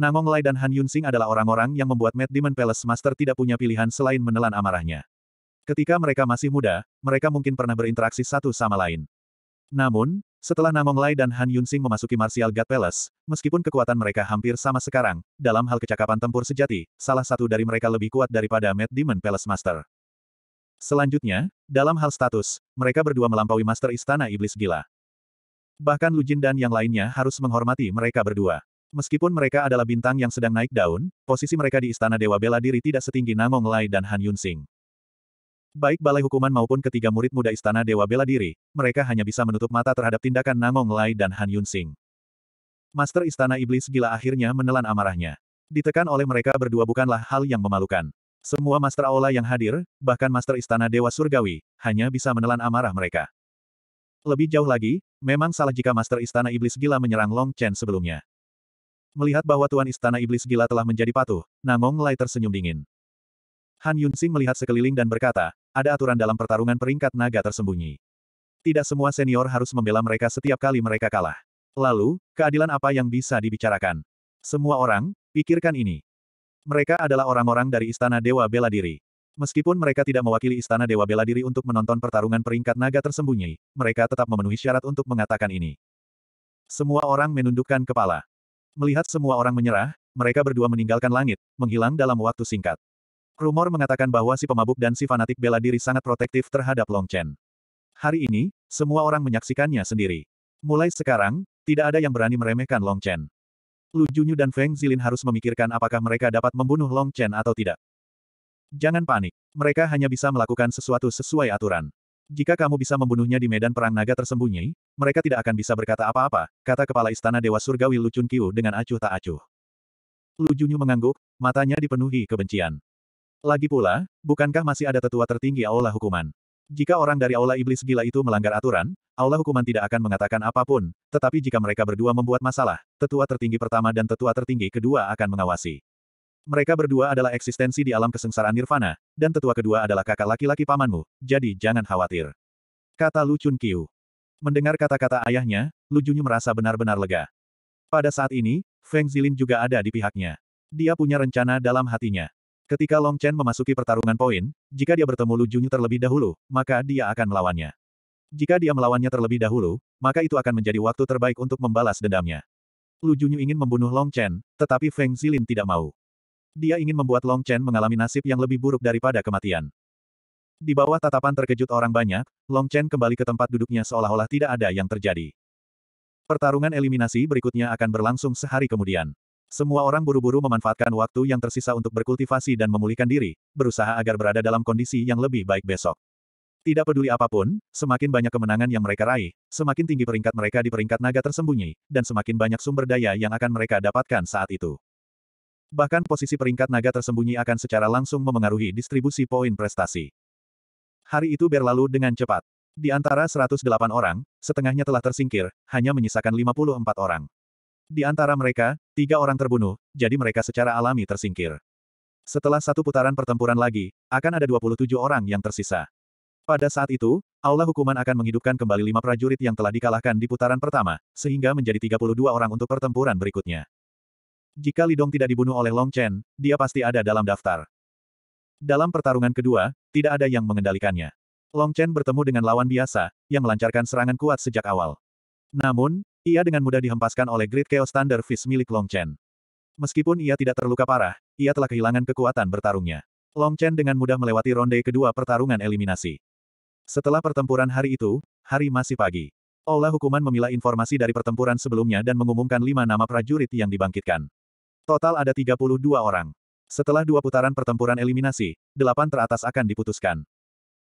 Nangong Lai dan Han Yunsing adalah orang-orang yang membuat Mad Demon Palace Master tidak punya pilihan selain menelan amarahnya. Ketika mereka masih muda, mereka mungkin pernah berinteraksi satu sama lain. Namun, setelah Namong Lai dan Han Yunsing memasuki Martial God Palace, meskipun kekuatan mereka hampir sama sekarang, dalam hal kecakapan tempur sejati, salah satu dari mereka lebih kuat daripada Mad Demon Palace Master. Selanjutnya, dalam hal status, mereka berdua melampaui Master Istana Iblis Gila. Bahkan Lu Jin dan yang lainnya harus menghormati mereka berdua. Meskipun mereka adalah bintang yang sedang naik daun, posisi mereka di Istana Dewa Bela Diri tidak setinggi Nangong Lai dan Han Yun Sing. Baik Balai Hukuman maupun ketiga murid muda Istana Dewa Bela Diri, mereka hanya bisa menutup mata terhadap tindakan Nangong Lai dan Han Yun Sing. Master Istana Iblis gila akhirnya menelan amarahnya. Ditekan oleh mereka berdua bukanlah hal yang memalukan. Semua Master Aula yang hadir, bahkan Master Istana Dewa Surgawi, hanya bisa menelan amarah mereka. Lebih jauh lagi, memang salah jika Master Istana Iblis gila menyerang Long Chen sebelumnya. Melihat bahwa Tuan Istana Iblis Gila telah menjadi patuh, Namong Lai tersenyum dingin. Han Sing melihat sekeliling dan berkata, ada aturan dalam pertarungan peringkat naga tersembunyi. Tidak semua senior harus membela mereka setiap kali mereka kalah. Lalu, keadilan apa yang bisa dibicarakan? Semua orang, pikirkan ini. Mereka adalah orang-orang dari Istana Dewa Bela Diri. Meskipun mereka tidak mewakili Istana Dewa Bela Diri untuk menonton pertarungan peringkat naga tersembunyi, mereka tetap memenuhi syarat untuk mengatakan ini. Semua orang menundukkan kepala. Melihat semua orang menyerah, mereka berdua meninggalkan langit, menghilang dalam waktu singkat. Rumor mengatakan bahwa si pemabuk dan si fanatik bela diri sangat protektif terhadap Long Chen. Hari ini, semua orang menyaksikannya sendiri. Mulai sekarang, tidak ada yang berani meremehkan Long Chen. Lu Junyu dan Feng Zilin harus memikirkan apakah mereka dapat membunuh Long Chen atau tidak. Jangan panik, mereka hanya bisa melakukan sesuatu sesuai aturan. Jika kamu bisa membunuhnya di medan perang naga tersembunyi, mereka tidak akan bisa berkata apa-apa, kata kepala istana Dewa Surgawi Lu Chun Kiu dengan acuh tak acuh. Lu Junyu mengangguk, matanya dipenuhi kebencian. Lagi pula, bukankah masih ada tetua tertinggi Aula Hukuman? Jika orang dari Aula Iblis Gila itu melanggar aturan, Aula Hukuman tidak akan mengatakan apapun, tetapi jika mereka berdua membuat masalah, tetua tertinggi pertama dan tetua tertinggi kedua akan mengawasi. Mereka berdua adalah eksistensi di alam kesengsaraan nirvana, dan tetua kedua adalah kakak laki-laki pamanmu, jadi jangan khawatir. Kata Lu Chun Kiu. Mendengar kata-kata ayahnya, Lu Junyu merasa benar-benar lega. Pada saat ini, Feng Zilin juga ada di pihaknya. Dia punya rencana dalam hatinya. Ketika Long Chen memasuki pertarungan poin, jika dia bertemu Lu Junyu terlebih dahulu, maka dia akan melawannya. Jika dia melawannya terlebih dahulu, maka itu akan menjadi waktu terbaik untuk membalas dendamnya. Lu Junyu ingin membunuh Long Chen, tetapi Feng Zilin tidak mau. Dia ingin membuat Long Chen mengalami nasib yang lebih buruk daripada kematian. Di bawah tatapan terkejut orang banyak, Long Chen kembali ke tempat duduknya seolah-olah tidak ada yang terjadi. Pertarungan eliminasi berikutnya akan berlangsung sehari kemudian. Semua orang buru-buru memanfaatkan waktu yang tersisa untuk berkultivasi dan memulihkan diri, berusaha agar berada dalam kondisi yang lebih baik besok. Tidak peduli apapun, semakin banyak kemenangan yang mereka raih, semakin tinggi peringkat mereka di peringkat naga tersembunyi, dan semakin banyak sumber daya yang akan mereka dapatkan saat itu. Bahkan posisi peringkat naga tersembunyi akan secara langsung memengaruhi distribusi poin prestasi. Hari itu berlalu dengan cepat. Di antara 108 orang, setengahnya telah tersingkir, hanya menyisakan 54 orang. Di antara mereka, tiga orang terbunuh, jadi mereka secara alami tersingkir. Setelah satu putaran pertempuran lagi, akan ada 27 orang yang tersisa. Pada saat itu, Aula Hukuman akan menghidupkan kembali lima prajurit yang telah dikalahkan di putaran pertama, sehingga menjadi 32 orang untuk pertempuran berikutnya. Jika Lidong tidak dibunuh oleh Long Chen, dia pasti ada dalam daftar. Dalam pertarungan kedua, tidak ada yang mengendalikannya. Long Chen bertemu dengan lawan biasa, yang melancarkan serangan kuat sejak awal. Namun, ia dengan mudah dihempaskan oleh Great Chaos Thunder Fist milik Long Chen. Meskipun ia tidak terluka parah, ia telah kehilangan kekuatan bertarungnya. Long Chen dengan mudah melewati ronde kedua pertarungan eliminasi. Setelah pertempuran hari itu, hari masih pagi. Olah Hukuman memilah informasi dari pertempuran sebelumnya dan mengumumkan lima nama prajurit yang dibangkitkan. Total ada 32 orang. Setelah dua putaran pertempuran eliminasi, delapan teratas akan diputuskan.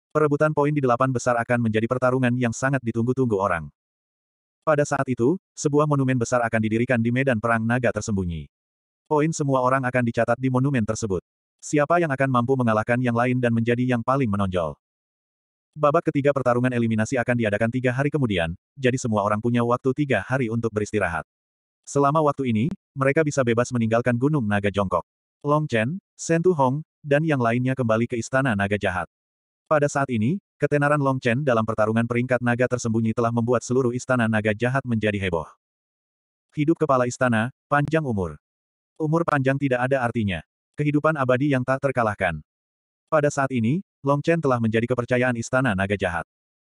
Perebutan poin di delapan besar akan menjadi pertarungan yang sangat ditunggu-tunggu orang. Pada saat itu, sebuah monumen besar akan didirikan di medan perang naga tersembunyi. Poin semua orang akan dicatat di monumen tersebut. Siapa yang akan mampu mengalahkan yang lain dan menjadi yang paling menonjol. Babak ketiga pertarungan eliminasi akan diadakan tiga hari kemudian, jadi semua orang punya waktu tiga hari untuk beristirahat. Selama waktu ini, mereka bisa bebas meninggalkan Gunung Naga Jongkok. Long Chen, Shen Tu Hong, dan yang lainnya kembali ke Istana Naga Jahat. Pada saat ini, ketenaran Long Chen dalam pertarungan peringkat naga tersembunyi telah membuat seluruh Istana Naga Jahat menjadi heboh. Hidup kepala istana, panjang umur. Umur panjang tidak ada artinya. Kehidupan abadi yang tak terkalahkan. Pada saat ini, Long Chen telah menjadi kepercayaan Istana Naga Jahat.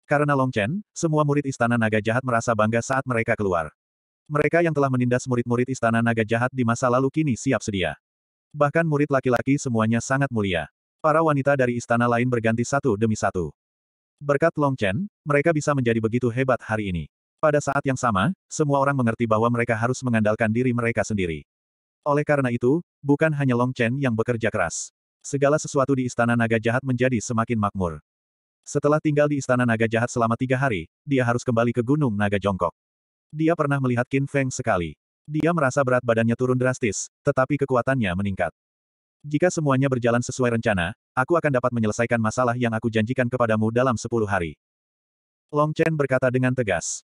Karena Long Chen, semua murid Istana Naga Jahat merasa bangga saat mereka keluar. Mereka yang telah menindas murid-murid istana naga jahat di masa lalu kini siap sedia. Bahkan murid laki-laki semuanya sangat mulia. Para wanita dari istana lain berganti satu demi satu. Berkat Long Chen, mereka bisa menjadi begitu hebat hari ini. Pada saat yang sama, semua orang mengerti bahwa mereka harus mengandalkan diri mereka sendiri. Oleh karena itu, bukan hanya Long Chen yang bekerja keras. Segala sesuatu di istana naga jahat menjadi semakin makmur. Setelah tinggal di istana naga jahat selama tiga hari, dia harus kembali ke Gunung Naga Jongkok. Dia pernah melihat Qin Feng sekali. Dia merasa berat badannya turun drastis, tetapi kekuatannya meningkat. Jika semuanya berjalan sesuai rencana, aku akan dapat menyelesaikan masalah yang aku janjikan kepadamu dalam sepuluh hari. Long Chen berkata dengan tegas.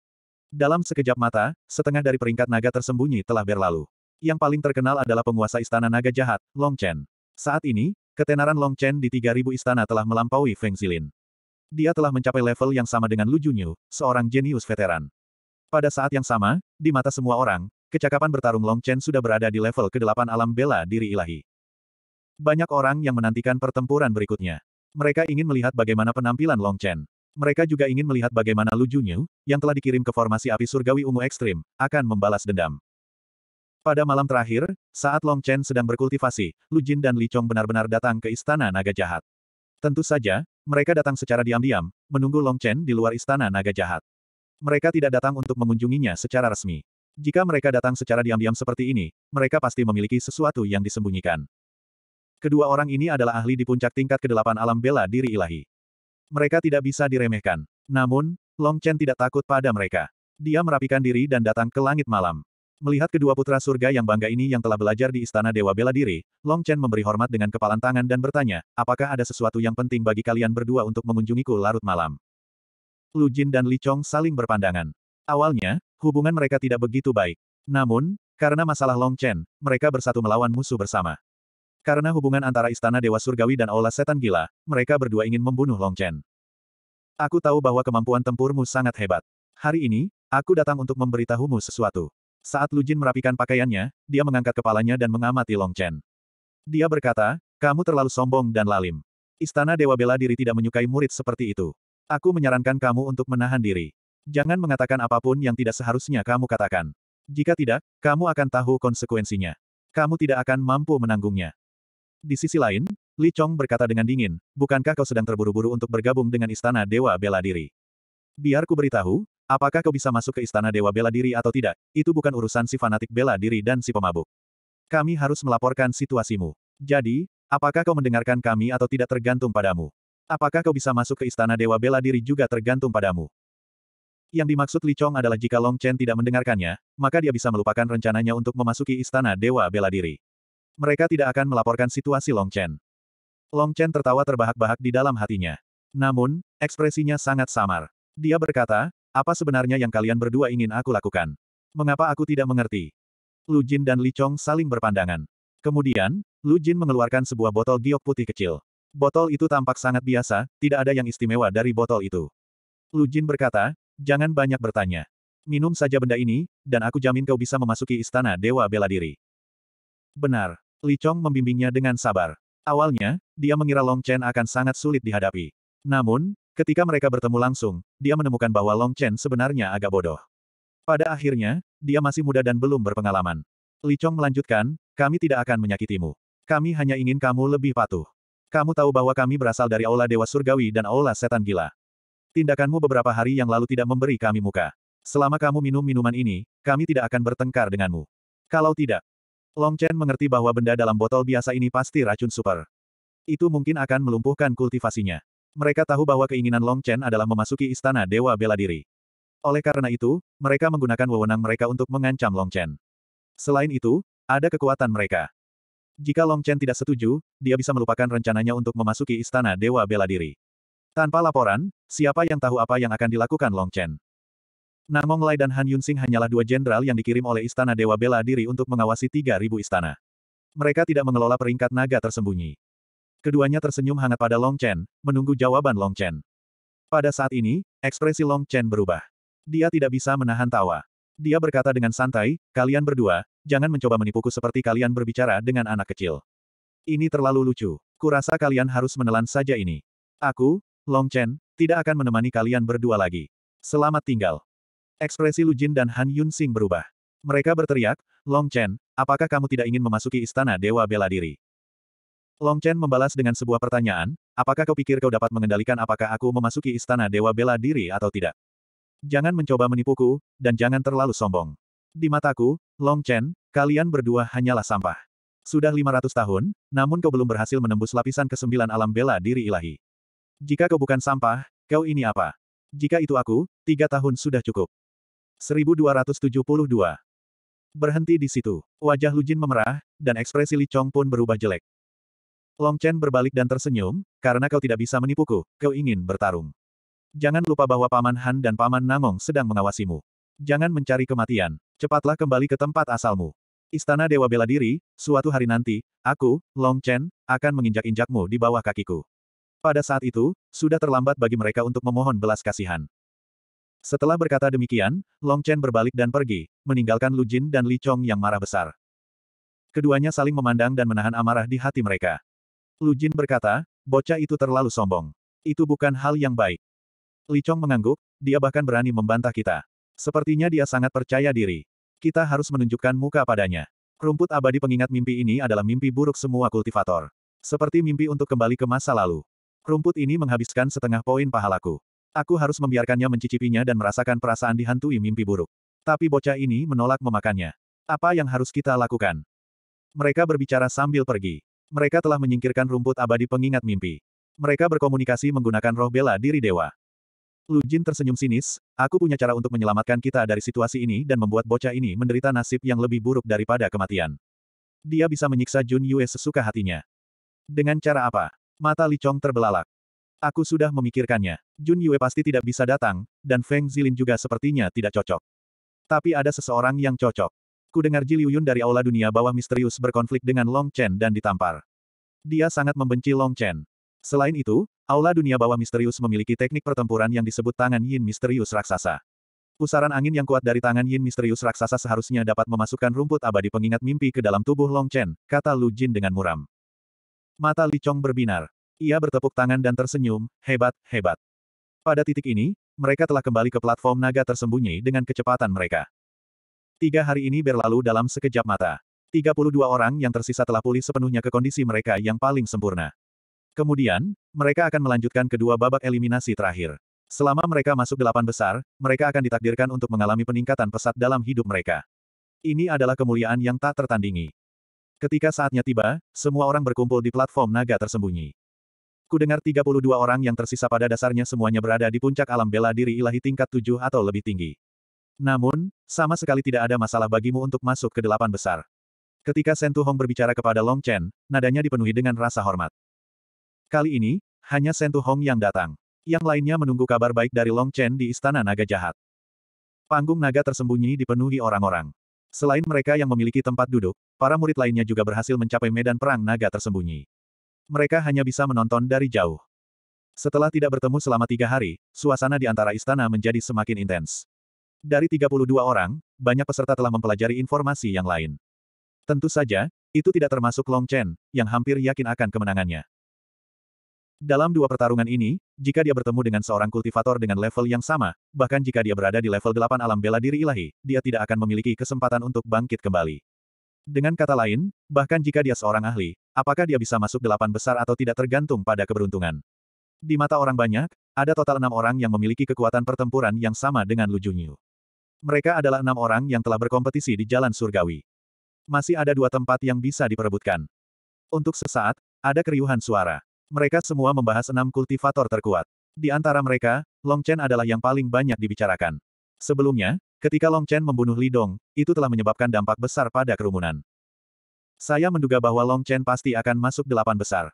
Dalam sekejap mata, setengah dari peringkat naga tersembunyi telah berlalu. Yang paling terkenal adalah penguasa istana naga jahat, Long Chen. Saat ini, ketenaran Long Chen di 3000 istana telah melampaui Feng Zilin. Dia telah mencapai level yang sama dengan Lu Junyu, seorang jenius veteran. Pada saat yang sama, di mata semua orang, kecakapan bertarung Long Chen sudah berada di level ke-8 alam bela diri ilahi. Banyak orang yang menantikan pertempuran berikutnya. Mereka ingin melihat bagaimana penampilan Long Chen. Mereka juga ingin melihat bagaimana Lu Junyu, yang telah dikirim ke formasi api surgawi ungu ekstrim, akan membalas dendam. Pada malam terakhir, saat Long Chen sedang berkultivasi, Lu Jin dan Li Chong benar-benar datang ke Istana Naga Jahat. Tentu saja, mereka datang secara diam-diam, menunggu Long Chen di luar Istana Naga Jahat. Mereka tidak datang untuk mengunjunginya secara resmi. Jika mereka datang secara diam-diam seperti ini, mereka pasti memiliki sesuatu yang disembunyikan. Kedua orang ini adalah ahli di puncak tingkat kedelapan alam bela diri ilahi. Mereka tidak bisa diremehkan. Namun, Long Chen tidak takut pada mereka. Dia merapikan diri dan datang ke langit malam. Melihat kedua putra surga yang bangga ini yang telah belajar di istana Dewa Bela Diri, Long Chen memberi hormat dengan kepalan tangan dan bertanya, apakah ada sesuatu yang penting bagi kalian berdua untuk mengunjungiku larut malam? Lu Jin dan Li Chong saling berpandangan. Awalnya, hubungan mereka tidak begitu baik. Namun, karena masalah Long Chen, mereka bersatu melawan musuh bersama. Karena hubungan antara Istana Dewa Surgawi dan Aula Setan Gila, mereka berdua ingin membunuh Long Chen. Aku tahu bahwa kemampuan tempurmu sangat hebat. Hari ini, aku datang untuk memberitahumu sesuatu. Saat Lu Jin merapikan pakaiannya, dia mengangkat kepalanya dan mengamati Long Chen. Dia berkata, kamu terlalu sombong dan lalim. Istana Dewa Bela Diri tidak menyukai murid seperti itu. Aku menyarankan kamu untuk menahan diri. Jangan mengatakan apapun yang tidak seharusnya kamu katakan. Jika tidak, kamu akan tahu konsekuensinya. Kamu tidak akan mampu menanggungnya. Di sisi lain, Li Chong berkata dengan dingin, bukankah kau sedang terburu-buru untuk bergabung dengan Istana Dewa Bela Diri? Biar ku beritahu, apakah kau bisa masuk ke Istana Dewa Bela Diri atau tidak, itu bukan urusan si fanatik bela diri dan si pemabuk. Kami harus melaporkan situasimu. Jadi, apakah kau mendengarkan kami atau tidak tergantung padamu? Apakah kau bisa masuk ke istana Dewa Bela Diri juga tergantung padamu. Yang dimaksud Li Chong adalah jika Long Chen tidak mendengarkannya, maka dia bisa melupakan rencananya untuk memasuki istana Dewa Bela Diri. Mereka tidak akan melaporkan situasi Long Chen. Long Chen tertawa terbahak-bahak di dalam hatinya. Namun, ekspresinya sangat samar. Dia berkata, apa sebenarnya yang kalian berdua ingin aku lakukan? Mengapa aku tidak mengerti? Lu Jin dan Li Chong saling berpandangan. Kemudian, Lu Jin mengeluarkan sebuah botol giok putih kecil. Botol itu tampak sangat biasa, tidak ada yang istimewa dari botol itu. Lu Jin berkata, jangan banyak bertanya. Minum saja benda ini, dan aku jamin kau bisa memasuki istana Dewa Bela Diri. Benar. Li Chong membimbingnya dengan sabar. Awalnya, dia mengira Long Chen akan sangat sulit dihadapi. Namun, ketika mereka bertemu langsung, dia menemukan bahwa Long Chen sebenarnya agak bodoh. Pada akhirnya, dia masih muda dan belum berpengalaman. Li Chong melanjutkan, kami tidak akan menyakitimu. Kami hanya ingin kamu lebih patuh. Kamu tahu bahwa kami berasal dari Aula Dewa Surgawi dan Aula Setan Gila. Tindakanmu beberapa hari yang lalu tidak memberi kami muka. Selama kamu minum minuman ini, kami tidak akan bertengkar denganmu. Kalau tidak, Long Chen mengerti bahwa benda dalam botol biasa ini pasti racun super. Itu mungkin akan melumpuhkan kultivasinya. Mereka tahu bahwa keinginan Long Chen adalah memasuki istana Dewa Bela Diri. Oleh karena itu, mereka menggunakan wewenang mereka untuk mengancam Long Chen. Selain itu, ada kekuatan mereka. Jika Long Chen tidak setuju, dia bisa melupakan rencananya untuk memasuki istana Dewa Bela Diri. Tanpa laporan, siapa yang tahu apa yang akan dilakukan Long Chen? Namong Lai dan Han Yunsing hanyalah dua jenderal yang dikirim oleh istana Dewa Bela Diri untuk mengawasi 3.000 istana. Mereka tidak mengelola peringkat naga tersembunyi. Keduanya tersenyum hangat pada Long Chen, menunggu jawaban Long Chen. Pada saat ini, ekspresi Long Chen berubah. Dia tidak bisa menahan tawa. Dia berkata dengan santai, kalian berdua, jangan mencoba menipuku seperti kalian berbicara dengan anak kecil. Ini terlalu lucu. Kurasa kalian harus menelan saja ini. Aku, Long Chen, tidak akan menemani kalian berdua lagi. Selamat tinggal. Ekspresi Lu Jin dan Han Yun Sing berubah. Mereka berteriak, Long Chen, apakah kamu tidak ingin memasuki istana Dewa Bela Diri? Long Chen membalas dengan sebuah pertanyaan, apakah kau pikir kau dapat mengendalikan apakah aku memasuki istana Dewa Bela Diri atau tidak? Jangan mencoba menipuku, dan jangan terlalu sombong. Di mataku, Long Chen, kalian berdua hanyalah sampah. Sudah 500 tahun, namun kau belum berhasil menembus lapisan ke-9 alam bela diri ilahi. Jika kau bukan sampah, kau ini apa? Jika itu aku, tiga tahun sudah cukup. 1272. Berhenti di situ. Wajah Lu Jin memerah, dan ekspresi Li Chong pun berubah jelek. Long Chen berbalik dan tersenyum, karena kau tidak bisa menipuku, kau ingin bertarung. Jangan lupa bahwa Paman Han dan Paman Namong sedang mengawasimu. Jangan mencari kematian. Cepatlah kembali ke tempat asalmu. Istana Dewa Bela Diri, suatu hari nanti, aku, Long Chen, akan menginjak-injakmu di bawah kakiku. Pada saat itu, sudah terlambat bagi mereka untuk memohon belas kasihan. Setelah berkata demikian, Long Chen berbalik dan pergi, meninggalkan Lu Jin dan Li Chong yang marah besar. Keduanya saling memandang dan menahan amarah di hati mereka. Lu Jin berkata, bocah itu terlalu sombong. Itu bukan hal yang baik. Li Chong mengangguk, dia bahkan berani membantah kita. Sepertinya dia sangat percaya diri. Kita harus menunjukkan muka padanya. Rumput abadi pengingat mimpi ini adalah mimpi buruk semua kultivator. Seperti mimpi untuk kembali ke masa lalu. Rumput ini menghabiskan setengah poin pahalaku. Aku harus membiarkannya mencicipinya dan merasakan perasaan dihantui mimpi buruk. Tapi bocah ini menolak memakannya. Apa yang harus kita lakukan? Mereka berbicara sambil pergi. Mereka telah menyingkirkan rumput abadi pengingat mimpi. Mereka berkomunikasi menggunakan roh bela diri dewa. Lu Jin tersenyum sinis, aku punya cara untuk menyelamatkan kita dari situasi ini dan membuat bocah ini menderita nasib yang lebih buruk daripada kematian. Dia bisa menyiksa Jun Yue sesuka hatinya. Dengan cara apa? Mata Li Chong terbelalak. Aku sudah memikirkannya. Jun Yue pasti tidak bisa datang, dan Feng Zilin juga sepertinya tidak cocok. Tapi ada seseorang yang cocok. Ku dengar Ji Liu Yun dari Aula Dunia bahwa misterius berkonflik dengan Long Chen dan ditampar. Dia sangat membenci Long Chen. Selain itu, Aula dunia bawah misterius memiliki teknik pertempuran yang disebut tangan yin misterius raksasa. Pusaran angin yang kuat dari tangan yin misterius raksasa seharusnya dapat memasukkan rumput abadi pengingat mimpi ke dalam tubuh Long Chen, kata Lu Jin dengan muram. Mata Li Chong berbinar. Ia bertepuk tangan dan tersenyum, hebat, hebat. Pada titik ini, mereka telah kembali ke platform naga tersembunyi dengan kecepatan mereka. Tiga hari ini berlalu dalam sekejap mata. 32 orang yang tersisa telah pulih sepenuhnya ke kondisi mereka yang paling sempurna. Kemudian, mereka akan melanjutkan kedua babak eliminasi terakhir. Selama mereka masuk delapan besar, mereka akan ditakdirkan untuk mengalami peningkatan pesat dalam hidup mereka. Ini adalah kemuliaan yang tak tertandingi. Ketika saatnya tiba, semua orang berkumpul di platform naga tersembunyi. Kudengar 32 orang yang tersisa pada dasarnya semuanya berada di puncak alam bela diri ilahi tingkat 7 atau lebih tinggi. Namun, sama sekali tidak ada masalah bagimu untuk masuk ke delapan besar. Ketika Sentuhong berbicara kepada Long Chen, nadanya dipenuhi dengan rasa hormat. Kali ini, hanya Sentu Hong yang datang. Yang lainnya menunggu kabar baik dari Long Chen di Istana Naga Jahat. Panggung naga tersembunyi dipenuhi orang-orang. Selain mereka yang memiliki tempat duduk, para murid lainnya juga berhasil mencapai medan perang naga tersembunyi. Mereka hanya bisa menonton dari jauh. Setelah tidak bertemu selama tiga hari, suasana di antara istana menjadi semakin intens. Dari 32 orang, banyak peserta telah mempelajari informasi yang lain. Tentu saja, itu tidak termasuk Long Chen, yang hampir yakin akan kemenangannya. Dalam dua pertarungan ini, jika dia bertemu dengan seorang kultivator dengan level yang sama, bahkan jika dia berada di level 8 alam bela diri ilahi, dia tidak akan memiliki kesempatan untuk bangkit kembali. Dengan kata lain, bahkan jika dia seorang ahli, apakah dia bisa masuk delapan besar atau tidak tergantung pada keberuntungan. Di mata orang banyak, ada total enam orang yang memiliki kekuatan pertempuran yang sama dengan Lu Junyu. Mereka adalah enam orang yang telah berkompetisi di Jalan Surgawi. Masih ada dua tempat yang bisa diperebutkan. Untuk sesaat, ada keriuhan suara. Mereka semua membahas enam kultivator terkuat. Di antara mereka, Long Chen adalah yang paling banyak dibicarakan. Sebelumnya, ketika Long Chen membunuh Li Dong, itu telah menyebabkan dampak besar pada kerumunan. Saya menduga bahwa Long Chen pasti akan masuk delapan besar.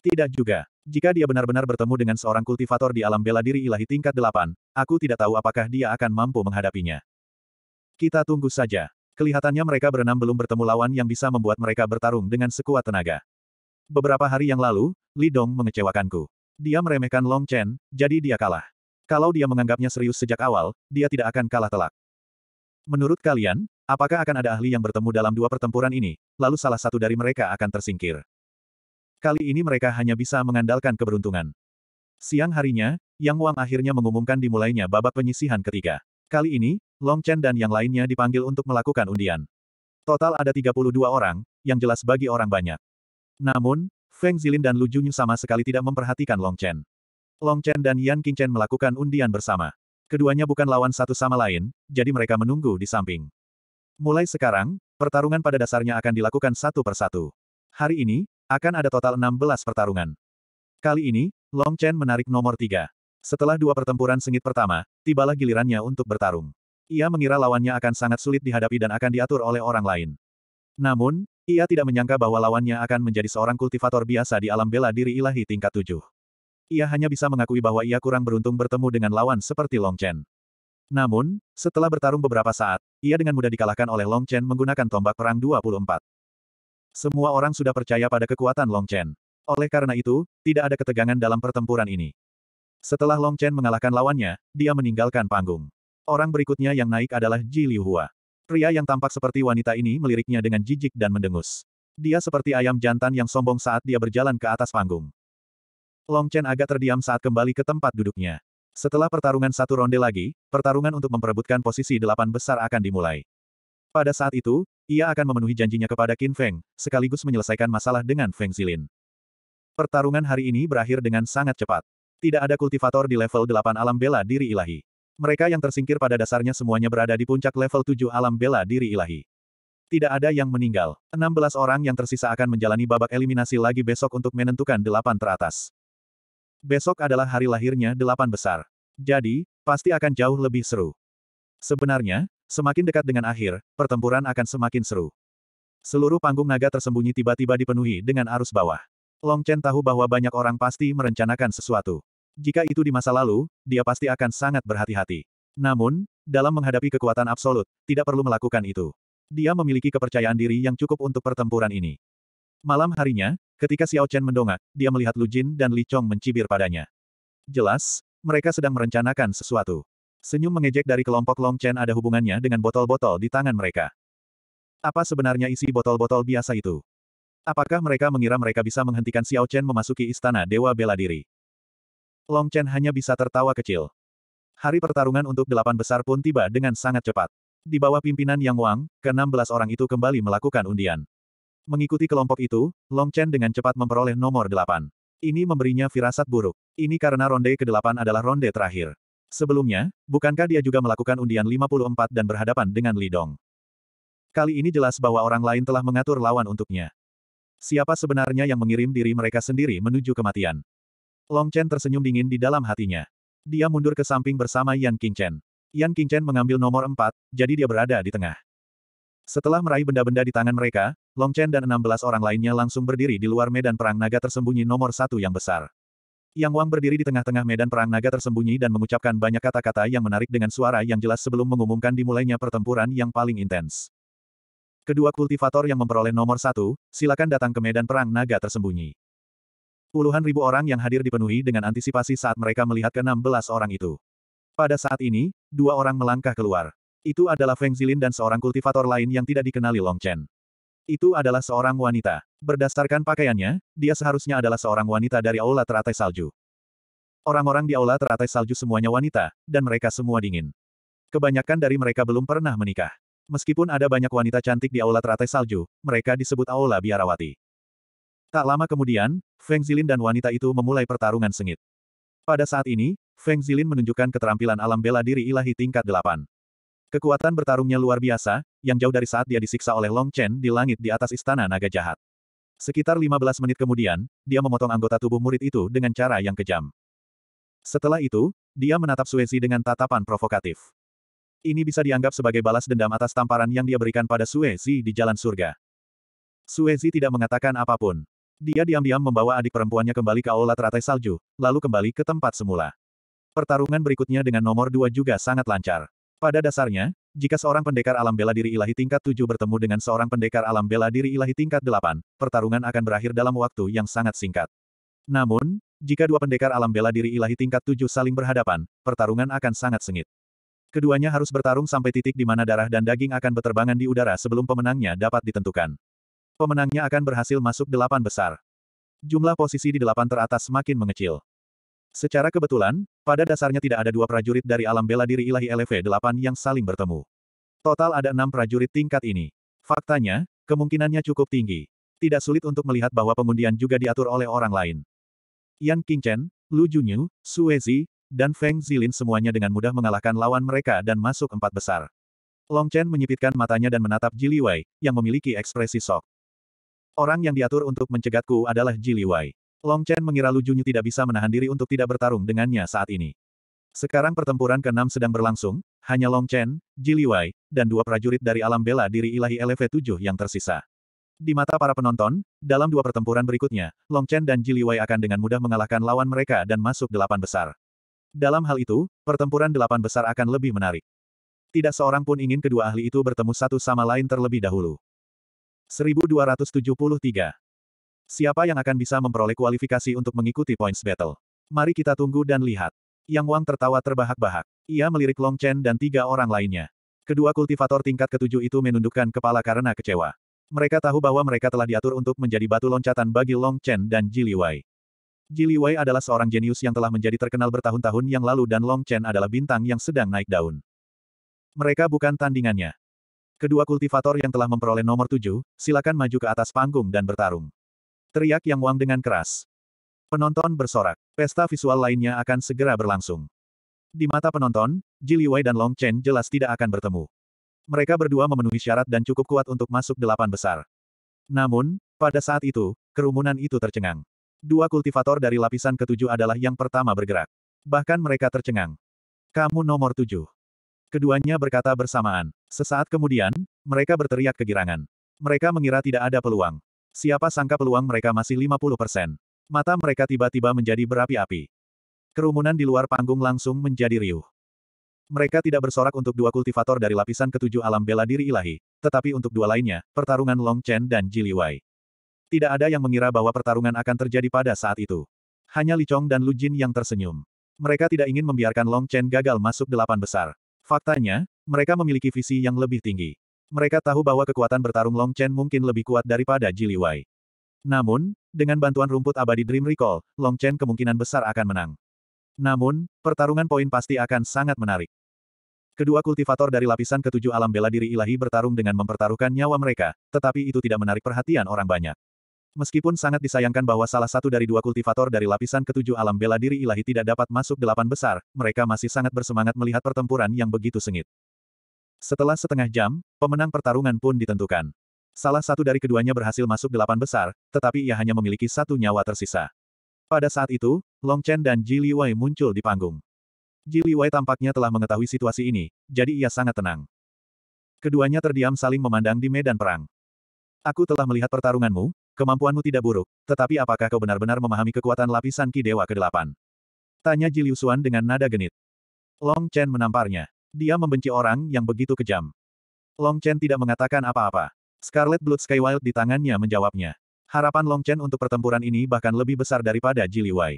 Tidak juga. Jika dia benar-benar bertemu dengan seorang kultivator di alam bela diri ilahi tingkat delapan, aku tidak tahu apakah dia akan mampu menghadapinya. Kita tunggu saja. Kelihatannya mereka berenam belum bertemu lawan yang bisa membuat mereka bertarung dengan sekuat tenaga. Beberapa hari yang lalu, Li Dong mengecewakanku. Dia meremehkan Long Chen, jadi dia kalah. Kalau dia menganggapnya serius sejak awal, dia tidak akan kalah telak. Menurut kalian, apakah akan ada ahli yang bertemu dalam dua pertempuran ini, lalu salah satu dari mereka akan tersingkir? Kali ini mereka hanya bisa mengandalkan keberuntungan. Siang harinya, Yang Wang akhirnya mengumumkan dimulainya babak penyisihan ketiga. Kali ini, Long Chen dan yang lainnya dipanggil untuk melakukan undian. Total ada 32 orang, yang jelas bagi orang banyak. Namun, Feng Zilin dan Lu Junyu sama sekali tidak memperhatikan Long Chen. Long Chen dan Yan King Chen melakukan undian bersama. Keduanya bukan lawan satu sama lain, jadi mereka menunggu di samping. Mulai sekarang, pertarungan pada dasarnya akan dilakukan satu persatu. Hari ini, akan ada total 16 pertarungan. Kali ini, Long Chen menarik nomor tiga. Setelah dua pertempuran sengit pertama, tibalah gilirannya untuk bertarung. Ia mengira lawannya akan sangat sulit dihadapi dan akan diatur oleh orang lain. Namun, ia tidak menyangka bahwa lawannya akan menjadi seorang kultivator biasa di alam bela diri ilahi tingkat tujuh. Ia hanya bisa mengakui bahwa ia kurang beruntung bertemu dengan lawan seperti Long Chen. Namun, setelah bertarung beberapa saat, ia dengan mudah dikalahkan oleh Long Chen menggunakan tombak perang 24. Semua orang sudah percaya pada kekuatan Long Chen. Oleh karena itu, tidak ada ketegangan dalam pertempuran ini. Setelah Long Chen mengalahkan lawannya, dia meninggalkan panggung. Orang berikutnya yang naik adalah Ji Hua. Pria yang tampak seperti wanita ini meliriknya dengan jijik dan mendengus. Dia seperti ayam jantan yang sombong saat dia berjalan ke atas panggung. Long Chen agak terdiam saat kembali ke tempat duduknya. Setelah pertarungan satu ronde lagi, pertarungan untuk memperebutkan posisi delapan besar akan dimulai. Pada saat itu, ia akan memenuhi janjinya kepada Qin Feng, sekaligus menyelesaikan masalah dengan Feng Zilin. Pertarungan hari ini berakhir dengan sangat cepat. Tidak ada kultivator di level delapan alam bela diri ilahi. Mereka yang tersingkir pada dasarnya semuanya berada di puncak level 7 alam bela diri ilahi. Tidak ada yang meninggal. 16 orang yang tersisa akan menjalani babak eliminasi lagi besok untuk menentukan delapan teratas. Besok adalah hari lahirnya delapan besar. Jadi, pasti akan jauh lebih seru. Sebenarnya, semakin dekat dengan akhir, pertempuran akan semakin seru. Seluruh panggung naga tersembunyi tiba-tiba dipenuhi dengan arus bawah. Long Chen tahu bahwa banyak orang pasti merencanakan sesuatu. Jika itu di masa lalu, dia pasti akan sangat berhati-hati. Namun, dalam menghadapi kekuatan absolut, tidak perlu melakukan itu. Dia memiliki kepercayaan diri yang cukup untuk pertempuran ini. Malam harinya, ketika Xiao Chen mendongak, dia melihat Lu Jin dan Li Chong mencibir padanya. Jelas, mereka sedang merencanakan sesuatu. Senyum mengejek dari kelompok Long Chen ada hubungannya dengan botol-botol di tangan mereka. Apa sebenarnya isi botol-botol biasa itu? Apakah mereka mengira mereka bisa menghentikan Xiao Chen memasuki istana Dewa Bela Diri? Long Chen hanya bisa tertawa kecil. Hari pertarungan untuk delapan besar pun tiba dengan sangat cepat. Di bawah pimpinan Yang Wang, ke-16 orang itu kembali melakukan undian. Mengikuti kelompok itu, Long Chen dengan cepat memperoleh nomor delapan. Ini memberinya firasat buruk. Ini karena ronde ke-8 adalah ronde terakhir. Sebelumnya, bukankah dia juga melakukan undian 54 dan berhadapan dengan Li Dong? Kali ini jelas bahwa orang lain telah mengatur lawan untuknya. Siapa sebenarnya yang mengirim diri mereka sendiri menuju kematian? Long Chen tersenyum dingin di dalam hatinya. Dia mundur ke samping bersama Yan King Chen. Yan King Chen mengambil nomor empat, jadi dia berada di tengah. Setelah meraih benda-benda di tangan mereka, Long Chen dan 16 orang lainnya langsung berdiri di luar medan perang naga tersembunyi nomor satu yang besar. Yang Wang berdiri di tengah-tengah medan perang naga tersembunyi dan mengucapkan banyak kata-kata yang menarik dengan suara yang jelas sebelum mengumumkan dimulainya pertempuran yang paling intens. Kedua kultivator yang memperoleh nomor satu, silakan datang ke medan perang naga tersembunyi. Puluhan ribu orang yang hadir dipenuhi dengan antisipasi saat mereka melihat ke-16 orang itu. Pada saat ini, dua orang melangkah keluar. Itu adalah Feng Zilin dan seorang kultivator lain yang tidak dikenali Long Chen. Itu adalah seorang wanita. Berdasarkan pakaiannya, dia seharusnya adalah seorang wanita dari aula teratai salju. Orang-orang di aula teratai salju semuanya wanita, dan mereka semua dingin. Kebanyakan dari mereka belum pernah menikah. Meskipun ada banyak wanita cantik di aula teratai salju, mereka disebut aula biarawati. Tak lama kemudian, Feng Zilin dan wanita itu memulai pertarungan sengit. Pada saat ini, Feng Zilin menunjukkan keterampilan alam bela diri ilahi tingkat delapan. Kekuatan bertarungnya luar biasa, yang jauh dari saat dia disiksa oleh Long Chen di langit di atas istana naga jahat. Sekitar 15 menit kemudian, dia memotong anggota tubuh murid itu dengan cara yang kejam. Setelah itu, dia menatap Suezi dengan tatapan provokatif. Ini bisa dianggap sebagai balas dendam atas tamparan yang dia berikan pada Suezi di Jalan Surga. Suezi tidak mengatakan apapun. Dia diam-diam membawa adik perempuannya kembali ke aula teratai salju, lalu kembali ke tempat semula. Pertarungan berikutnya dengan nomor dua juga sangat lancar. Pada dasarnya, jika seorang pendekar alam bela diri ilahi tingkat tujuh bertemu dengan seorang pendekar alam bela diri ilahi tingkat delapan, pertarungan akan berakhir dalam waktu yang sangat singkat. Namun, jika dua pendekar alam bela diri ilahi tingkat tujuh saling berhadapan, pertarungan akan sangat sengit. Keduanya harus bertarung sampai titik di mana darah dan daging akan beterbangan di udara sebelum pemenangnya dapat ditentukan. Pemenangnya akan berhasil masuk delapan besar. Jumlah posisi di delapan teratas semakin mengecil. Secara kebetulan, pada dasarnya tidak ada dua prajurit dari alam bela diri ilahi LV 8 yang saling bertemu. Total ada enam prajurit tingkat ini. Faktanya, kemungkinannya cukup tinggi. Tidak sulit untuk melihat bahwa pengundian juga diatur oleh orang lain. Yan Qingchen, Lu Junyu, Su Suezi, dan Feng Zilin semuanya dengan mudah mengalahkan lawan mereka dan masuk empat besar. Long Chen menyipitkan matanya dan menatap Jili Wei, yang memiliki ekspresi sok. Orang yang diatur untuk mencegatku adalah Ji Liwei. Long Chen mengira Lu Junyu tidak bisa menahan diri untuk tidak bertarung dengannya saat ini. Sekarang pertempuran ke-6 sedang berlangsung, hanya Long Chen, Ji Liwei, dan dua prajurit dari alam bela diri ilahi LV7 yang tersisa. Di mata para penonton, dalam dua pertempuran berikutnya, Long Chen dan Ji Liwei akan dengan mudah mengalahkan lawan mereka dan masuk delapan besar. Dalam hal itu, pertempuran delapan besar akan lebih menarik. Tidak seorang pun ingin kedua ahli itu bertemu satu sama lain terlebih dahulu. 1273. Siapa yang akan bisa memperoleh kualifikasi untuk mengikuti points battle? Mari kita tunggu dan lihat. Yang Wang tertawa terbahak-bahak. Ia melirik Long Chen dan tiga orang lainnya. Kedua kultivator tingkat ketujuh itu menundukkan kepala karena kecewa. Mereka tahu bahwa mereka telah diatur untuk menjadi batu loncatan bagi Long Chen dan Ji Wei. Ji Wei adalah seorang jenius yang telah menjadi terkenal bertahun-tahun yang lalu dan Long Chen adalah bintang yang sedang naik daun. Mereka bukan tandingannya. Kedua kultivator yang telah memperoleh nomor tujuh, silakan maju ke atas panggung dan bertarung. Teriak Yang Wang dengan keras. Penonton bersorak. Pesta visual lainnya akan segera berlangsung. Di mata penonton, Ji Liwei dan Long Chen jelas tidak akan bertemu. Mereka berdua memenuhi syarat dan cukup kuat untuk masuk delapan besar. Namun, pada saat itu, kerumunan itu tercengang. Dua kultivator dari lapisan ketujuh adalah yang pertama bergerak. Bahkan mereka tercengang. Kamu nomor tujuh. Keduanya berkata bersamaan. Sesaat kemudian, mereka berteriak kegirangan. Mereka mengira tidak ada peluang. Siapa sangka peluang mereka masih 50 persen. Mata mereka tiba-tiba menjadi berapi-api. Kerumunan di luar panggung langsung menjadi riuh. Mereka tidak bersorak untuk dua kultivator dari lapisan ketujuh alam bela diri ilahi, tetapi untuk dua lainnya, pertarungan Long Chen dan Ji Liwei. Tidak ada yang mengira bahwa pertarungan akan terjadi pada saat itu. Hanya Li Chong dan Lu Jin yang tersenyum. Mereka tidak ingin membiarkan Long Chen gagal masuk delapan besar. Faktanya, mereka memiliki visi yang lebih tinggi. Mereka tahu bahwa kekuatan bertarung Long Chen mungkin lebih kuat daripada Jili Wai. Namun, dengan bantuan rumput abadi Dream Recall, Long Chen kemungkinan besar akan menang. Namun, pertarungan poin pasti akan sangat menarik. Kedua kultivator dari lapisan ketujuh alam bela diri ilahi bertarung dengan mempertaruhkan nyawa mereka, tetapi itu tidak menarik perhatian orang banyak. Meskipun sangat disayangkan bahwa salah satu dari dua kultivator dari lapisan ketujuh alam bela diri ilahi tidak dapat masuk delapan besar, mereka masih sangat bersemangat melihat pertempuran yang begitu sengit. Setelah setengah jam, pemenang pertarungan pun ditentukan. Salah satu dari keduanya berhasil masuk delapan besar, tetapi ia hanya memiliki satu nyawa tersisa. Pada saat itu, Long Chen dan Ji Li Wei muncul di panggung. Ji Li Wei tampaknya telah mengetahui situasi ini, jadi ia sangat tenang. Keduanya terdiam saling memandang di medan perang. Aku telah melihat pertarunganmu, Kemampuanmu tidak buruk, tetapi apakah kau benar-benar memahami kekuatan lapisan Ki Dewa ke-8? Tanya Ji Liusuan dengan nada genit. Long Chen menamparnya. Dia membenci orang yang begitu kejam. Long Chen tidak mengatakan apa-apa. Scarlet Blood Skywild di tangannya menjawabnya. Harapan Long Chen untuk pertempuran ini bahkan lebih besar daripada Ji Liwei.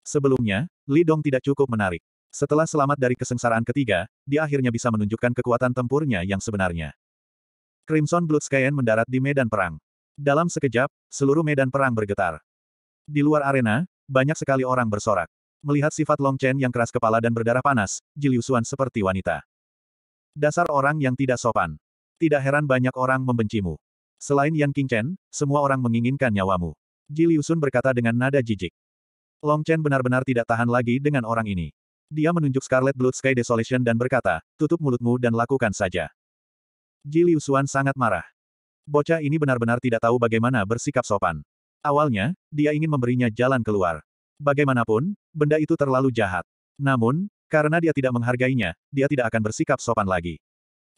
Sebelumnya, Li Dong tidak cukup menarik. Setelah selamat dari kesengsaraan ketiga, dia akhirnya bisa menunjukkan kekuatan tempurnya yang sebenarnya. Crimson Blood Skyen mendarat di medan perang. Dalam sekejap, seluruh medan perang bergetar. Di luar arena, banyak sekali orang bersorak. Melihat sifat Long Chen yang keras kepala dan berdarah panas, Jiliu Xuan seperti wanita. Dasar orang yang tidak sopan. Tidak heran banyak orang membencimu. Selain Yan Chen, semua orang menginginkan nyawamu. Jiliusun berkata dengan nada jijik. Long Chen benar-benar tidak tahan lagi dengan orang ini. Dia menunjuk Scarlet Blood Sky Desolation dan berkata, tutup mulutmu dan lakukan saja. Jiliu Xuan sangat marah. Bocah ini benar-benar tidak tahu bagaimana bersikap sopan. Awalnya, dia ingin memberinya jalan keluar. Bagaimanapun, benda itu terlalu jahat. Namun, karena dia tidak menghargainya, dia tidak akan bersikap sopan lagi.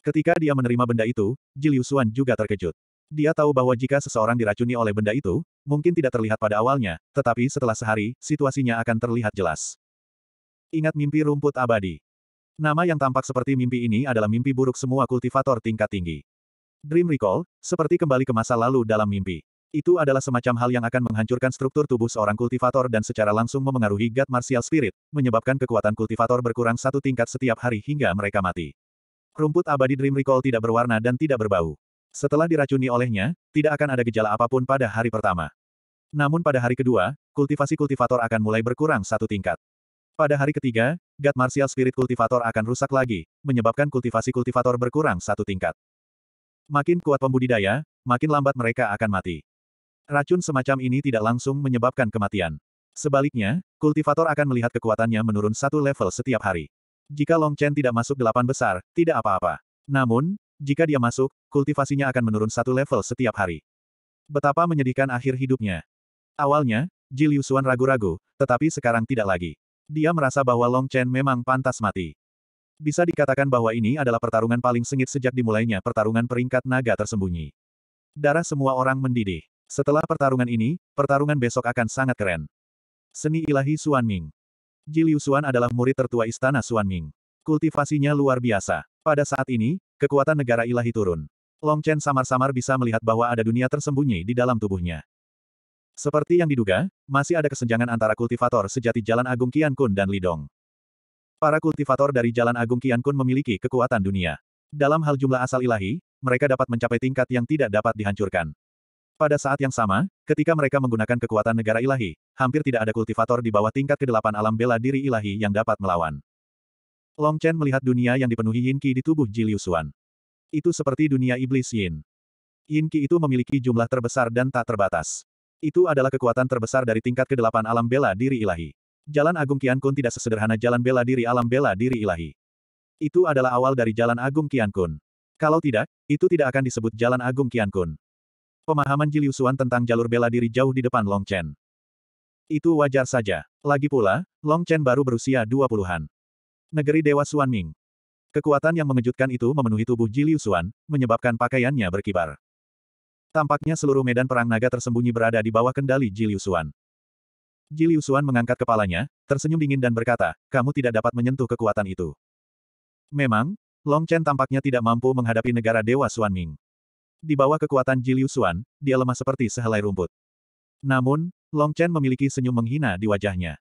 Ketika dia menerima benda itu, Jiliu juga terkejut. Dia tahu bahwa jika seseorang diracuni oleh benda itu, mungkin tidak terlihat pada awalnya, tetapi setelah sehari, situasinya akan terlihat jelas. Ingat mimpi rumput abadi. Nama yang tampak seperti mimpi ini adalah mimpi buruk semua kultivator tingkat tinggi. Dream Recall, seperti kembali ke masa lalu dalam mimpi. Itu adalah semacam hal yang akan menghancurkan struktur tubuh seorang kultivator dan secara langsung memengaruhi God Martial Spirit, menyebabkan kekuatan kultivator berkurang satu tingkat setiap hari hingga mereka mati. Rumput abadi Dream Recall tidak berwarna dan tidak berbau. Setelah diracuni olehnya, tidak akan ada gejala apapun pada hari pertama. Namun pada hari kedua, kultivasi kultivator akan mulai berkurang satu tingkat. Pada hari ketiga, God Martial Spirit kultivator akan rusak lagi, menyebabkan kultivasi kultivator berkurang satu tingkat. Makin kuat pembudidaya, makin lambat mereka akan mati. Racun semacam ini tidak langsung menyebabkan kematian. Sebaliknya, kultivator akan melihat kekuatannya menurun satu level setiap hari. Jika Long Chen tidak masuk delapan besar, tidak apa-apa. Namun, jika dia masuk, kultivasinya akan menurun satu level setiap hari. Betapa menyedihkan akhir hidupnya. Awalnya, Ji Liu ragu-ragu, tetapi sekarang tidak lagi. Dia merasa bahwa Long Chen memang pantas mati. Bisa dikatakan bahwa ini adalah pertarungan paling sengit sejak dimulainya pertarungan peringkat naga tersembunyi. Darah semua orang mendidih. Setelah pertarungan ini, pertarungan besok akan sangat keren. Seni ilahi Suan Ji Liu Suan adalah murid tertua istana Suan Ming. Kultivasinya luar biasa. Pada saat ini, kekuatan negara ilahi turun. Long Chen samar-samar bisa melihat bahwa ada dunia tersembunyi di dalam tubuhnya. Seperti yang diduga, masih ada kesenjangan antara kultivator sejati Jalan Agung Kian Kun dan Lidong. Para kultivator dari Jalan Agung Kiankun memiliki kekuatan dunia. Dalam hal jumlah asal ilahi, mereka dapat mencapai tingkat yang tidak dapat dihancurkan. Pada saat yang sama, ketika mereka menggunakan kekuatan negara ilahi, hampir tidak ada kultivator di bawah tingkat kedelapan alam bela diri ilahi yang dapat melawan. Long Chen melihat dunia yang dipenuhi Yin Qi di tubuh Ji Liu Xuan. Itu seperti dunia iblis Yin. Yin Qi itu memiliki jumlah terbesar dan tak terbatas. Itu adalah kekuatan terbesar dari tingkat kedelapan alam bela diri ilahi. Jalan Agung Kian Kun tidak sesederhana jalan bela diri alam bela diri ilahi. Itu adalah awal dari Jalan Agung Kian Kun. Kalau tidak, itu tidak akan disebut Jalan Agung Kian Kun. Pemahaman Ji Liusuan tentang jalur bela diri jauh di depan Long Chen. Itu wajar saja. Lagi pula, Long Chen baru berusia 20-an. Negeri Dewa Suan Ming. Kekuatan yang mengejutkan itu memenuhi tubuh Ji Liusuan, menyebabkan pakaiannya berkibar. Tampaknya seluruh medan perang naga tersembunyi berada di bawah kendali Ji Suan. Ji Liu Xuan mengangkat kepalanya, tersenyum dingin dan berkata, kamu tidak dapat menyentuh kekuatan itu. Memang, Long Chen tampaknya tidak mampu menghadapi negara Dewa Xuan Ming. Di bawah kekuatan Ji Liu Xuan, dia lemah seperti sehelai rumput. Namun, Long Chen memiliki senyum menghina di wajahnya.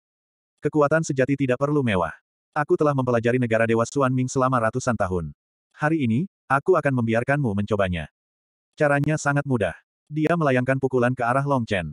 Kekuatan sejati tidak perlu mewah. Aku telah mempelajari negara Dewa Xuan Ming selama ratusan tahun. Hari ini, aku akan membiarkanmu mencobanya. Caranya sangat mudah. Dia melayangkan pukulan ke arah Long Chen.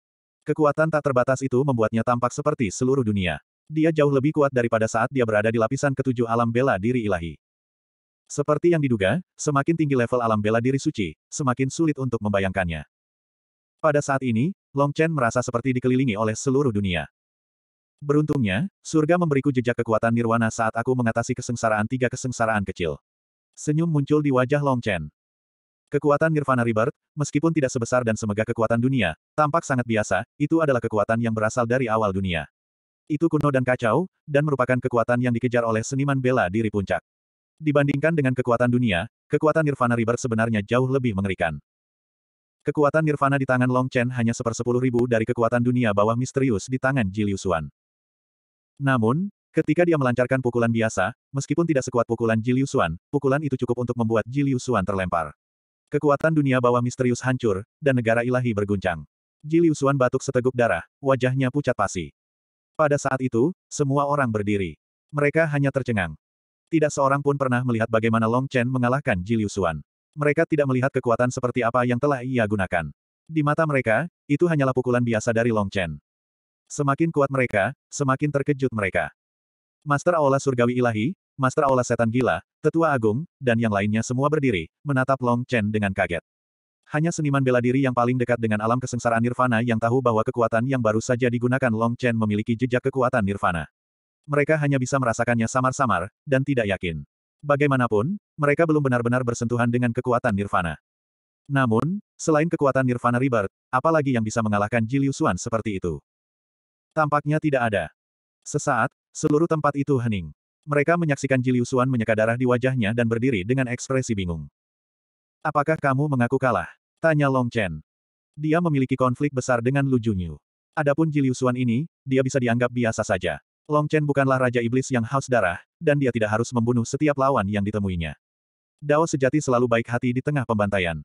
Kekuatan tak terbatas itu membuatnya tampak seperti seluruh dunia. Dia jauh lebih kuat daripada saat dia berada di lapisan ketujuh alam bela diri ilahi. Seperti yang diduga, semakin tinggi level alam bela diri suci, semakin sulit untuk membayangkannya. Pada saat ini, Long Chen merasa seperti dikelilingi oleh seluruh dunia. Beruntungnya, surga memberiku jejak kekuatan nirwana saat aku mengatasi kesengsaraan tiga kesengsaraan kecil. Senyum muncul di wajah Long Chen. Kekuatan Nirvana Rebirth, meskipun tidak sebesar dan semegah kekuatan dunia, tampak sangat biasa, itu adalah kekuatan yang berasal dari awal dunia. Itu kuno dan kacau, dan merupakan kekuatan yang dikejar oleh seniman bela diri puncak. Dibandingkan dengan kekuatan dunia, kekuatan Nirvana Rebirth sebenarnya jauh lebih mengerikan. Kekuatan Nirvana di tangan Long Chen hanya sepersepuluh ribu dari kekuatan dunia bawah misterius di tangan Jiliu Xuan. Namun, Ketika dia melancarkan pukulan biasa, meskipun tidak sekuat pukulan Jiliu Xuan, pukulan itu cukup untuk membuat Jiliu Xuan terlempar. Kekuatan dunia bawah misterius hancur, dan negara ilahi berguncang. Jiliusuan batuk seteguk darah, wajahnya pucat pasi. Pada saat itu, semua orang berdiri. Mereka hanya tercengang. Tidak seorang pun pernah melihat bagaimana Long Chen mengalahkan Jiliusuan. Mereka tidak melihat kekuatan seperti apa yang telah ia gunakan. Di mata mereka, itu hanyalah pukulan biasa dari Long Chen. Semakin kuat mereka, semakin terkejut mereka. Master Aula Surgawi Ilahi, Master Aula Setan Gila, Tetua Agung, dan yang lainnya semua berdiri, menatap Long Chen dengan kaget. Hanya seniman bela diri yang paling dekat dengan alam kesengsaraan nirvana yang tahu bahwa kekuatan yang baru saja digunakan Long Chen memiliki jejak kekuatan nirvana. Mereka hanya bisa merasakannya samar-samar, dan tidak yakin. Bagaimanapun, mereka belum benar-benar bersentuhan dengan kekuatan nirvana. Namun, selain kekuatan Nirvana Rebirth, apalagi yang bisa mengalahkan Ji Liu Xuan seperti itu? Tampaknya tidak ada. Sesaat, seluruh tempat itu hening. Mereka menyaksikan Jiliusuan menyeka darah di wajahnya dan berdiri dengan ekspresi bingung. Apakah kamu mengaku kalah? Tanya Long Chen. Dia memiliki konflik besar dengan Lu Junyu. Adapun Jiliusuan ini, dia bisa dianggap biasa saja. Long Chen bukanlah Raja Iblis yang haus darah, dan dia tidak harus membunuh setiap lawan yang ditemuinya. Dao sejati selalu baik hati di tengah pembantaian.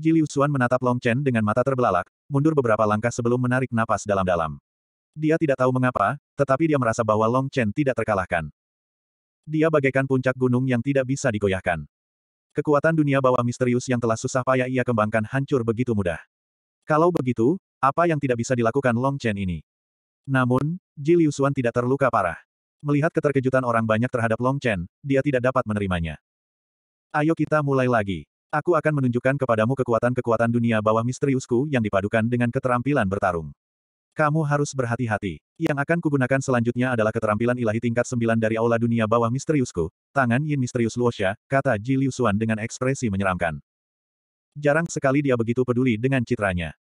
Jiliusuan menatap Long Chen dengan mata terbelalak, mundur beberapa langkah sebelum menarik napas dalam-dalam. Dia tidak tahu mengapa, tetapi dia merasa bahwa Long Chen tidak terkalahkan. Dia bagaikan puncak gunung yang tidak bisa digoyahkan. Kekuatan dunia bawah misterius yang telah susah payah ia kembangkan hancur begitu mudah. Kalau begitu, apa yang tidak bisa dilakukan Long Chen ini? Namun, Ji Liu Xuan tidak terluka parah. Melihat keterkejutan orang banyak terhadap Long Chen, dia tidak dapat menerimanya. Ayo kita mulai lagi. Aku akan menunjukkan kepadamu kekuatan-kekuatan dunia bawah misteriusku yang dipadukan dengan keterampilan bertarung. Kamu harus berhati-hati. Yang akan kugunakan selanjutnya adalah keterampilan ilahi tingkat 9 dari Aula Dunia Bawah Misteriusku, tangan Yin Misterius Luosha, kata Ji Liu Xuan dengan ekspresi menyeramkan. Jarang sekali dia begitu peduli dengan citranya.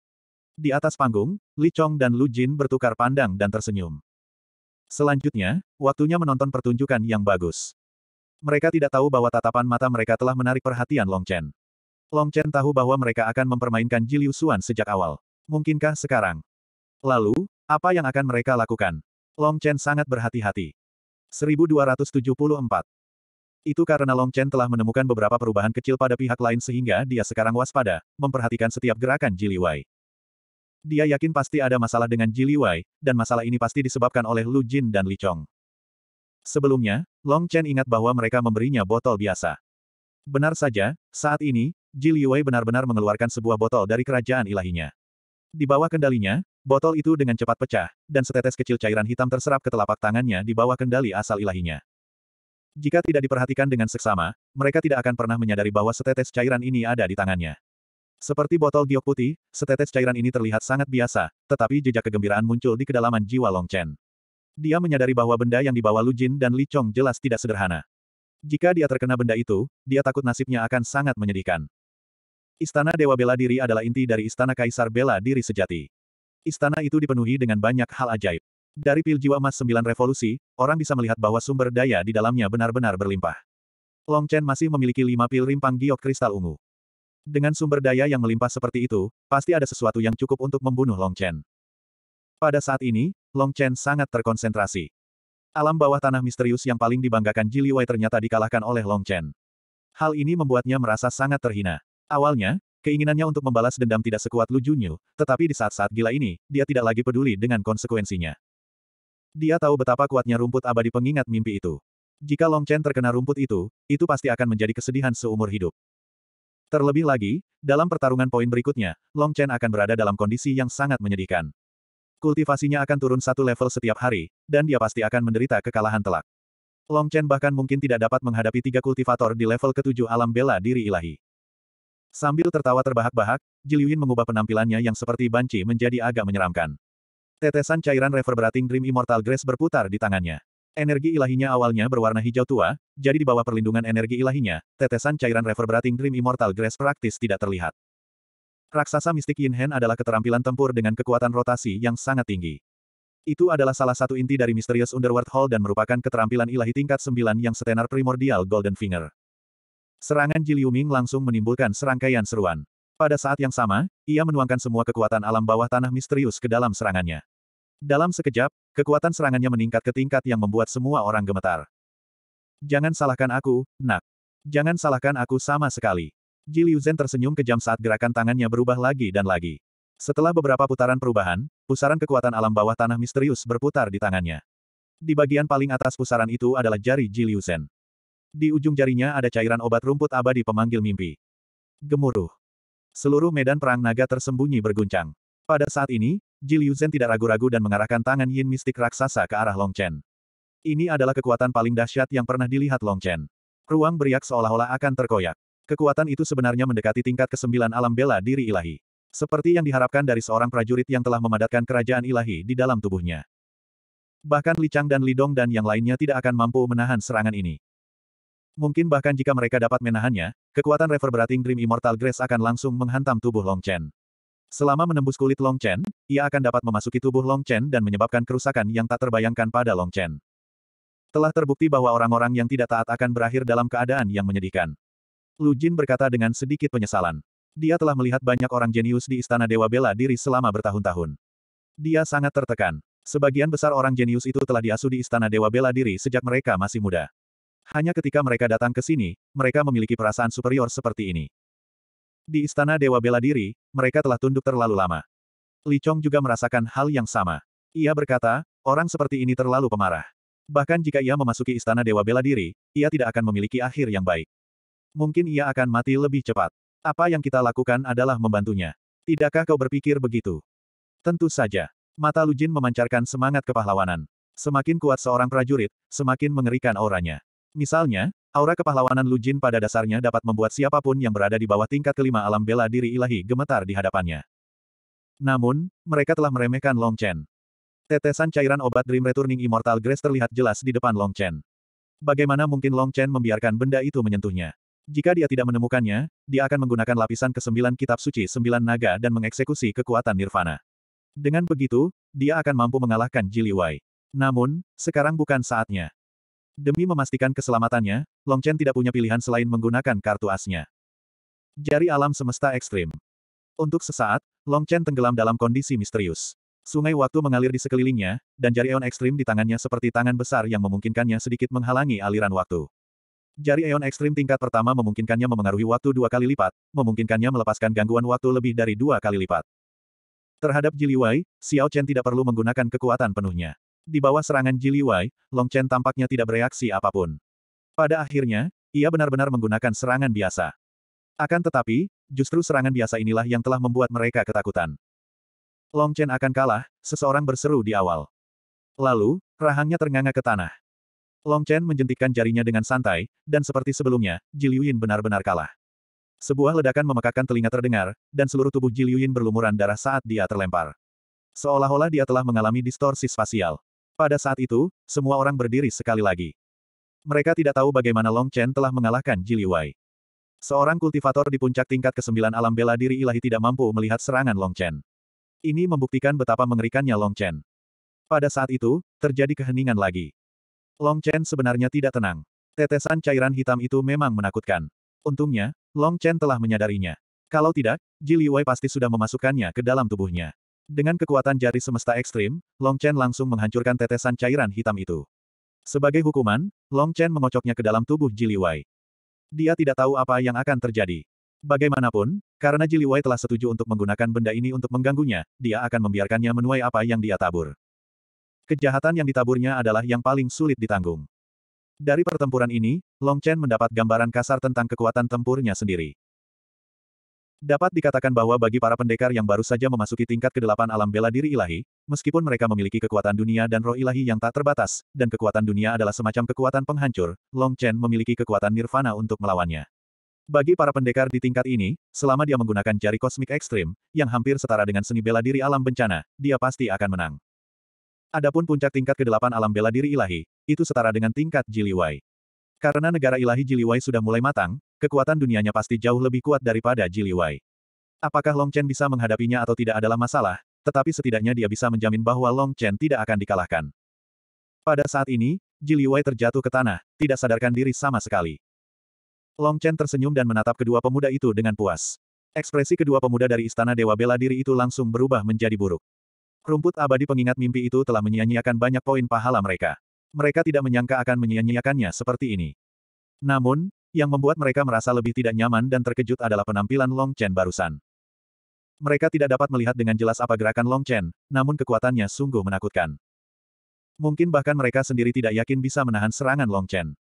Di atas panggung, Li Chong dan Lu Jin bertukar pandang dan tersenyum. Selanjutnya, waktunya menonton pertunjukan yang bagus. Mereka tidak tahu bahwa tatapan mata mereka telah menarik perhatian Long Chen. Long Chen tahu bahwa mereka akan mempermainkan Ji Liu Xuan sejak awal. Mungkinkah sekarang? Lalu, apa yang akan mereka lakukan? Long Chen sangat berhati-hati. 1274. Itu karena Long Chen telah menemukan beberapa perubahan kecil pada pihak lain sehingga dia sekarang waspada, memperhatikan setiap gerakan Jili Wai. Dia yakin pasti ada masalah dengan Jili Wai, dan masalah ini pasti disebabkan oleh Lu Jin dan Li Chong. Sebelumnya, Long Chen ingat bahwa mereka memberinya botol biasa. Benar saja, saat ini, Jili Wai benar-benar mengeluarkan sebuah botol dari kerajaan ilahinya. Di bawah kendalinya, Botol itu dengan cepat pecah, dan setetes kecil cairan hitam terserap ke telapak tangannya di bawah kendali asal ilahinya. Jika tidak diperhatikan dengan seksama, mereka tidak akan pernah menyadari bahwa setetes cairan ini ada di tangannya. Seperti botol giok putih, setetes cairan ini terlihat sangat biasa, tetapi jejak kegembiraan muncul di kedalaman jiwa Long Chen. Dia menyadari bahwa benda yang dibawa Lu Jin dan Li Chong jelas tidak sederhana. Jika dia terkena benda itu, dia takut nasibnya akan sangat menyedihkan. Istana Dewa Bela Diri adalah inti dari Istana Kaisar Bela Diri sejati. Istana itu dipenuhi dengan banyak hal ajaib. Dari pil jiwa emas sembilan revolusi, orang bisa melihat bahwa sumber daya di dalamnya benar-benar berlimpah. Long Chen masih memiliki lima pil rimpang giok kristal ungu. Dengan sumber daya yang melimpah seperti itu, pasti ada sesuatu yang cukup untuk membunuh Long Chen. Pada saat ini, Long Chen sangat terkonsentrasi. Alam bawah tanah misterius yang paling dibanggakan Jiliwei Wei ternyata dikalahkan oleh Long Chen. Hal ini membuatnya merasa sangat terhina. Awalnya, Keinginannya untuk membalas dendam tidak sekuat Lu Junyu, tetapi di saat-saat gila ini, dia tidak lagi peduli dengan konsekuensinya. Dia tahu betapa kuatnya rumput abadi pengingat mimpi itu. Jika Long Chen terkena rumput itu, itu pasti akan menjadi kesedihan seumur hidup. Terlebih lagi, dalam pertarungan poin berikutnya, Long Chen akan berada dalam kondisi yang sangat menyedihkan. Kultivasinya akan turun satu level setiap hari, dan dia pasti akan menderita kekalahan telak. Long Chen bahkan mungkin tidak dapat menghadapi tiga kultivator di level ketujuh alam bela diri ilahi. Sambil tertawa terbahak-bahak, Jiliwin mengubah penampilannya yang seperti banci menjadi agak menyeramkan. Tetesan cairan reverberating Dream Immortal Grace berputar di tangannya. Energi ilahinya awalnya berwarna hijau tua, jadi di bawah perlindungan energi ilahinya, tetesan cairan reverberating Dream Immortal Grace praktis tidak terlihat. Raksasa mistik Yin Hen adalah keterampilan tempur dengan kekuatan rotasi yang sangat tinggi. Itu adalah salah satu inti dari Misterius Underworld Hall dan merupakan keterampilan ilahi tingkat 9 yang setenar primordial Golden Finger. Serangan Ming langsung menimbulkan serangkaian seruan. Pada saat yang sama, ia menuangkan semua kekuatan alam bawah tanah misterius ke dalam serangannya. Dalam sekejap, kekuatan serangannya meningkat ke tingkat yang membuat semua orang gemetar. Jangan salahkan aku, nak. Jangan salahkan aku sama sekali. Ji Liu Zhen tersenyum kejam saat gerakan tangannya berubah lagi dan lagi. Setelah beberapa putaran perubahan, pusaran kekuatan alam bawah tanah misterius berputar di tangannya. Di bagian paling atas pusaran itu adalah jari Ji Liu Zhen. Di ujung jarinya ada cairan obat rumput abadi pemanggil mimpi. Gemuruh. Seluruh medan perang naga tersembunyi berguncang. Pada saat ini, Ji Liu Zhen tidak ragu-ragu dan mengarahkan tangan Yin mistik raksasa ke arah Long Chen. Ini adalah kekuatan paling dahsyat yang pernah dilihat Long Chen. Ruang beriak seolah-olah akan terkoyak. Kekuatan itu sebenarnya mendekati tingkat kesembilan alam bela diri ilahi. Seperti yang diharapkan dari seorang prajurit yang telah memadatkan kerajaan ilahi di dalam tubuhnya. Bahkan Li Chang dan Li Dong dan yang lainnya tidak akan mampu menahan serangan ini. Mungkin bahkan jika mereka dapat menahannya, kekuatan reverberating Dream Immortal Grace akan langsung menghantam tubuh Long Chen. Selama menembus kulit Long Chen, ia akan dapat memasuki tubuh Long Chen dan menyebabkan kerusakan yang tak terbayangkan pada Long Chen. Telah terbukti bahwa orang-orang yang tidak taat akan berakhir dalam keadaan yang menyedihkan. Lu Jin berkata dengan sedikit penyesalan. Dia telah melihat banyak orang jenius di Istana Dewa Bela Diri selama bertahun-tahun. Dia sangat tertekan. Sebagian besar orang jenius itu telah diasuh di Istana Dewa Bela Diri sejak mereka masih muda. Hanya ketika mereka datang ke sini, mereka memiliki perasaan superior seperti ini. Di Istana Dewa Bela Diri, mereka telah tunduk terlalu lama. Li Chong juga merasakan hal yang sama. Ia berkata, orang seperti ini terlalu pemarah. Bahkan jika ia memasuki Istana Dewa Bela Diri, ia tidak akan memiliki akhir yang baik. Mungkin ia akan mati lebih cepat. Apa yang kita lakukan adalah membantunya. Tidakkah kau berpikir begitu? Tentu saja. Mata Lujin memancarkan semangat kepahlawanan. Semakin kuat seorang prajurit, semakin mengerikan auranya. Misalnya, aura kepahlawanan Lu Jin pada dasarnya dapat membuat siapapun yang berada di bawah tingkat kelima alam bela diri ilahi gemetar di hadapannya. Namun, mereka telah meremehkan Long Chen. Tetesan cairan obat Dream Returning Immortal Grace terlihat jelas di depan Long Chen. Bagaimana mungkin Long Chen membiarkan benda itu menyentuhnya? Jika dia tidak menemukannya, dia akan menggunakan lapisan ke-9 kitab suci sembilan naga dan mengeksekusi kekuatan Nirvana. Dengan begitu, dia akan mampu mengalahkan Jili Wei. Namun, sekarang bukan saatnya. Demi memastikan keselamatannya, Long Chen tidak punya pilihan selain menggunakan kartu asnya. Jari alam semesta ekstrim. Untuk sesaat, Long Chen tenggelam dalam kondisi misterius. Sungai waktu mengalir di sekelilingnya, dan jari eon ekstrim di tangannya seperti tangan besar yang memungkinkannya sedikit menghalangi aliran waktu. Jari eon ekstrim tingkat pertama memungkinkannya memengaruhi waktu dua kali lipat, memungkinkannya melepaskan gangguan waktu lebih dari dua kali lipat. Terhadap Jiliwai, Xiao Chen tidak perlu menggunakan kekuatan penuhnya. Di bawah serangan Wai, Long Chen tampaknya tidak bereaksi apapun. Pada akhirnya, ia benar-benar menggunakan serangan biasa. Akan tetapi, justru serangan biasa inilah yang telah membuat mereka ketakutan. Long Chen akan kalah, seseorang berseru di awal. Lalu, rahangnya ternganga ke tanah. Long Chen menjentikkan jarinya dengan santai, dan seperti sebelumnya, Jiliuyin Yin benar-benar kalah. Sebuah ledakan memekakkan telinga terdengar, dan seluruh tubuh Jiliuyin Yin berlumuran darah saat dia terlempar. Seolah-olah dia telah mengalami distorsi spasial. Pada saat itu, semua orang berdiri sekali lagi. Mereka tidak tahu bagaimana Long Chen telah mengalahkan Ji Liwei. Seorang kultivator di puncak tingkat ke-9 alam bela diri ilahi tidak mampu melihat serangan Long Chen. Ini membuktikan betapa mengerikannya Long Chen. Pada saat itu, terjadi keheningan lagi. Long Chen sebenarnya tidak tenang. Tetesan cairan hitam itu memang menakutkan. Untungnya, Long Chen telah menyadarinya. Kalau tidak, Ji Liwei pasti sudah memasukkannya ke dalam tubuhnya. Dengan kekuatan jari semesta ekstrim, Long Chen langsung menghancurkan tetesan cairan hitam itu. Sebagai hukuman, Long Chen mengocoknya ke dalam tubuh Wai. Dia tidak tahu apa yang akan terjadi. Bagaimanapun, karena Wai telah setuju untuk menggunakan benda ini untuk mengganggunya, dia akan membiarkannya menuai apa yang dia tabur. Kejahatan yang ditaburnya adalah yang paling sulit ditanggung. Dari pertempuran ini, Long Chen mendapat gambaran kasar tentang kekuatan tempurnya sendiri. Dapat dikatakan bahwa bagi para pendekar yang baru saja memasuki tingkat ke kedelapan alam bela diri ilahi, meskipun mereka memiliki kekuatan dunia dan roh ilahi yang tak terbatas, dan kekuatan dunia adalah semacam kekuatan penghancur, Long Chen memiliki kekuatan nirvana untuk melawannya. Bagi para pendekar di tingkat ini, selama dia menggunakan jari kosmik ekstrim, yang hampir setara dengan seni bela diri alam bencana, dia pasti akan menang. Adapun puncak tingkat ke kedelapan alam bela diri ilahi, itu setara dengan tingkat Jiliwai. Karena negara ilahi Jiliwai sudah mulai matang, Kekuatan dunianya pasti jauh lebih kuat daripada Jiliwei. Apakah Long Chen bisa menghadapinya atau tidak adalah masalah, tetapi setidaknya dia bisa menjamin bahwa Long Chen tidak akan dikalahkan. Pada saat ini, Jiliwei terjatuh ke tanah, tidak sadarkan diri sama sekali. Long Chen tersenyum dan menatap kedua pemuda itu dengan puas. Ekspresi kedua pemuda dari Istana Dewa Bela Diri itu langsung berubah menjadi buruk. Rumput abadi pengingat mimpi itu telah menyia-nyiakan banyak poin pahala mereka. Mereka tidak menyangka akan menyia-nyiakannya seperti ini. Namun, yang membuat mereka merasa lebih tidak nyaman dan terkejut adalah penampilan Long Chen barusan. Mereka tidak dapat melihat dengan jelas apa gerakan Long Chen, namun kekuatannya sungguh menakutkan. Mungkin bahkan mereka sendiri tidak yakin bisa menahan serangan Long Chen.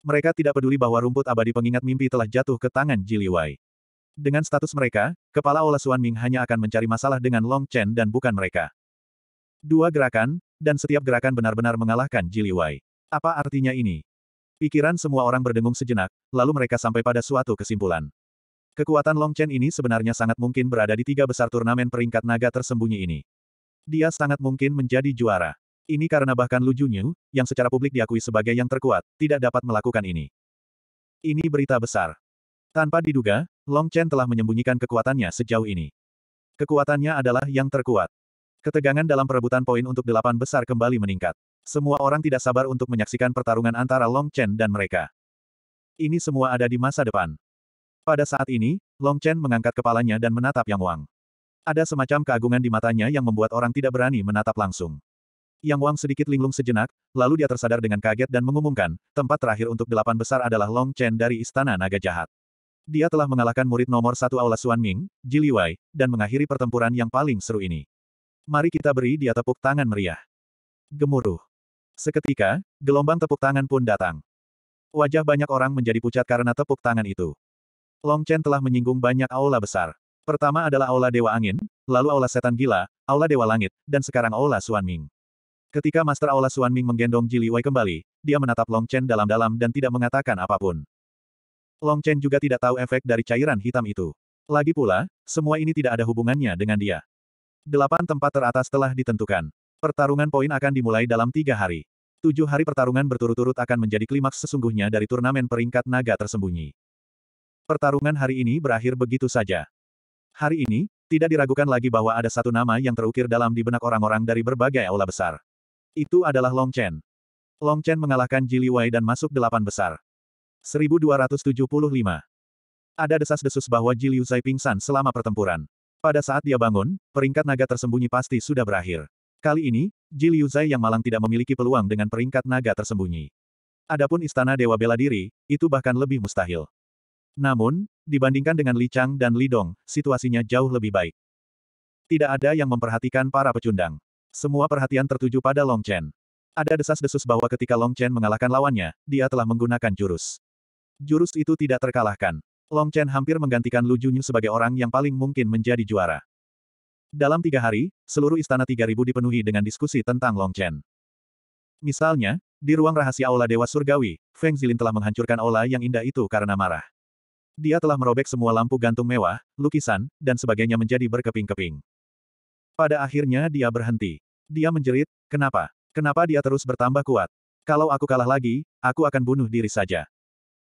Mereka tidak peduli bahwa rumput abadi pengingat mimpi telah jatuh ke tangan Ji Liwei. Dengan status mereka, kepala Ola Suan Ming hanya akan mencari masalah dengan Long Chen dan bukan mereka. Dua gerakan, dan setiap gerakan benar-benar mengalahkan Ji Liwei. Apa artinya ini? Pikiran semua orang berdengung sejenak, lalu mereka sampai pada suatu kesimpulan. Kekuatan Long Chen ini sebenarnya sangat mungkin berada di tiga besar turnamen peringkat naga tersembunyi ini. Dia sangat mungkin menjadi juara. Ini karena bahkan Lu Junyu, yang secara publik diakui sebagai yang terkuat, tidak dapat melakukan ini. Ini berita besar. Tanpa diduga, Long Chen telah menyembunyikan kekuatannya sejauh ini. Kekuatannya adalah yang terkuat. Ketegangan dalam perebutan poin untuk delapan besar kembali meningkat. Semua orang tidak sabar untuk menyaksikan pertarungan antara Long Chen dan mereka. Ini semua ada di masa depan. Pada saat ini, Long Chen mengangkat kepalanya dan menatap Yang Wang. Ada semacam keagungan di matanya yang membuat orang tidak berani menatap langsung. Yang Wang sedikit linglung sejenak, lalu dia tersadar dengan kaget dan mengumumkan, tempat terakhir untuk delapan besar adalah Long Chen dari Istana Naga Jahat. Dia telah mengalahkan murid nomor satu Aula Suan Ming, Ji Wai, dan mengakhiri pertempuran yang paling seru ini. Mari kita beri dia tepuk tangan meriah. Gemuruh. Seketika, gelombang tepuk tangan pun datang. Wajah banyak orang menjadi pucat karena tepuk tangan itu. Long Chen telah menyinggung banyak aula besar. Pertama adalah Aula Dewa Angin, lalu Aula Setan Gila, Aula Dewa Langit, dan sekarang Aula Suan Ming. Ketika Master Aula Suan Ming menggendong Jili Wei kembali, dia menatap Long Chen dalam-dalam dan tidak mengatakan apapun. Long Chen juga tidak tahu efek dari cairan hitam itu. Lagi pula, semua ini tidak ada hubungannya dengan dia. Delapan tempat teratas telah ditentukan. Pertarungan poin akan dimulai dalam tiga hari. Tujuh hari pertarungan berturut-turut akan menjadi klimaks sesungguhnya dari turnamen peringkat naga tersembunyi. Pertarungan hari ini berakhir begitu saja. Hari ini, tidak diragukan lagi bahwa ada satu nama yang terukir dalam di benak orang-orang dari berbagai aula besar. Itu adalah Long Chen. Long Chen mengalahkan Jili Wei dan masuk delapan besar. 1275. Ada desas-desus bahwa Ji Liu Zai pingsan selama pertempuran. Pada saat dia bangun, peringkat naga tersembunyi pasti sudah berakhir. Kali ini, Ji Liu Zai yang malang tidak memiliki peluang dengan peringkat naga tersembunyi. Adapun istana Dewa Bela Diri, itu bahkan lebih mustahil. Namun, dibandingkan dengan Li Chang dan Li Dong, situasinya jauh lebih baik. Tidak ada yang memperhatikan para pecundang. Semua perhatian tertuju pada Long Chen. Ada desas-desus bahwa ketika Long Chen mengalahkan lawannya, dia telah menggunakan jurus. Jurus itu tidak terkalahkan. Long Chen hampir menggantikan Lu Junyu sebagai orang yang paling mungkin menjadi juara. Dalam tiga hari, seluruh istana 3000 dipenuhi dengan diskusi tentang Long Chen. Misalnya, di ruang rahasia Aula Dewa Surgawi, Feng Zilin telah menghancurkan aula yang indah itu karena marah. Dia telah merobek semua lampu gantung mewah, lukisan, dan sebagainya menjadi berkeping-keping. Pada akhirnya dia berhenti. Dia menjerit, kenapa? Kenapa dia terus bertambah kuat? Kalau aku kalah lagi, aku akan bunuh diri saja.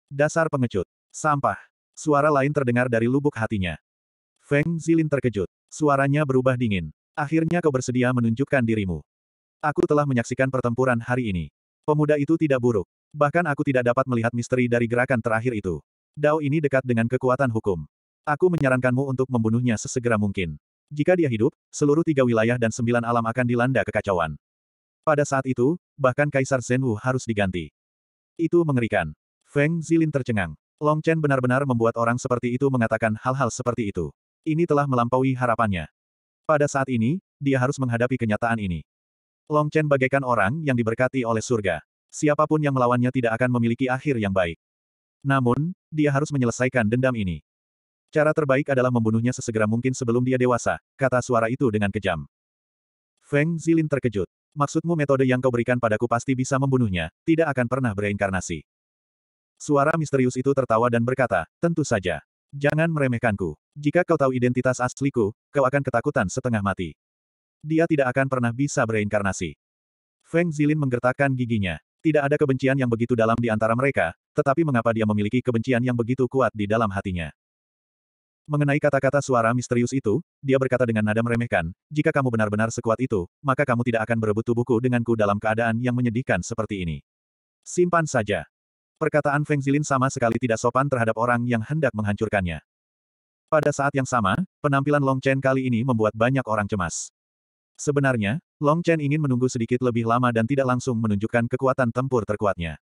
Dasar pengecut. Sampah. Suara lain terdengar dari lubuk hatinya. Feng Zilin terkejut. Suaranya berubah dingin. Akhirnya kau bersedia menunjukkan dirimu. Aku telah menyaksikan pertempuran hari ini. Pemuda itu tidak buruk. Bahkan aku tidak dapat melihat misteri dari gerakan terakhir itu. Dao ini dekat dengan kekuatan hukum. Aku menyarankanmu untuk membunuhnya sesegera mungkin. Jika dia hidup, seluruh tiga wilayah dan sembilan alam akan dilanda kekacauan. Pada saat itu, bahkan Kaisar Zenwu harus diganti. Itu mengerikan. Feng Zilin tercengang. Long Chen benar-benar membuat orang seperti itu mengatakan hal-hal seperti itu. Ini telah melampaui harapannya. Pada saat ini, dia harus menghadapi kenyataan ini. Long Chen bagaikan orang yang diberkati oleh surga. Siapapun yang melawannya tidak akan memiliki akhir yang baik. Namun, dia harus menyelesaikan dendam ini. Cara terbaik adalah membunuhnya sesegera mungkin sebelum dia dewasa, kata suara itu dengan kejam. Feng Zilin terkejut. Maksudmu metode yang kau berikan padaku pasti bisa membunuhnya, tidak akan pernah bereinkarnasi. Suara misterius itu tertawa dan berkata, tentu saja. Jangan meremehkanku. Jika kau tahu identitas asliku, kau akan ketakutan setengah mati. Dia tidak akan pernah bisa bereinkarnasi. Feng Zilin menggertakkan giginya. Tidak ada kebencian yang begitu dalam di antara mereka, tetapi mengapa dia memiliki kebencian yang begitu kuat di dalam hatinya? Mengenai kata-kata suara misterius itu, dia berkata dengan nada meremehkan, jika kamu benar-benar sekuat itu, maka kamu tidak akan berebut tubuhku denganku dalam keadaan yang menyedihkan seperti ini. Simpan saja. Perkataan Feng Zilin sama sekali tidak sopan terhadap orang yang hendak menghancurkannya. Pada saat yang sama, penampilan Long Chen kali ini membuat banyak orang cemas. Sebenarnya, Long Chen ingin menunggu sedikit lebih lama dan tidak langsung menunjukkan kekuatan tempur terkuatnya.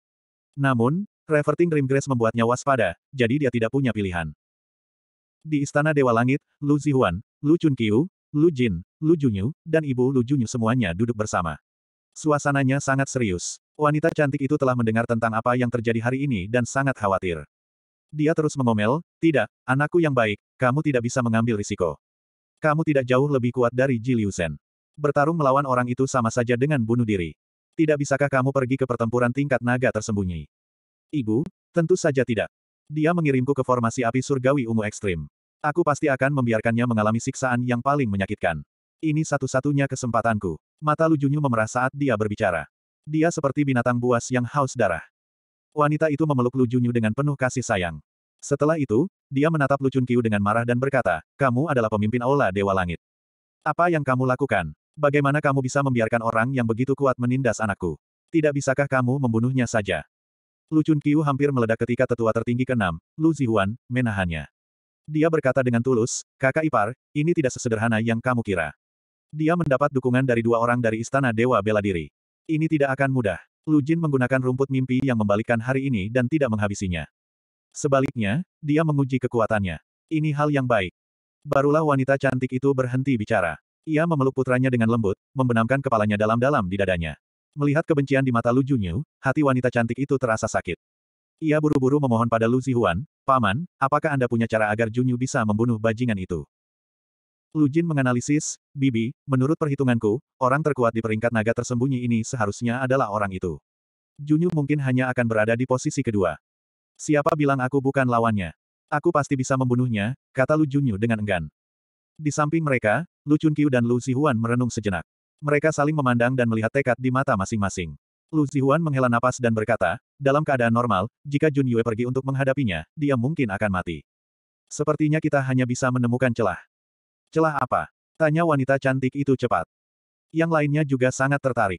Namun, reverting Rim Grace membuatnya waspada, jadi dia tidak punya pilihan. Di Istana Dewa Langit, Lu Zihuan, Lu Chunqiu, Lu Jin, Lu Junyu, dan Ibu Lu Junyu semuanya duduk bersama. Suasananya sangat serius. Wanita cantik itu telah mendengar tentang apa yang terjadi hari ini dan sangat khawatir. Dia terus mengomel, tidak, anakku yang baik, kamu tidak bisa mengambil risiko. Kamu tidak jauh lebih kuat dari Ji Liu Shen. Bertarung melawan orang itu sama saja dengan bunuh diri. Tidak bisakah kamu pergi ke pertempuran tingkat naga tersembunyi? Ibu, tentu saja tidak. Dia mengirimku ke formasi api surgawi ungu ekstrim. Aku pasti akan membiarkannya mengalami siksaan yang paling menyakitkan. Ini satu-satunya kesempatanku. Mata Junyu memerah saat dia berbicara. Dia seperti binatang buas yang haus darah. Wanita itu memeluk Lu Junyu dengan penuh kasih sayang. Setelah itu, dia menatap Lu Chun dengan marah dan berkata, kamu adalah pemimpin Aula Dewa Langit. Apa yang kamu lakukan? Bagaimana kamu bisa membiarkan orang yang begitu kuat menindas anakku? Tidak bisakah kamu membunuhnya saja? Lu Chun hampir meledak ketika tetua tertinggi keenam, Lu Zihuan, menahannya. Dia berkata dengan tulus, kakak ipar, ini tidak sesederhana yang kamu kira. Dia mendapat dukungan dari dua orang dari Istana Dewa Bela Diri. Ini tidak akan mudah. Lu Jin menggunakan rumput mimpi yang membalikkan hari ini dan tidak menghabisinya. Sebaliknya, dia menguji kekuatannya. Ini hal yang baik. Barulah wanita cantik itu berhenti bicara. Ia memeluk putranya dengan lembut, membenamkan kepalanya dalam-dalam di dadanya. Melihat kebencian di mata Lu Junyu, hati wanita cantik itu terasa sakit. Ia buru-buru memohon pada Lu Zihuan, Paman, apakah Anda punya cara agar Junyu bisa membunuh bajingan itu? Lu Jin menganalisis, Bibi, menurut perhitunganku, orang terkuat di peringkat naga tersembunyi ini seharusnya adalah orang itu. Junyu mungkin hanya akan berada di posisi kedua. Siapa bilang aku bukan lawannya? Aku pasti bisa membunuhnya, kata Lu Junyu dengan enggan. Di samping mereka, Lu Chunqiu dan Lu Zihuan merenung sejenak. Mereka saling memandang dan melihat tekad di mata masing-masing. Lu Zihuan menghela napas dan berkata, dalam keadaan normal, jika Jun pergi untuk menghadapinya, dia mungkin akan mati. Sepertinya kita hanya bisa menemukan celah. Celah apa? Tanya wanita cantik itu cepat. Yang lainnya juga sangat tertarik.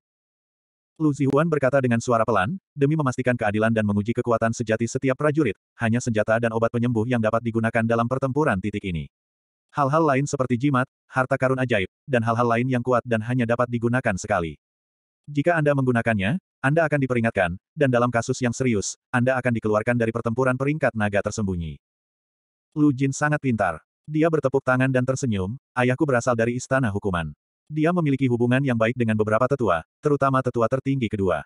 Lu Zihuan berkata dengan suara pelan, demi memastikan keadilan dan menguji kekuatan sejati setiap prajurit, hanya senjata dan obat penyembuh yang dapat digunakan dalam pertempuran titik ini. Hal-hal lain seperti jimat, harta karun ajaib, dan hal-hal lain yang kuat dan hanya dapat digunakan sekali. Jika Anda menggunakannya, Anda akan diperingatkan, dan dalam kasus yang serius, Anda akan dikeluarkan dari pertempuran peringkat naga tersembunyi. Lu Jin sangat pintar. Dia bertepuk tangan dan tersenyum, ayahku berasal dari istana hukuman. Dia memiliki hubungan yang baik dengan beberapa tetua, terutama tetua tertinggi kedua.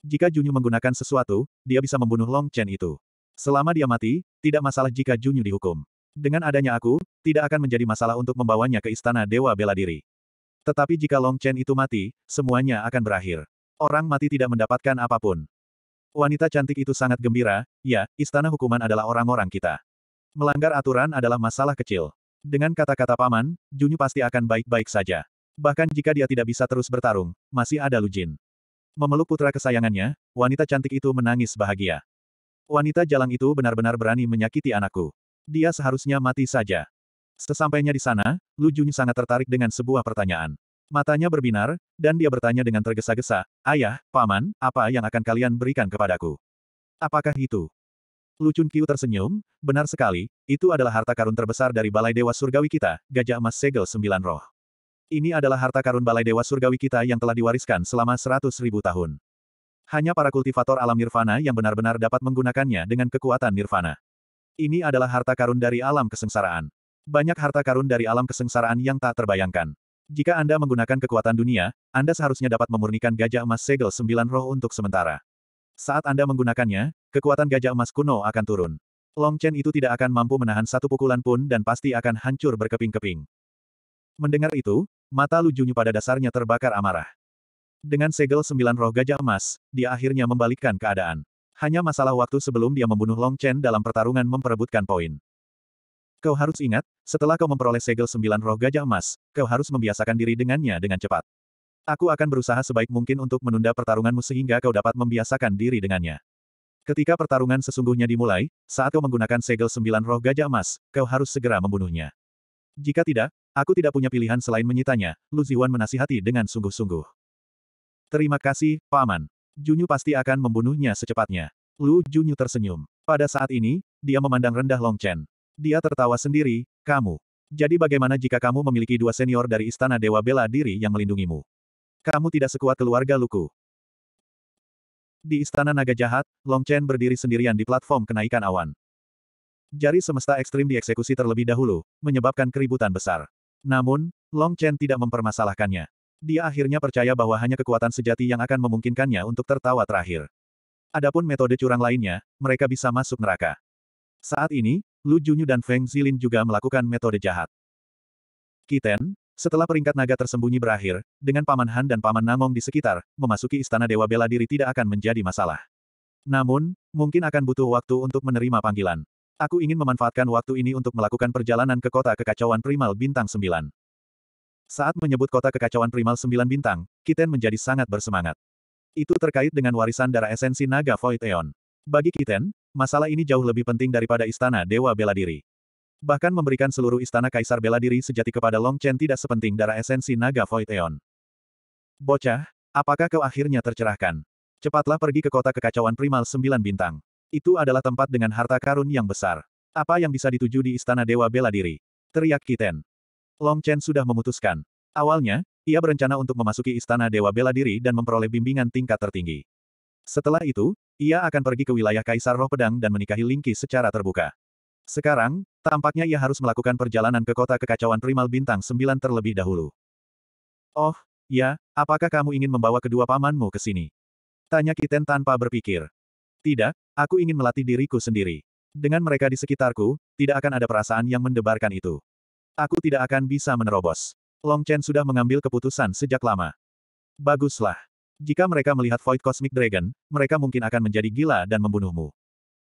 Jika Junyu menggunakan sesuatu, dia bisa membunuh Long Chen itu. Selama dia mati, tidak masalah jika Junyu dihukum. Dengan adanya aku, tidak akan menjadi masalah untuk membawanya ke istana Dewa Bela Diri. Tetapi jika Long Chen itu mati, semuanya akan berakhir. Orang mati tidak mendapatkan apapun. Wanita cantik itu sangat gembira, ya, istana hukuman adalah orang-orang kita. Melanggar aturan adalah masalah kecil. Dengan kata-kata paman, Junyu pasti akan baik-baik saja. Bahkan jika dia tidak bisa terus bertarung, masih ada Lujin. Memeluk putra kesayangannya, wanita cantik itu menangis bahagia. Wanita jalang itu benar-benar berani menyakiti anakku. Dia seharusnya mati saja. Sesampainya di sana, Lu Junyu sangat tertarik dengan sebuah pertanyaan. Matanya berbinar, dan dia bertanya dengan tergesa-gesa, Ayah, Paman, apa yang akan kalian berikan kepadaku? Apakah itu? Lucun Kiu tersenyum, benar sekali, itu adalah harta karun terbesar dari Balai Dewa Surgawi kita, Gajah Emas Segel Sembilan Roh. Ini adalah harta karun Balai Dewa Surgawi kita yang telah diwariskan selama seratus ribu tahun. Hanya para kultivator alam nirvana yang benar-benar dapat menggunakannya dengan kekuatan nirvana. Ini adalah harta karun dari alam kesengsaraan. Banyak harta karun dari alam kesengsaraan yang tak terbayangkan. Jika Anda menggunakan kekuatan dunia, Anda seharusnya dapat memurnikan gajah emas segel sembilan roh untuk sementara. Saat Anda menggunakannya, kekuatan gajah emas kuno akan turun. Long Chen itu tidak akan mampu menahan satu pukulan pun dan pasti akan hancur berkeping-keping. Mendengar itu, mata Lujunya pada dasarnya terbakar amarah. Dengan segel sembilan roh gajah emas, dia akhirnya membalikkan keadaan. Hanya masalah waktu sebelum dia membunuh Long Chen dalam pertarungan memperebutkan poin. Kau harus ingat, setelah kau memperoleh segel sembilan roh gajah emas, kau harus membiasakan diri dengannya dengan cepat. Aku akan berusaha sebaik mungkin untuk menunda pertarunganmu sehingga kau dapat membiasakan diri dengannya. Ketika pertarungan sesungguhnya dimulai, saat kau menggunakan segel sembilan roh gajah emas, kau harus segera membunuhnya. Jika tidak, aku tidak punya pilihan selain menyitanya, Lu Ziwan menasihati dengan sungguh-sungguh. Terima kasih, Paman. Junyu pasti akan membunuhnya secepatnya. Lu Junyu tersenyum. Pada saat ini, dia memandang rendah Long Chen. Dia tertawa sendiri, kamu. Jadi bagaimana jika kamu memiliki dua senior dari Istana Dewa Bela Diri yang melindungimu? Kamu tidak sekuat keluarga Luku. Di Istana Naga Jahat, Long Chen berdiri sendirian di platform kenaikan awan. Jari semesta ekstrim dieksekusi terlebih dahulu, menyebabkan keributan besar. Namun, Long Chen tidak mempermasalahkannya. Dia akhirnya percaya bahwa hanya kekuatan sejati yang akan memungkinkannya untuk tertawa terakhir. Adapun metode curang lainnya, mereka bisa masuk neraka. Saat ini, Lu Junyu dan Feng Zilin juga melakukan metode jahat. Kiten, setelah peringkat naga tersembunyi berakhir, dengan Paman Han dan Paman Nangong di sekitar, memasuki Istana Dewa Bela Diri tidak akan menjadi masalah. Namun, mungkin akan butuh waktu untuk menerima panggilan. Aku ingin memanfaatkan waktu ini untuk melakukan perjalanan ke kota kekacauan primal bintang sembilan. Saat menyebut kota kekacauan primal sembilan bintang, Kiten menjadi sangat bersemangat. Itu terkait dengan warisan darah esensi naga Void Eon. Bagi Kiten, masalah ini jauh lebih penting daripada istana Dewa Bela Diri. Bahkan memberikan seluruh istana kaisar bela diri sejati kepada Long Chen tidak sepenting darah esensi naga Void Eon. Bocah, apakah kau akhirnya tercerahkan? Cepatlah pergi ke kota kekacauan primal sembilan bintang. Itu adalah tempat dengan harta karun yang besar. Apa yang bisa dituju di istana dewa bela diri? Teriak Kiten. Long Chen sudah memutuskan. Awalnya, ia berencana untuk memasuki istana Dewa Bela Diri dan memperoleh bimbingan tingkat tertinggi. Setelah itu, ia akan pergi ke wilayah Kaisar Roh Pedang dan menikahi Lingqi secara terbuka. Sekarang, tampaknya ia harus melakukan perjalanan ke kota kekacauan primal bintang sembilan terlebih dahulu. Oh, ya, apakah kamu ingin membawa kedua pamanmu ke sini? Tanya Kiten tanpa berpikir. Tidak, aku ingin melatih diriku sendiri. Dengan mereka di sekitarku, tidak akan ada perasaan yang mendebarkan itu. Aku tidak akan bisa menerobos. Long Chen sudah mengambil keputusan sejak lama. Baguslah. Jika mereka melihat Void Cosmic Dragon, mereka mungkin akan menjadi gila dan membunuhmu.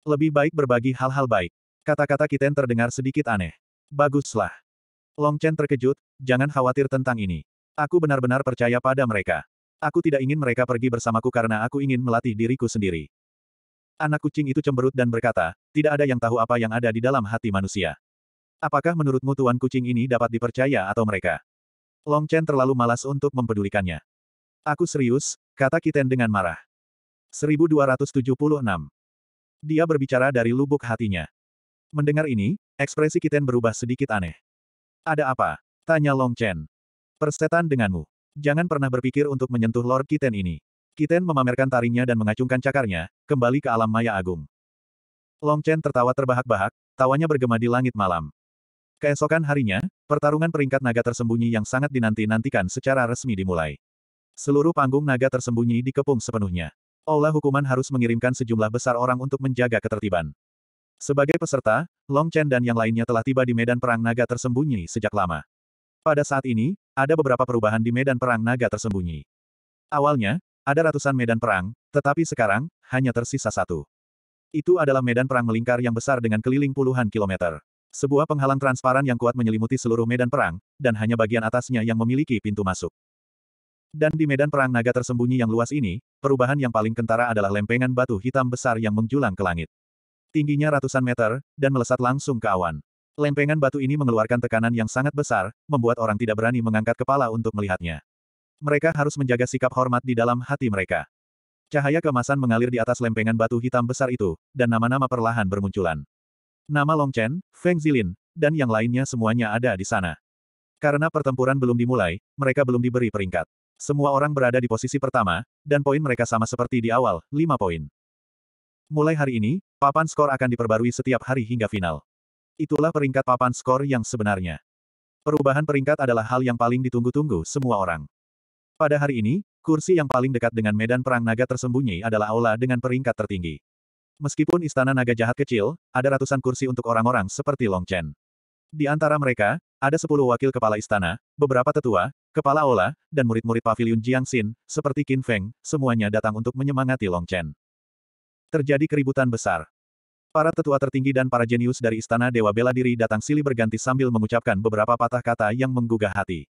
Lebih baik berbagi hal-hal baik. Kata-kata Kiten terdengar sedikit aneh. Baguslah. Long Chen terkejut, jangan khawatir tentang ini. Aku benar-benar percaya pada mereka. Aku tidak ingin mereka pergi bersamaku karena aku ingin melatih diriku sendiri. Anak kucing itu cemberut dan berkata, tidak ada yang tahu apa yang ada di dalam hati manusia. Apakah menurutmu tuan kucing ini dapat dipercaya atau mereka? Long Chen terlalu malas untuk mempedulikannya. Aku serius, kata Kiten dengan marah. 1276. Dia berbicara dari lubuk hatinya. Mendengar ini, ekspresi Kiten berubah sedikit aneh. Ada apa? Tanya Long Chen. Persetan denganmu. Jangan pernah berpikir untuk menyentuh Lord Kiten ini. Kiten memamerkan taringnya dan mengacungkan cakarnya, kembali ke alam maya agung. Long Chen tertawa terbahak-bahak, tawanya bergema di langit malam. Keesokan harinya, pertarungan peringkat naga tersembunyi yang sangat dinanti-nantikan secara resmi dimulai. Seluruh panggung naga tersembunyi dikepung sepenuhnya. Aula hukuman harus mengirimkan sejumlah besar orang untuk menjaga ketertiban. Sebagai peserta, Long Chen dan yang lainnya telah tiba di medan perang naga tersembunyi sejak lama. Pada saat ini, ada beberapa perubahan di medan perang naga tersembunyi. Awalnya, ada ratusan medan perang, tetapi sekarang, hanya tersisa satu. Itu adalah medan perang melingkar yang besar dengan keliling puluhan kilometer. Sebuah penghalang transparan yang kuat menyelimuti seluruh medan perang, dan hanya bagian atasnya yang memiliki pintu masuk. Dan di medan perang naga tersembunyi yang luas ini, perubahan yang paling kentara adalah lempengan batu hitam besar yang menjulang ke langit tingginya ratusan meter, dan melesat langsung ke awan. Lempengan batu ini mengeluarkan tekanan yang sangat besar, membuat orang tidak berani mengangkat kepala untuk melihatnya. Mereka harus menjaga sikap hormat di dalam hati mereka. Cahaya kemasan mengalir di atas lempengan batu hitam besar itu, dan nama-nama perlahan bermunculan. Nama Long Chen, Feng Zilin, dan yang lainnya semuanya ada di sana. Karena pertempuran belum dimulai, mereka belum diberi peringkat. Semua orang berada di posisi pertama, dan poin mereka sama seperti di awal, 5 poin. Mulai hari ini, Papan skor akan diperbarui setiap hari hingga final. Itulah peringkat papan skor yang sebenarnya. Perubahan peringkat adalah hal yang paling ditunggu-tunggu semua orang. Pada hari ini, kursi yang paling dekat dengan medan perang naga tersembunyi adalah aula dengan peringkat tertinggi. Meskipun istana naga jahat kecil, ada ratusan kursi untuk orang-orang seperti Long Chen. Di antara mereka, ada sepuluh wakil kepala istana, beberapa tetua, kepala aula, dan murid-murid pavilion Jiang Xin seperti Qin Feng, semuanya datang untuk menyemangati Long Chen. Terjadi keributan besar. Para tetua tertinggi dan para jenius dari Istana Dewa Bela Diri datang silih berganti sambil mengucapkan beberapa patah kata yang menggugah hati.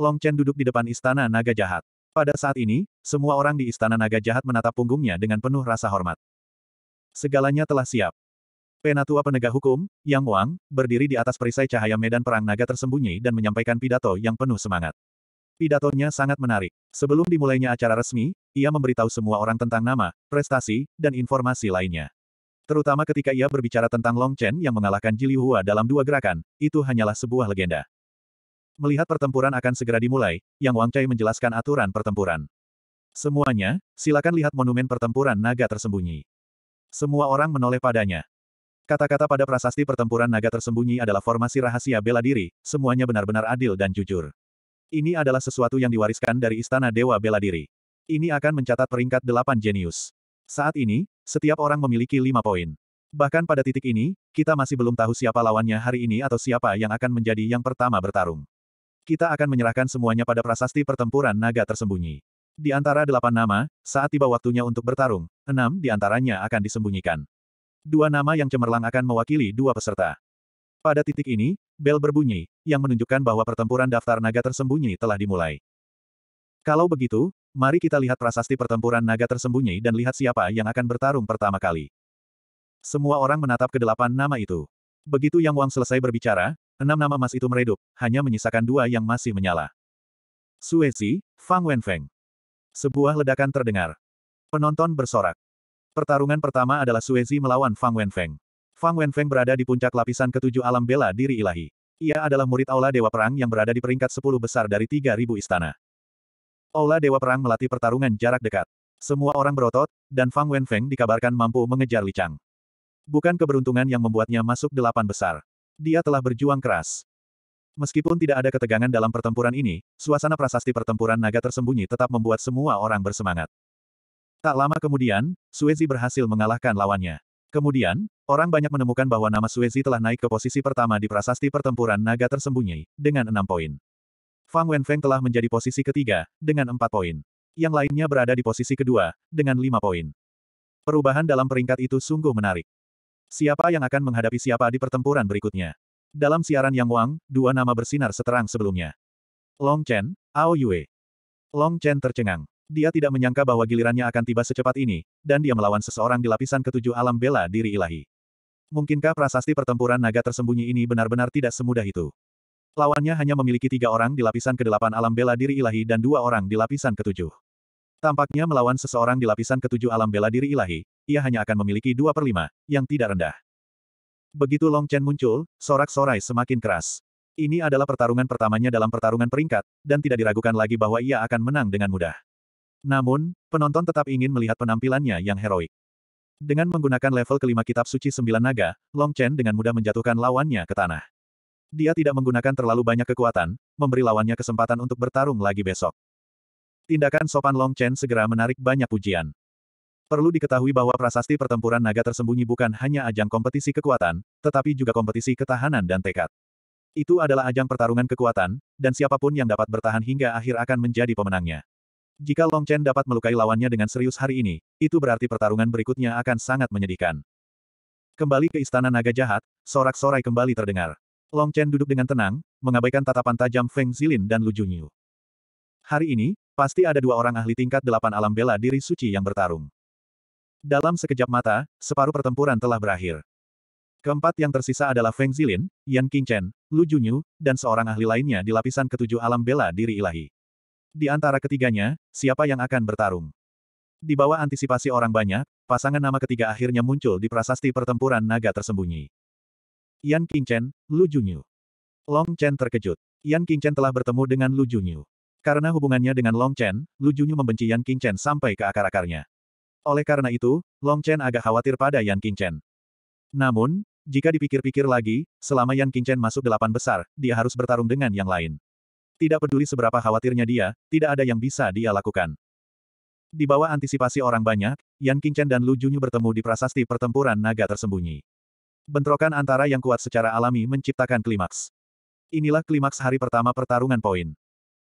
Long Chen duduk di depan Istana Naga Jahat. Pada saat ini, semua orang di Istana Naga Jahat menatap punggungnya dengan penuh rasa hormat. Segalanya telah siap. Penatua penegak hukum, Yang Wang, berdiri di atas perisai cahaya medan perang naga tersembunyi dan menyampaikan pidato yang penuh semangat. Pidatonya sangat menarik. Sebelum dimulainya acara resmi, ia memberitahu semua orang tentang nama, prestasi, dan informasi lainnya. Terutama ketika ia berbicara tentang Long Chen yang mengalahkan Ji Hua dalam dua gerakan, itu hanyalah sebuah legenda. Melihat pertempuran akan segera dimulai, Yang Wang Chai menjelaskan aturan pertempuran. Semuanya, silakan lihat monumen pertempuran naga tersembunyi. Semua orang menoleh padanya. Kata-kata pada prasasti pertempuran naga tersembunyi adalah formasi rahasia bela diri, semuanya benar-benar adil dan jujur. Ini adalah sesuatu yang diwariskan dari Istana Dewa Bela Diri. Ini akan mencatat peringkat delapan jenius. Saat ini, setiap orang memiliki lima poin. Bahkan pada titik ini, kita masih belum tahu siapa lawannya hari ini atau siapa yang akan menjadi yang pertama bertarung. Kita akan menyerahkan semuanya pada prasasti pertempuran naga tersembunyi. Di antara delapan nama, saat tiba waktunya untuk bertarung, enam di antaranya akan disembunyikan. Dua nama yang cemerlang akan mewakili dua peserta. Pada titik ini, Bel berbunyi, yang menunjukkan bahwa pertempuran daftar naga tersembunyi telah dimulai. Kalau begitu, mari kita lihat prasasti pertempuran naga tersembunyi dan lihat siapa yang akan bertarung pertama kali. Semua orang menatap ke delapan nama itu. Begitu Yang Wang selesai berbicara, enam nama emas itu meredup, hanya menyisakan dua yang masih menyala. Suezi, Fang Wenfeng. Sebuah ledakan terdengar. Penonton bersorak. Pertarungan pertama adalah Suezi melawan Fang Wenfeng. Fang Wenfeng berada di puncak lapisan ketujuh alam bela diri ilahi. Ia adalah murid Aula Dewa Perang yang berada di peringkat 10 besar dari 3.000 istana. Aula Dewa Perang melatih pertarungan jarak dekat. Semua orang berotot, dan Fang Wenfeng dikabarkan mampu mengejar Li Chang. Bukan keberuntungan yang membuatnya masuk delapan besar. Dia telah berjuang keras. Meskipun tidak ada ketegangan dalam pertempuran ini, suasana prasasti pertempuran naga tersembunyi tetap membuat semua orang bersemangat. Tak lama kemudian, Suezi berhasil mengalahkan lawannya. Kemudian, orang banyak menemukan bahwa nama Suezi telah naik ke posisi pertama di prasasti pertempuran naga tersembunyi, dengan enam poin. Fang Wenfeng telah menjadi posisi ketiga, dengan empat poin. Yang lainnya berada di posisi kedua, dengan lima poin. Perubahan dalam peringkat itu sungguh menarik. Siapa yang akan menghadapi siapa di pertempuran berikutnya? Dalam siaran Yang Wang, dua nama bersinar seterang sebelumnya. Long Chen, Ao Yue. Long Chen tercengang. Dia tidak menyangka bahwa gilirannya akan tiba secepat ini, dan dia melawan seseorang di lapisan ketujuh alam bela diri ilahi. Mungkinkah prasasti pertempuran naga tersembunyi ini benar-benar tidak semudah itu? Lawannya hanya memiliki tiga orang di lapisan kedelapan alam bela diri ilahi dan dua orang di lapisan ketujuh. Tampaknya melawan seseorang di lapisan ketujuh alam bela diri ilahi, ia hanya akan memiliki dua per lima, yang tidak rendah. Begitu Long Chen muncul, sorak-sorai semakin keras. Ini adalah pertarungan pertamanya dalam pertarungan peringkat, dan tidak diragukan lagi bahwa ia akan menang dengan mudah. Namun, penonton tetap ingin melihat penampilannya yang heroik. Dengan menggunakan level kelima kitab suci sembilan naga, Long Chen dengan mudah menjatuhkan lawannya ke tanah. Dia tidak menggunakan terlalu banyak kekuatan, memberi lawannya kesempatan untuk bertarung lagi besok. Tindakan sopan Long Chen segera menarik banyak pujian. Perlu diketahui bahwa prasasti pertempuran naga tersembunyi bukan hanya ajang kompetisi kekuatan, tetapi juga kompetisi ketahanan dan tekad. Itu adalah ajang pertarungan kekuatan, dan siapapun yang dapat bertahan hingga akhir akan menjadi pemenangnya. Jika Long Chen dapat melukai lawannya dengan serius hari ini, itu berarti pertarungan berikutnya akan sangat menyedihkan. Kembali ke Istana Naga Jahat, sorak-sorai kembali terdengar. Long Chen duduk dengan tenang, mengabaikan tatapan tajam Feng Zilin dan Lu Junyu. Hari ini, pasti ada dua orang ahli tingkat delapan alam bela diri suci yang bertarung. Dalam sekejap mata, separuh pertempuran telah berakhir. Keempat yang tersisa adalah Feng Zilin, Yan Qingchen, Lu Junyu, dan seorang ahli lainnya di lapisan ketujuh alam bela diri ilahi. Di antara ketiganya, siapa yang akan bertarung? Di bawah antisipasi orang banyak, pasangan nama ketiga akhirnya muncul di prasasti pertempuran naga tersembunyi. Yan Qingchen, Lu Junyu. Long Chen terkejut. Yan Qingchen telah bertemu dengan Lu Junyu. Karena hubungannya dengan Long Chen, Lu Junyu membenci Yan Qingchen sampai ke akar-akarnya. Oleh karena itu, Long Chen agak khawatir pada Yan Qingchen. Namun, jika dipikir-pikir lagi, selama Yan Qingchen masuk delapan besar, dia harus bertarung dengan yang lain. Tidak peduli seberapa khawatirnya dia, tidak ada yang bisa dia lakukan. Di bawah antisipasi orang banyak, Yan Qingchen dan Lu Junyu bertemu di prasasti pertempuran naga tersembunyi. Bentrokan antara yang kuat secara alami menciptakan klimaks. Inilah klimaks hari pertama pertarungan poin.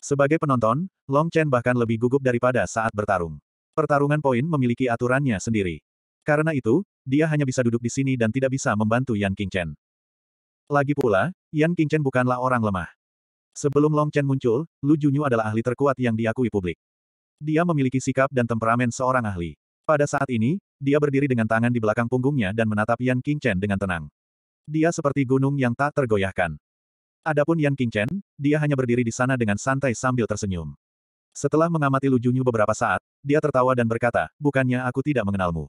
Sebagai penonton, Long Chen bahkan lebih gugup daripada saat bertarung. Pertarungan poin memiliki aturannya sendiri. Karena itu, dia hanya bisa duduk di sini dan tidak bisa membantu Yan Qingchen. Lagi pula, Yan Qingchen bukanlah orang lemah. Sebelum Long Chen muncul, Lu Junyu adalah ahli terkuat yang diakui publik. Dia memiliki sikap dan temperamen seorang ahli. Pada saat ini, dia berdiri dengan tangan di belakang punggungnya dan menatap Yan Chen dengan tenang. Dia seperti gunung yang tak tergoyahkan. Adapun Yan Chen, dia hanya berdiri di sana dengan santai sambil tersenyum. Setelah mengamati Lu Junyu beberapa saat, dia tertawa dan berkata, bukannya aku tidak mengenalmu.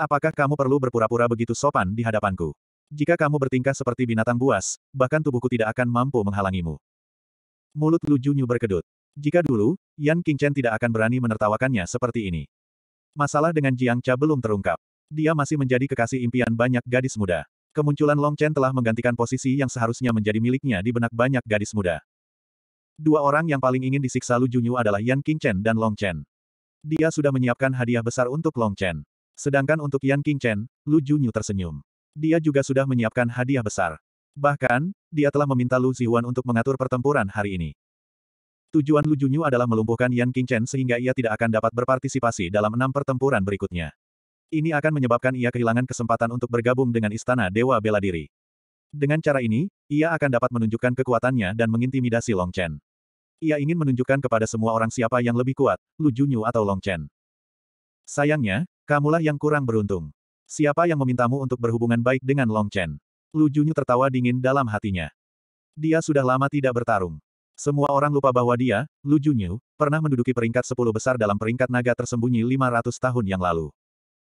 Apakah kamu perlu berpura-pura begitu sopan di hadapanku? Jika kamu bertingkah seperti binatang buas, bahkan tubuhku tidak akan mampu menghalangimu. Mulut Lu Junyu berkedut. Jika dulu, Yan Qingchen tidak akan berani menertawakannya seperti ini. Masalah dengan Jiang Cha belum terungkap. Dia masih menjadi kekasih impian banyak gadis muda. Kemunculan Long Chen telah menggantikan posisi yang seharusnya menjadi miliknya di benak banyak gadis muda. Dua orang yang paling ingin disiksa Lu Junyu adalah Yan Qingchen dan Long Chen. Dia sudah menyiapkan hadiah besar untuk Long Chen. Sedangkan untuk Yan Qingchen, Lu Junyu tersenyum. Dia juga sudah menyiapkan hadiah besar. Bahkan, dia telah meminta Lu Zihuan untuk mengatur pertempuran hari ini. Tujuan Lu Junyu adalah melumpuhkan Yan Qingchen sehingga ia tidak akan dapat berpartisipasi dalam enam pertempuran berikutnya. Ini akan menyebabkan ia kehilangan kesempatan untuk bergabung dengan Istana Dewa Bela Diri. Dengan cara ini, ia akan dapat menunjukkan kekuatannya dan mengintimidasi Long Chen. Ia ingin menunjukkan kepada semua orang siapa yang lebih kuat, Lu Junyu atau Long Chen. Sayangnya, kamulah yang kurang beruntung. Siapa yang memintamu untuk berhubungan baik dengan Long Chen? Lu Junyu tertawa dingin dalam hatinya. Dia sudah lama tidak bertarung. Semua orang lupa bahwa dia, Lu Junyu, pernah menduduki peringkat 10 besar dalam peringkat naga tersembunyi 500 tahun yang lalu.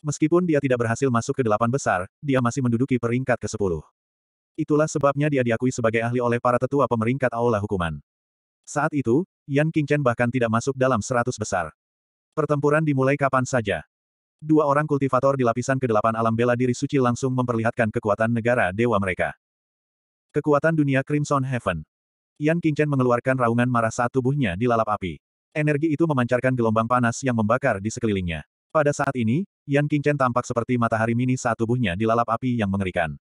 Meskipun dia tidak berhasil masuk ke delapan besar, dia masih menduduki peringkat ke-10. Itulah sebabnya dia diakui sebagai ahli oleh para tetua pemeringkat aula hukuman. Saat itu, Yan Qingchen bahkan tidak masuk dalam seratus besar. Pertempuran dimulai kapan saja. Dua orang kultivator di lapisan ke-8 alam bela diri suci langsung memperlihatkan kekuatan negara dewa mereka. Kekuatan dunia Crimson Heaven. Yan Qingchen mengeluarkan raungan marah saat tubuhnya dilalap api. Energi itu memancarkan gelombang panas yang membakar di sekelilingnya. Pada saat ini, Yan Qingchen tampak seperti matahari mini saat tubuhnya dilalap api yang mengerikan.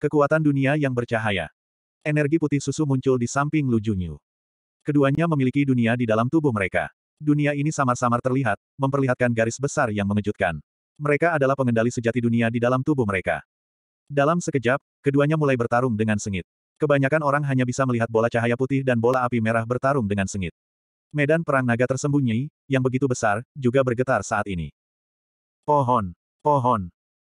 Kekuatan dunia yang bercahaya. Energi putih susu muncul di samping Lu Junyu. Keduanya memiliki dunia di dalam tubuh mereka. Dunia ini samar-samar terlihat, memperlihatkan garis besar yang mengejutkan. Mereka adalah pengendali sejati dunia di dalam tubuh mereka. Dalam sekejap, keduanya mulai bertarung dengan sengit. Kebanyakan orang hanya bisa melihat bola cahaya putih dan bola api merah bertarung dengan sengit. Medan perang naga tersembunyi, yang begitu besar, juga bergetar saat ini. Pohon, pohon,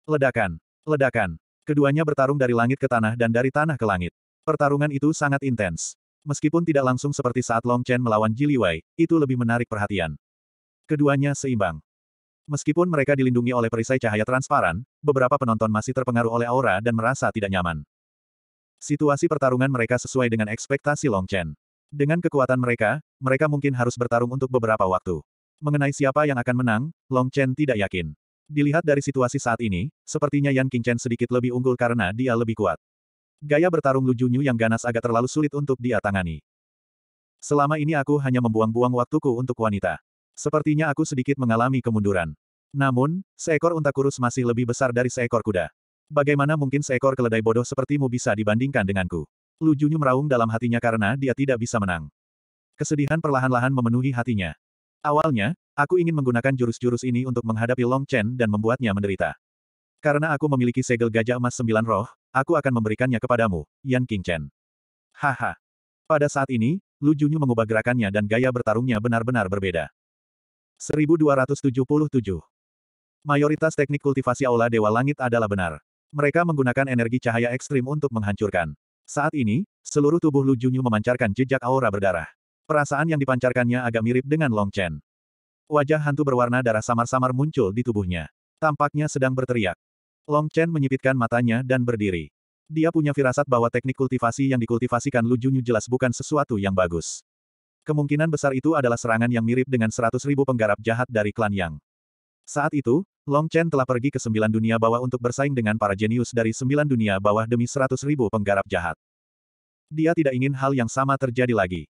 ledakan, ledakan. Keduanya bertarung dari langit ke tanah dan dari tanah ke langit. Pertarungan itu sangat intens. Meskipun tidak langsung seperti saat Long Chen melawan Ji Liwei, itu lebih menarik perhatian. Keduanya seimbang. Meskipun mereka dilindungi oleh perisai cahaya transparan, beberapa penonton masih terpengaruh oleh aura dan merasa tidak nyaman. Situasi pertarungan mereka sesuai dengan ekspektasi Long Chen. Dengan kekuatan mereka, mereka mungkin harus bertarung untuk beberapa waktu. Mengenai siapa yang akan menang, Long Chen tidak yakin. Dilihat dari situasi saat ini, sepertinya Yan Chen sedikit lebih unggul karena dia lebih kuat. Gaya bertarung Lu Junyu yang ganas agak terlalu sulit untuk dia tangani. Selama ini aku hanya membuang-buang waktuku untuk wanita. Sepertinya aku sedikit mengalami kemunduran. Namun, seekor unta kurus masih lebih besar dari seekor kuda. Bagaimana mungkin seekor keledai bodoh sepertimu bisa dibandingkan denganku? Lu Junyu meraung dalam hatinya karena dia tidak bisa menang. Kesedihan perlahan-lahan memenuhi hatinya. Awalnya, aku ingin menggunakan jurus-jurus ini untuk menghadapi Long Chen dan membuatnya menderita. Karena aku memiliki segel gajah emas sembilan roh, Aku akan memberikannya kepadamu, Yan Qingchen. Haha. Pada saat ini, Lu Junyu mengubah gerakannya dan gaya bertarungnya benar-benar berbeda. 1277 Mayoritas teknik kultivasi aula Dewa Langit adalah benar. Mereka menggunakan energi cahaya ekstrim untuk menghancurkan. Saat ini, seluruh tubuh Lu Junyu memancarkan jejak aura berdarah. Perasaan yang dipancarkannya agak mirip dengan Long Chen. Wajah hantu berwarna darah samar-samar muncul di tubuhnya. Tampaknya sedang berteriak. Long Chen menyipitkan matanya dan berdiri. Dia punya firasat bahwa teknik kultivasi yang dikultivasikan Lu Junyu jelas bukan sesuatu yang bagus. Kemungkinan besar itu adalah serangan yang mirip dengan seratus penggarap jahat dari klan Yang. Saat itu, Long Chen telah pergi ke sembilan dunia bawah untuk bersaing dengan para jenius dari sembilan dunia bawah demi seratus penggarap jahat. Dia tidak ingin hal yang sama terjadi lagi.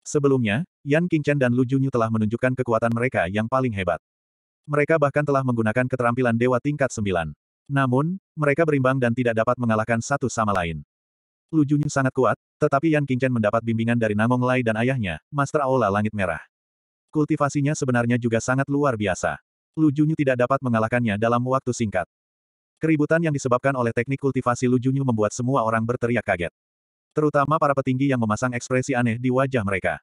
Sebelumnya, Yan Qingchen dan Lu Junyu telah menunjukkan kekuatan mereka yang paling hebat. Mereka bahkan telah menggunakan keterampilan dewa tingkat sembilan. Namun, mereka berimbang dan tidak dapat mengalahkan satu sama lain. Lu Junyu sangat kuat, tetapi Yan Qingchen mendapat bimbingan dari Namong Lai dan ayahnya, Master Aula Langit Merah. Kultivasinya sebenarnya juga sangat luar biasa. Lu Junyu tidak dapat mengalahkannya dalam waktu singkat. Keributan yang disebabkan oleh teknik kultivasi Lu Junyu membuat semua orang berteriak kaget. Terutama para petinggi yang memasang ekspresi aneh di wajah mereka.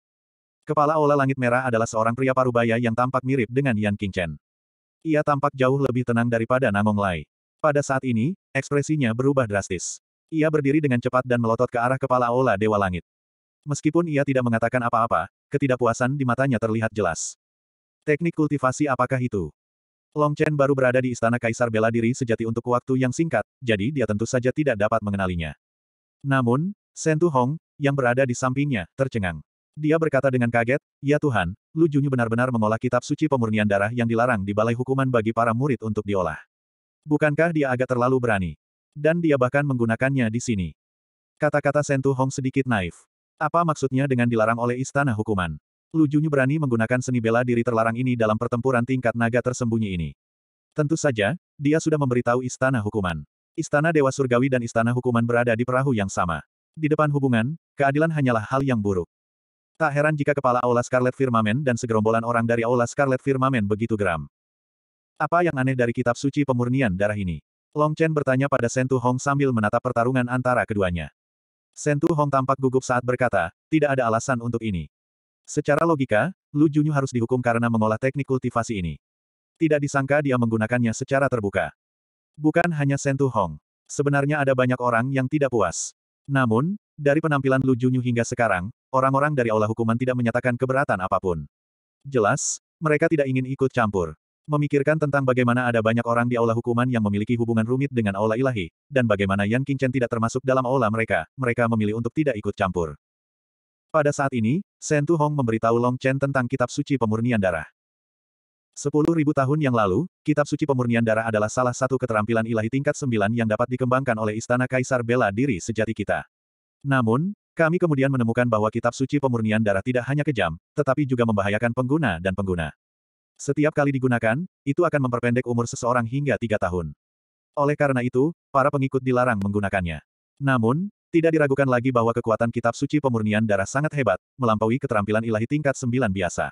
Kepala Aula Langit Merah adalah seorang pria parubaya yang tampak mirip dengan Yan Qingchen. Ia tampak jauh lebih tenang daripada Namong Lai. Pada saat ini, ekspresinya berubah drastis. Ia berdiri dengan cepat dan melotot ke arah kepala Aula Dewa Langit. Meskipun ia tidak mengatakan apa-apa, ketidakpuasan di matanya terlihat jelas. Teknik kultivasi apakah itu? Long Chen baru berada di istana Kaisar bela diri sejati untuk waktu yang singkat, jadi dia tentu saja tidak dapat mengenalinya. Namun, Shen Tu Hong, yang berada di sampingnya, tercengang. Dia berkata dengan kaget, Ya Tuhan, Lu Junyu benar-benar mengolah kitab suci pemurnian darah yang dilarang di Balai Hukuman bagi para murid untuk diolah. Bukankah dia agak terlalu berani? Dan dia bahkan menggunakannya di sini. Kata-kata Sentu Hong sedikit naif. Apa maksudnya dengan dilarang oleh istana hukuman? Lujunya berani menggunakan seni bela diri terlarang ini dalam pertempuran tingkat naga tersembunyi ini. Tentu saja, dia sudah memberitahu istana hukuman. Istana Dewa Surgawi dan istana hukuman berada di perahu yang sama. Di depan hubungan, keadilan hanyalah hal yang buruk. Tak heran jika kepala Aula Scarlet Firmament dan segerombolan orang dari Aula Scarlet Firmament begitu geram. Apa yang aneh dari kitab suci pemurnian darah ini? Long Chen bertanya pada Sentu Hong sambil menatap pertarungan antara keduanya. Sentu Hong tampak gugup saat berkata, tidak ada alasan untuk ini. Secara logika, Lu Junyu harus dihukum karena mengolah teknik kultivasi ini. Tidak disangka dia menggunakannya secara terbuka. Bukan hanya Sentu Hong. Sebenarnya ada banyak orang yang tidak puas. Namun, dari penampilan Lu Junyu hingga sekarang, orang-orang dari Aula Hukuman tidak menyatakan keberatan apapun. Jelas, mereka tidak ingin ikut campur. Memikirkan tentang bagaimana ada banyak orang di aula hukuman yang memiliki hubungan rumit dengan aula ilahi, dan bagaimana Yang Qingchen tidak termasuk dalam aula mereka, mereka memilih untuk tidak ikut campur. Pada saat ini, Shen Hong memberitahu Long Chen tentang kitab suci pemurnian darah. Sepuluh ribu tahun yang lalu, kitab suci pemurnian darah adalah salah satu keterampilan ilahi tingkat sembilan yang dapat dikembangkan oleh Istana Kaisar Bela Diri sejati kita. Namun, kami kemudian menemukan bahwa kitab suci pemurnian darah tidak hanya kejam, tetapi juga membahayakan pengguna dan pengguna. Setiap kali digunakan, itu akan memperpendek umur seseorang hingga tiga tahun. Oleh karena itu, para pengikut dilarang menggunakannya. Namun, tidak diragukan lagi bahwa kekuatan kitab suci pemurnian darah sangat hebat, melampaui keterampilan ilahi tingkat sembilan biasa.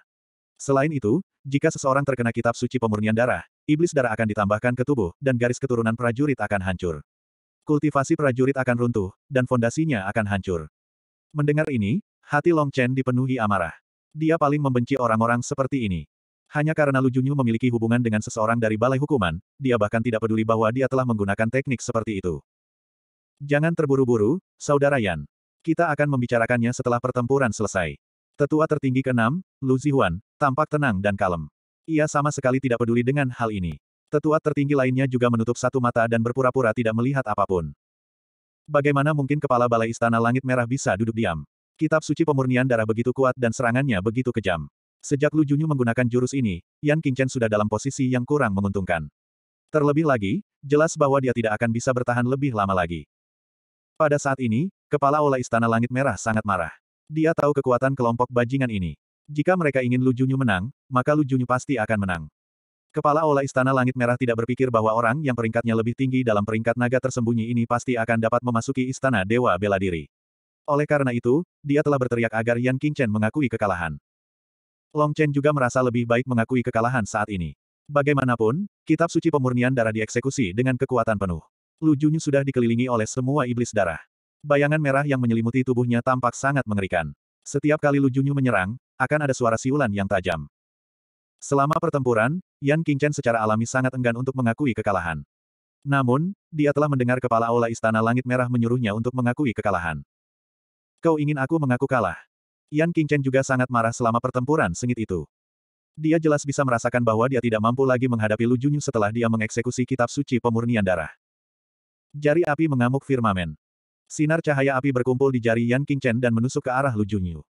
Selain itu, jika seseorang terkena kitab suci pemurnian darah, iblis darah akan ditambahkan ke tubuh, dan garis keturunan prajurit akan hancur. Kultivasi prajurit akan runtuh, dan fondasinya akan hancur. Mendengar ini, hati Long Chen dipenuhi amarah. Dia paling membenci orang-orang seperti ini. Hanya karena Lu Junyu memiliki hubungan dengan seseorang dari balai hukuman, dia bahkan tidak peduli bahwa dia telah menggunakan teknik seperti itu. Jangan terburu-buru, Saudara Yan. Kita akan membicarakannya setelah pertempuran selesai. Tetua tertinggi keenam, Lu Zihuan, tampak tenang dan kalem. Ia sama sekali tidak peduli dengan hal ini. Tetua tertinggi lainnya juga menutup satu mata dan berpura-pura tidak melihat apapun. Bagaimana mungkin kepala balai istana langit merah bisa duduk diam? Kitab suci pemurnian darah begitu kuat dan serangannya begitu kejam. Sejak Lu Junyu menggunakan jurus ini, Yan Qingchen sudah dalam posisi yang kurang menguntungkan. Terlebih lagi, jelas bahwa dia tidak akan bisa bertahan lebih lama lagi. Pada saat ini, Kepala Ola Istana Langit Merah sangat marah. Dia tahu kekuatan kelompok bajingan ini. Jika mereka ingin Lu Junyu menang, maka Lu Junyu pasti akan menang. Kepala Ola Istana Langit Merah tidak berpikir bahwa orang yang peringkatnya lebih tinggi dalam peringkat naga tersembunyi ini pasti akan dapat memasuki Istana Dewa Bela Diri. Oleh karena itu, dia telah berteriak agar Yan Qingchen mengakui kekalahan. Long Chen juga merasa lebih baik mengakui kekalahan saat ini. Bagaimanapun, kitab suci pemurnian darah dieksekusi dengan kekuatan penuh. Lu Junyu sudah dikelilingi oleh semua iblis darah. Bayangan merah yang menyelimuti tubuhnya tampak sangat mengerikan. Setiap kali Lu Junyu menyerang, akan ada suara siulan yang tajam. Selama pertempuran, Yan Qingchen secara alami sangat enggan untuk mengakui kekalahan. Namun, dia telah mendengar kepala aula istana langit merah menyuruhnya untuk mengakui kekalahan. Kau ingin aku mengaku kalah? Yan Qingchen juga sangat marah selama pertempuran sengit itu. Dia jelas bisa merasakan bahwa dia tidak mampu lagi menghadapi Lu Junyu setelah dia mengeksekusi kitab suci pemurnian darah. Jari api mengamuk firmamen. Sinar cahaya api berkumpul di jari Yan Qingchen dan menusuk ke arah Lu Junyu.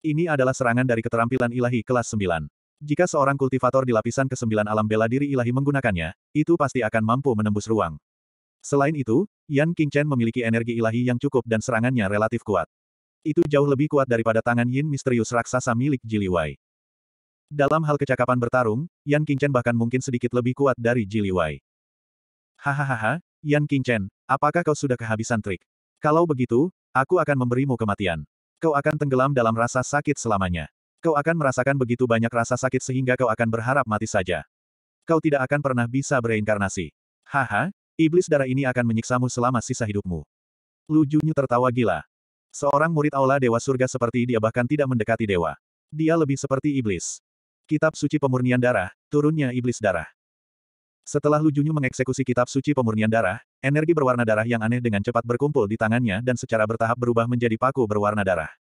Ini adalah serangan dari keterampilan ilahi kelas 9. Jika seorang kultivator di lapisan ke-9 alam bela diri ilahi menggunakannya, itu pasti akan mampu menembus ruang. Selain itu, Yan Qingchen memiliki energi ilahi yang cukup dan serangannya relatif kuat. Itu jauh lebih kuat daripada tangan Yin misterius raksasa milik Jiliwai. Dalam hal kecakapan bertarung, Yan Qingchen bahkan mungkin sedikit lebih kuat dari Jiliwai. Hahaha, Yan Qingchen, apakah kau sudah kehabisan trik? Kalau begitu, aku akan memberimu kematian. Kau akan tenggelam dalam rasa sakit selamanya. Kau akan merasakan begitu banyak rasa sakit sehingga kau akan berharap mati saja. Kau tidak akan pernah bisa bereinkarnasi. Haha, iblis darah ini akan menyiksamu selama sisa hidupmu. Lu Junyu tertawa gila. Seorang murid aula dewa surga seperti dia bahkan tidak mendekati dewa. Dia lebih seperti iblis. Kitab suci pemurnian darah, turunnya iblis darah. Setelah Lu Junyu mengeksekusi kitab suci pemurnian darah, energi berwarna darah yang aneh dengan cepat berkumpul di tangannya dan secara bertahap berubah menjadi paku berwarna darah.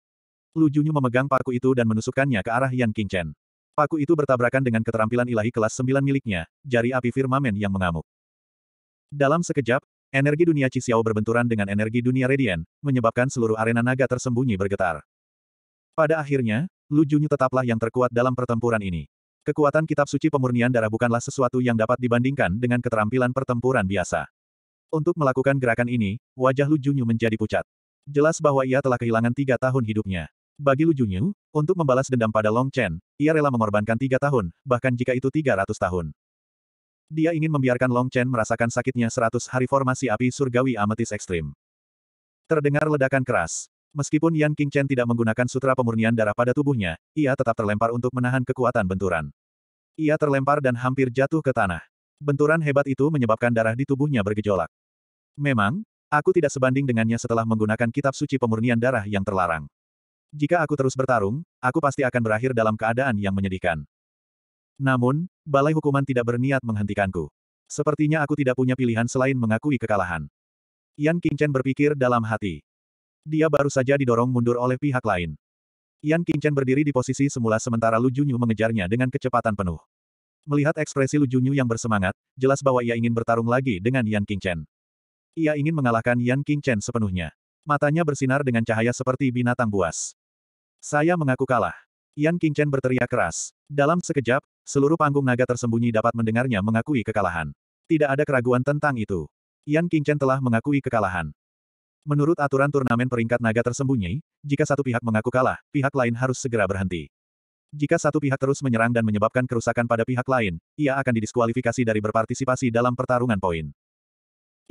Lu Junyu memegang paku itu dan menusukkannya ke arah Yan Qingchen. Paku itu bertabrakan dengan keterampilan ilahi kelas 9 miliknya, jari api firmamen yang mengamuk. Dalam sekejap, Energi dunia Xiao berbenturan dengan energi dunia Radian, menyebabkan seluruh arena naga tersembunyi bergetar. Pada akhirnya, Lu Junyu tetaplah yang terkuat dalam pertempuran ini. Kekuatan kitab suci pemurnian darah bukanlah sesuatu yang dapat dibandingkan dengan keterampilan pertempuran biasa. Untuk melakukan gerakan ini, wajah Lu Junyu menjadi pucat. Jelas bahwa ia telah kehilangan tiga tahun hidupnya. Bagi Lu Junyu, untuk membalas dendam pada Long Chen, ia rela mengorbankan tiga tahun, bahkan jika itu tiga ratus tahun. Dia ingin membiarkan Long Chen merasakan sakitnya seratus hari formasi api surgawi ametis ekstrim. Terdengar ledakan keras. Meskipun Yan King Chen tidak menggunakan sutra pemurnian darah pada tubuhnya, ia tetap terlempar untuk menahan kekuatan benturan. Ia terlempar dan hampir jatuh ke tanah. Benturan hebat itu menyebabkan darah di tubuhnya bergejolak. Memang, aku tidak sebanding dengannya setelah menggunakan kitab suci pemurnian darah yang terlarang. Jika aku terus bertarung, aku pasti akan berakhir dalam keadaan yang menyedihkan. Namun, Balai Hukuman tidak berniat menghentikanku. Sepertinya aku tidak punya pilihan selain mengakui kekalahan. Yan Qingchen berpikir dalam hati. Dia baru saja didorong mundur oleh pihak lain. Yan Qingchen berdiri di posisi semula sementara Lu Junyu mengejarnya dengan kecepatan penuh. Melihat ekspresi Lu Junyu yang bersemangat, jelas bahwa ia ingin bertarung lagi dengan Yan Qingchen. Ia ingin mengalahkan Yan Qingchen sepenuhnya. Matanya bersinar dengan cahaya seperti binatang buas. Saya mengaku kalah. Yan Qingchen berteriak keras. Dalam sekejap, Seluruh panggung naga tersembunyi dapat mendengarnya mengakui kekalahan. Tidak ada keraguan tentang itu. Yan Qingchen telah mengakui kekalahan. Menurut aturan turnamen peringkat naga tersembunyi, jika satu pihak mengaku kalah, pihak lain harus segera berhenti. Jika satu pihak terus menyerang dan menyebabkan kerusakan pada pihak lain, ia akan didiskualifikasi dari berpartisipasi dalam pertarungan poin.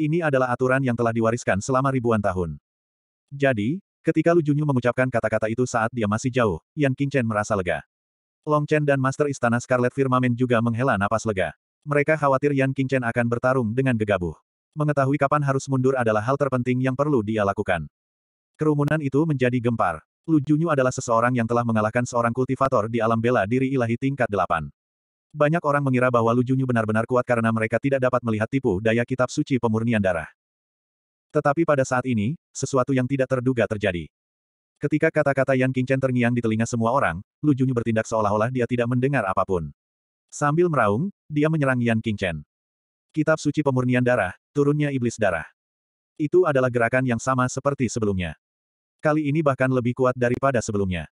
Ini adalah aturan yang telah diwariskan selama ribuan tahun. Jadi, ketika Lu Junyu mengucapkan kata-kata itu saat dia masih jauh, Yan Qingchen merasa lega. Long Chen dan Master Istana Scarlet Firmament juga menghela napas lega. Mereka khawatir Yan King Chen akan bertarung dengan gegabah. Mengetahui kapan harus mundur adalah hal terpenting yang perlu dia lakukan. Kerumunan itu menjadi gempar. Lu Junyu adalah seseorang yang telah mengalahkan seorang kultivator di alam bela diri ilahi tingkat 8. Banyak orang mengira bahwa Lu Junyu benar-benar kuat karena mereka tidak dapat melihat tipu daya kitab suci pemurnian darah. Tetapi pada saat ini, sesuatu yang tidak terduga terjadi. Ketika kata-kata Yan Qingchen terngiang di telinga semua orang, Lu Junyu bertindak seolah-olah dia tidak mendengar apapun. Sambil meraung, dia menyerang Yan Qingchen. Kitab Suci Pemurnian Darah, Turunnya Iblis Darah. Itu adalah gerakan yang sama seperti sebelumnya. Kali ini bahkan lebih kuat daripada sebelumnya.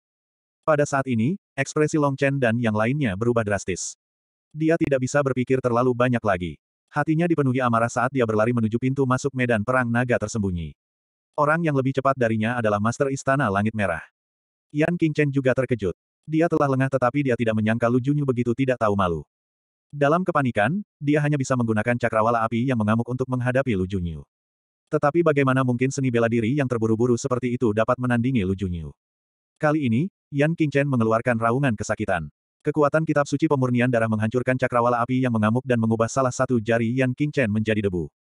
Pada saat ini, ekspresi Long Chen dan yang lainnya berubah drastis. Dia tidak bisa berpikir terlalu banyak lagi. Hatinya dipenuhi amarah saat dia berlari menuju pintu masuk medan perang naga tersembunyi. Orang yang lebih cepat darinya adalah Master Istana Langit Merah. Yan Qingchen juga terkejut. Dia telah lengah tetapi dia tidak menyangka Lu Junyu begitu tidak tahu malu. Dalam kepanikan, dia hanya bisa menggunakan cakrawala api yang mengamuk untuk menghadapi Lu Junyu. Tetapi bagaimana mungkin seni bela diri yang terburu-buru seperti itu dapat menandingi Lu Junyu? Kali ini, Yan Qingchen mengeluarkan raungan kesakitan. Kekuatan kitab suci pemurnian darah menghancurkan cakrawala api yang mengamuk dan mengubah salah satu jari Yan Qingchen menjadi debu.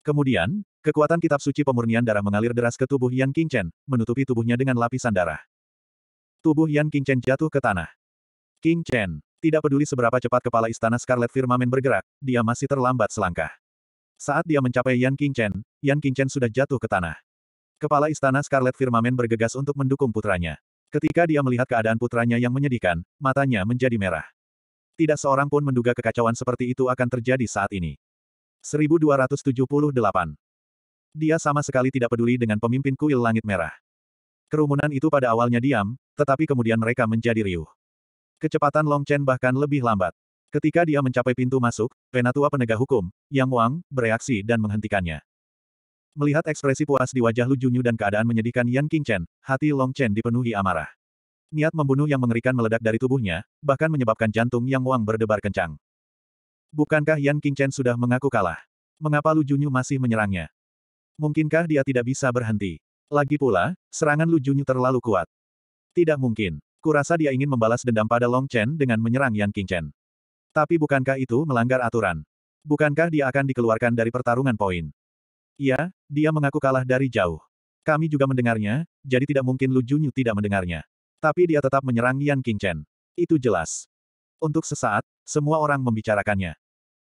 Kemudian, Kekuatan kitab suci pemurnian darah mengalir deras ke tubuh Yan Qingchen, menutupi tubuhnya dengan lapisan darah. Tubuh Yan Qingchen jatuh ke tanah. Qingchen, tidak peduli seberapa cepat kepala istana Scarlet Firmamen bergerak, dia masih terlambat selangkah. Saat dia mencapai Yan Qingchen, Yan Qingchen sudah jatuh ke tanah. Kepala istana Scarlet Firmamen bergegas untuk mendukung putranya. Ketika dia melihat keadaan putranya yang menyedihkan, matanya menjadi merah. Tidak seorang pun menduga kekacauan seperti itu akan terjadi saat ini. 1278 dia sama sekali tidak peduli dengan pemimpin kuil langit merah. Kerumunan itu pada awalnya diam, tetapi kemudian mereka menjadi riuh. Kecepatan Long Chen bahkan lebih lambat. Ketika dia mencapai pintu masuk, penatua penegak hukum, Yang Wang, bereaksi dan menghentikannya. Melihat ekspresi puas di wajah Lu Junyu dan keadaan menyedihkan Yan King Chen, hati Long Chen dipenuhi amarah. Niat membunuh yang mengerikan meledak dari tubuhnya, bahkan menyebabkan jantung Yang Wang berdebar kencang. Bukankah Yan King Chen sudah mengaku kalah? Mengapa Lu Junyu masih menyerangnya? Mungkinkah dia tidak bisa berhenti? Lagi pula, serangan Lu Junyu terlalu kuat. Tidak mungkin. Kurasa dia ingin membalas dendam pada Long Chen dengan menyerang Yan King Chen. Tapi bukankah itu melanggar aturan? Bukankah dia akan dikeluarkan dari pertarungan poin? Iya, dia mengaku kalah dari jauh. Kami juga mendengarnya, jadi tidak mungkin Lu Junyu tidak mendengarnya. Tapi dia tetap menyerang Yan King Chen. Itu jelas. Untuk sesaat, semua orang membicarakannya.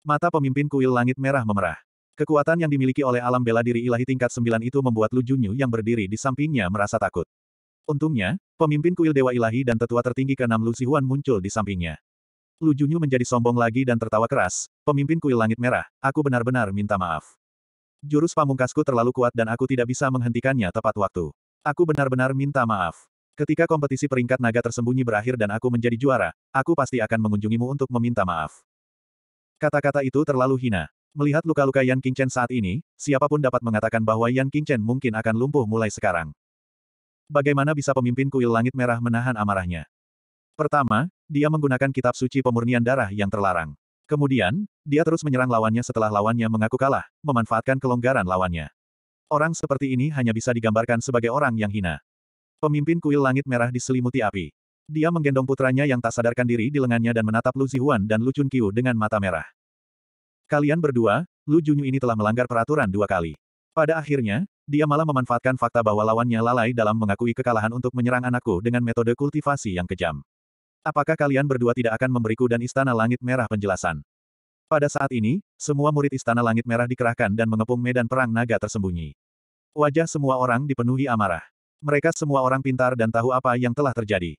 Mata pemimpin kuil langit merah memerah. Kekuatan yang dimiliki oleh alam bela diri ilahi tingkat sembilan itu membuat Lu Junyu yang berdiri di sampingnya merasa takut. Untungnya, pemimpin kuil Dewa Ilahi dan tetua tertinggi ke-6 Lu Sihuan muncul di sampingnya. Lu Junyu menjadi sombong lagi dan tertawa keras, pemimpin kuil langit merah, aku benar-benar minta maaf. Jurus pamungkasku terlalu kuat dan aku tidak bisa menghentikannya tepat waktu. Aku benar-benar minta maaf. Ketika kompetisi peringkat naga tersembunyi berakhir dan aku menjadi juara, aku pasti akan mengunjungimu untuk meminta maaf. Kata-kata itu terlalu hina. Melihat luka-luka Yan Qingchen saat ini, siapapun dapat mengatakan bahwa Yan Qingchen mungkin akan lumpuh mulai sekarang. Bagaimana bisa pemimpin kuil langit merah menahan amarahnya? Pertama, dia menggunakan kitab suci pemurnian darah yang terlarang. Kemudian, dia terus menyerang lawannya setelah lawannya mengaku kalah, memanfaatkan kelonggaran lawannya. Orang seperti ini hanya bisa digambarkan sebagai orang yang hina. Pemimpin kuil langit merah diselimuti api. Dia menggendong putranya yang tak sadarkan diri di lengannya dan menatap Lu Zihuan dan Lu Chun Qiu dengan mata merah. Kalian berdua, Lu Junyu ini telah melanggar peraturan dua kali. Pada akhirnya, dia malah memanfaatkan fakta bahwa lawannya lalai dalam mengakui kekalahan untuk menyerang anakku dengan metode kultivasi yang kejam. Apakah kalian berdua tidak akan memberiku dan Istana Langit Merah penjelasan? Pada saat ini, semua murid Istana Langit Merah dikerahkan dan mengepung medan perang naga tersembunyi. Wajah semua orang dipenuhi amarah. Mereka semua orang pintar dan tahu apa yang telah terjadi.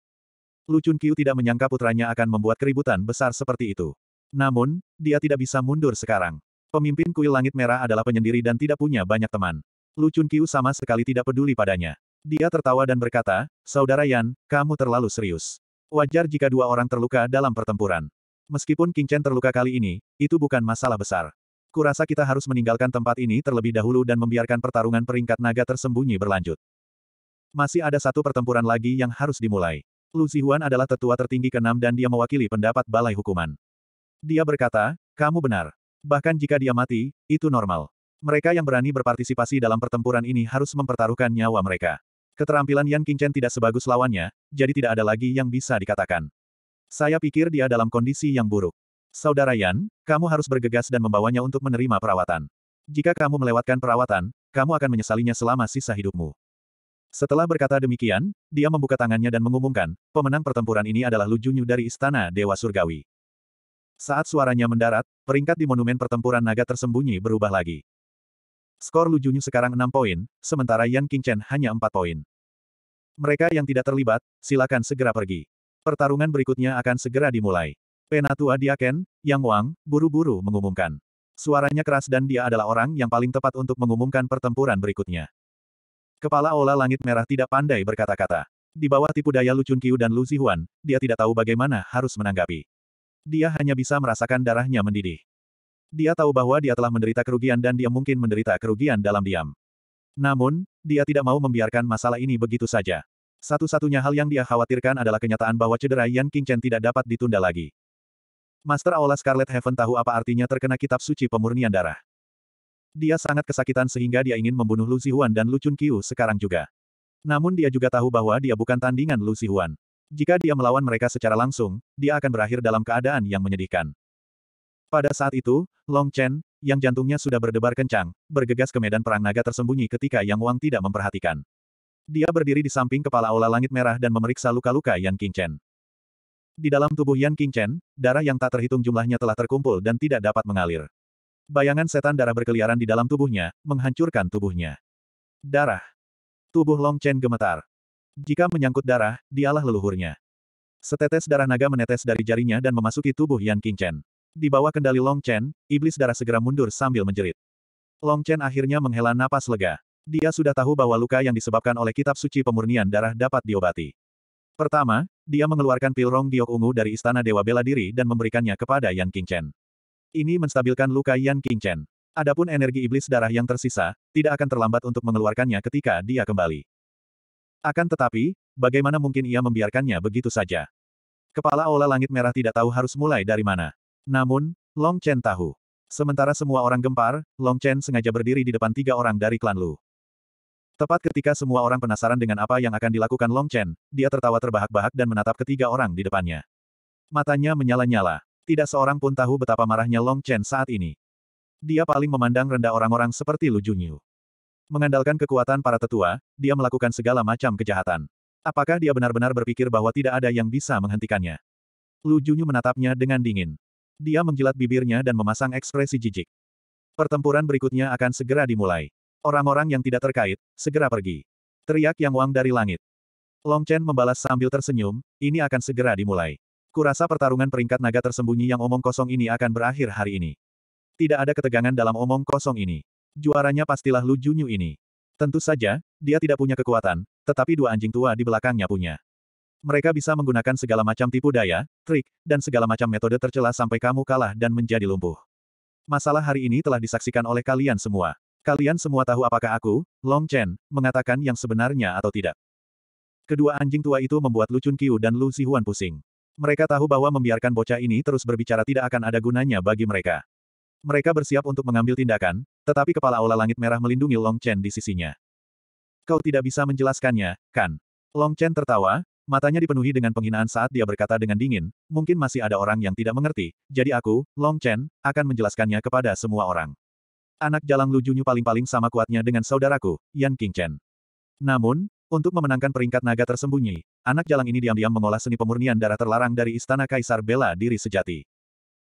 Lu Chun tidak menyangka putranya akan membuat keributan besar seperti itu. Namun, dia tidak bisa mundur sekarang. Pemimpin kuil langit merah adalah penyendiri dan tidak punya banyak teman. Lu Chun Qiu sama sekali tidak peduli padanya. Dia tertawa dan berkata, Saudara Yan, kamu terlalu serius. Wajar jika dua orang terluka dalam pertempuran. Meskipun King Chen terluka kali ini, itu bukan masalah besar. Kurasa kita harus meninggalkan tempat ini terlebih dahulu dan membiarkan pertarungan peringkat naga tersembunyi berlanjut. Masih ada satu pertempuran lagi yang harus dimulai. Lu Zihuan adalah tetua tertinggi keenam dan dia mewakili pendapat Balai Hukuman. Dia berkata, kamu benar. Bahkan jika dia mati, itu normal. Mereka yang berani berpartisipasi dalam pertempuran ini harus mempertaruhkan nyawa mereka. Keterampilan Yan Qingchen tidak sebagus lawannya, jadi tidak ada lagi yang bisa dikatakan. Saya pikir dia dalam kondisi yang buruk. Saudara Yan, kamu harus bergegas dan membawanya untuk menerima perawatan. Jika kamu melewatkan perawatan, kamu akan menyesalinya selama sisa hidupmu. Setelah berkata demikian, dia membuka tangannya dan mengumumkan, pemenang pertempuran ini adalah Lu Junyu dari Istana Dewa Surgawi. Saat suaranya mendarat, peringkat di monumen pertempuran naga tersembunyi berubah lagi. Skor Lu Junyu sekarang 6 poin, sementara Yan Qingchen hanya 4 poin. Mereka yang tidak terlibat, silakan segera pergi. Pertarungan berikutnya akan segera dimulai. Penatua Diaken, Yang Wang, buru-buru mengumumkan. Suaranya keras dan dia adalah orang yang paling tepat untuk mengumumkan pertempuran berikutnya. Kepala Ola Langit Merah tidak pandai berkata-kata. Di bawah tipu daya Lu Chun dan Lu Zihuan, dia tidak tahu bagaimana harus menanggapi. Dia hanya bisa merasakan darahnya mendidih. Dia tahu bahwa dia telah menderita kerugian dan dia mungkin menderita kerugian dalam diam. Namun, dia tidak mau membiarkan masalah ini begitu saja. Satu-satunya hal yang dia khawatirkan adalah kenyataan bahwa cedera Yan Chen tidak dapat ditunda lagi. Master Aula Scarlet Heaven tahu apa artinya terkena kitab suci pemurnian darah. Dia sangat kesakitan sehingga dia ingin membunuh Lu Zihuan dan Lu Chun Qiu sekarang juga. Namun dia juga tahu bahwa dia bukan tandingan Lu Zihuan. Jika dia melawan mereka secara langsung, dia akan berakhir dalam keadaan yang menyedihkan. Pada saat itu, Long Chen, yang jantungnya sudah berdebar kencang, bergegas ke medan perang naga tersembunyi ketika Yang Wang tidak memperhatikan. Dia berdiri di samping kepala Aula Langit Merah dan memeriksa luka-luka Yang King Chen. Di dalam tubuh Yan Chen, darah yang tak terhitung jumlahnya telah terkumpul dan tidak dapat mengalir. Bayangan setan darah berkeliaran di dalam tubuhnya, menghancurkan tubuhnya. Darah. Tubuh Long Chen gemetar. Jika menyangkut darah, dialah leluhurnya. Setetes darah naga menetes dari jarinya dan memasuki tubuh Yan Chen. Di bawah kendali Long Chen, iblis darah segera mundur sambil menjerit. Long Chen akhirnya menghela napas lega. Dia sudah tahu bahwa luka yang disebabkan oleh kitab suci pemurnian darah dapat diobati. Pertama, dia mengeluarkan pil Rong Giok Ungu dari Istana Dewa Bela Diri dan memberikannya kepada Yan King Chen. Ini menstabilkan luka Yan King Chen. Adapun energi iblis darah yang tersisa, tidak akan terlambat untuk mengeluarkannya ketika dia kembali. Akan tetapi, bagaimana mungkin ia membiarkannya begitu saja? Kepala Aula Langit Merah tidak tahu harus mulai dari mana. Namun, Long Chen tahu. Sementara semua orang gempar, Long Chen sengaja berdiri di depan tiga orang dari klan Lu. Tepat ketika semua orang penasaran dengan apa yang akan dilakukan Long Chen, dia tertawa terbahak-bahak dan menatap ketiga orang di depannya. Matanya menyala-nyala. Tidak seorang pun tahu betapa marahnya Long Chen saat ini. Dia paling memandang rendah orang-orang seperti Lu Junyu. Mengandalkan kekuatan para tetua, dia melakukan segala macam kejahatan. Apakah dia benar-benar berpikir bahwa tidak ada yang bisa menghentikannya? Lu Junyu menatapnya dengan dingin. Dia menjilat bibirnya dan memasang ekspresi jijik. Pertempuran berikutnya akan segera dimulai. Orang-orang yang tidak terkait, segera pergi. Teriak Yang Wang dari langit. Long Chen membalas sambil tersenyum, ini akan segera dimulai. Kurasa pertarungan peringkat naga tersembunyi yang omong kosong ini akan berakhir hari ini. Tidak ada ketegangan dalam omong kosong ini. Juaranya pastilah Lu Junyu ini. Tentu saja, dia tidak punya kekuatan, tetapi dua anjing tua di belakangnya punya. Mereka bisa menggunakan segala macam tipu daya, trik, dan segala macam metode tercela sampai kamu kalah dan menjadi lumpuh. Masalah hari ini telah disaksikan oleh kalian semua. Kalian semua tahu apakah aku, Long Chen, mengatakan yang sebenarnya atau tidak. Kedua anjing tua itu membuat Lu Chun Qiu dan Lu Huan pusing. Mereka tahu bahwa membiarkan bocah ini terus berbicara tidak akan ada gunanya bagi mereka. Mereka bersiap untuk mengambil tindakan, tetapi kepala aula langit merah melindungi Long Chen di sisinya. Kau tidak bisa menjelaskannya, kan? Long Chen tertawa, matanya dipenuhi dengan penghinaan saat dia berkata dengan dingin, mungkin masih ada orang yang tidak mengerti, jadi aku, Long Chen, akan menjelaskannya kepada semua orang. Anak jalang Junyu paling-paling sama kuatnya dengan saudaraku, Yan King Chen. Namun, untuk memenangkan peringkat naga tersembunyi, anak jalang ini diam-diam mengolah seni pemurnian darah terlarang dari Istana Kaisar Bela Diri Sejati.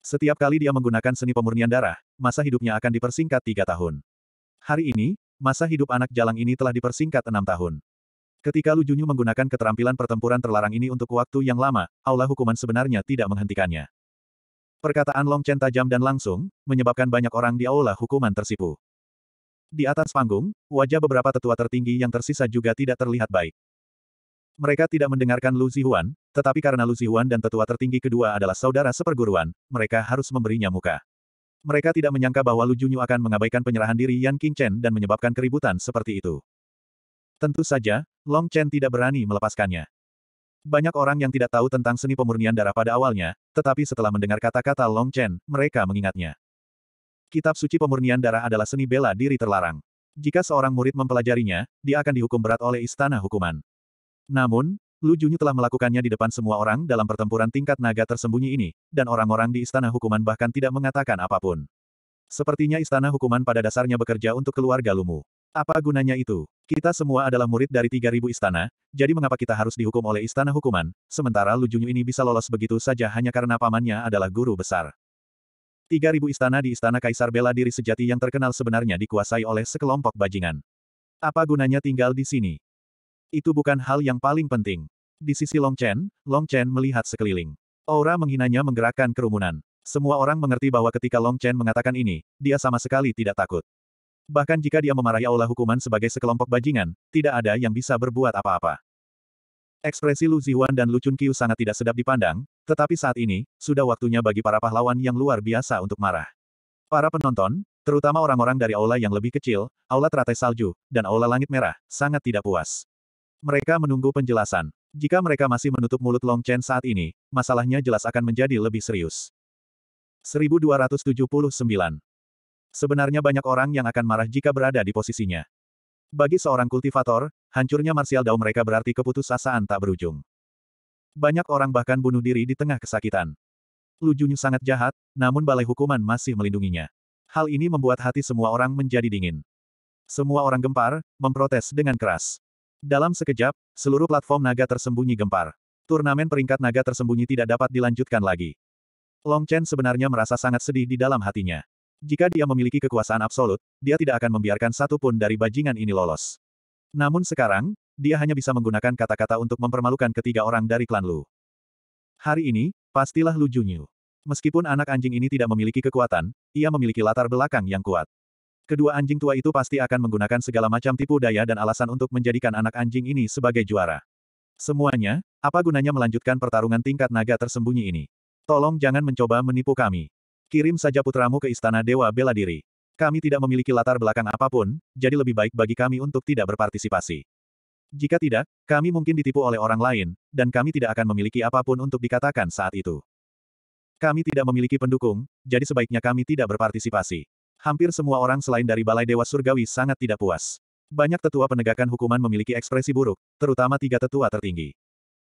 Setiap kali dia menggunakan seni pemurnian darah, masa hidupnya akan dipersingkat tiga tahun. Hari ini, masa hidup anak jalang ini telah dipersingkat enam tahun. Ketika Lu Junyu menggunakan keterampilan pertempuran terlarang ini untuk waktu yang lama, aula hukuman sebenarnya tidak menghentikannya. Perkataan Long Chen tajam dan langsung, menyebabkan banyak orang di aula hukuman tersipu. Di atas panggung, wajah beberapa tetua tertinggi yang tersisa juga tidak terlihat baik. Mereka tidak mendengarkan Lu Zihuan, tetapi karena Lu Zihuan dan tetua tertinggi kedua adalah saudara seperguruan, mereka harus memberinya muka. Mereka tidak menyangka bahwa Lu Junyu akan mengabaikan penyerahan diri Yan Chen dan menyebabkan keributan seperti itu. Tentu saja, Long Chen tidak berani melepaskannya. Banyak orang yang tidak tahu tentang seni pemurnian darah pada awalnya, tetapi setelah mendengar kata-kata Long Chen, mereka mengingatnya. Kitab suci pemurnian darah adalah seni bela diri terlarang. Jika seorang murid mempelajarinya, dia akan dihukum berat oleh istana hukuman. Namun, Lu Junyu telah melakukannya di depan semua orang dalam pertempuran tingkat naga tersembunyi ini, dan orang-orang di Istana Hukuman bahkan tidak mengatakan apapun. Sepertinya Istana Hukuman pada dasarnya bekerja untuk keluarga Lumu. Apa gunanya itu? Kita semua adalah murid dari 3000 istana, jadi mengapa kita harus dihukum oleh Istana Hukuman, sementara Lu Junyu ini bisa lolos begitu saja hanya karena pamannya adalah guru besar. 3000 istana di Istana Kaisar Bela Diri Sejati yang terkenal sebenarnya dikuasai oleh sekelompok bajingan. Apa gunanya tinggal di sini? Itu bukan hal yang paling penting. Di sisi Long Chen, Long Chen melihat sekeliling. Aura menghinanya menggerakkan kerumunan. Semua orang mengerti bahwa ketika Long Chen mengatakan ini, dia sama sekali tidak takut. Bahkan jika dia memarahi aula hukuman sebagai sekelompok bajingan, tidak ada yang bisa berbuat apa-apa. Ekspresi Lu Ziwan dan Lu Chun Chunqiu sangat tidak sedap dipandang, tetapi saat ini, sudah waktunya bagi para pahlawan yang luar biasa untuk marah. Para penonton, terutama orang-orang dari aula yang lebih kecil, aula teratai salju, dan aula langit merah, sangat tidak puas. Mereka menunggu penjelasan. Jika mereka masih menutup mulut Long Chen saat ini, masalahnya jelas akan menjadi lebih serius. 1279. Sebenarnya banyak orang yang akan marah jika berada di posisinya. Bagi seorang kultivator, hancurnya martial dao mereka berarti keputusasaan tak berujung. Banyak orang bahkan bunuh diri di tengah kesakitan. Lujunya sangat jahat, namun balai hukuman masih melindunginya. Hal ini membuat hati semua orang menjadi dingin. Semua orang gempar, memprotes dengan keras. Dalam sekejap, seluruh platform naga tersembunyi gempar. Turnamen peringkat naga tersembunyi tidak dapat dilanjutkan lagi. Long Chen sebenarnya merasa sangat sedih di dalam hatinya. Jika dia memiliki kekuasaan absolut, dia tidak akan membiarkan satu pun dari bajingan ini lolos. Namun sekarang, dia hanya bisa menggunakan kata-kata untuk mempermalukan ketiga orang dari klan Lu. Hari ini, pastilah Lu Junyu. Meskipun anak anjing ini tidak memiliki kekuatan, ia memiliki latar belakang yang kuat. Kedua anjing tua itu pasti akan menggunakan segala macam tipu daya dan alasan untuk menjadikan anak anjing ini sebagai juara. Semuanya, apa gunanya melanjutkan pertarungan tingkat naga tersembunyi ini? Tolong jangan mencoba menipu kami. Kirim saja putramu ke Istana Dewa Bela Diri. Kami tidak memiliki latar belakang apapun, jadi lebih baik bagi kami untuk tidak berpartisipasi. Jika tidak, kami mungkin ditipu oleh orang lain, dan kami tidak akan memiliki apapun untuk dikatakan saat itu. Kami tidak memiliki pendukung, jadi sebaiknya kami tidak berpartisipasi. Hampir semua orang selain dari Balai Dewa Surgawi sangat tidak puas. Banyak tetua penegakan hukuman memiliki ekspresi buruk, terutama tiga tetua tertinggi.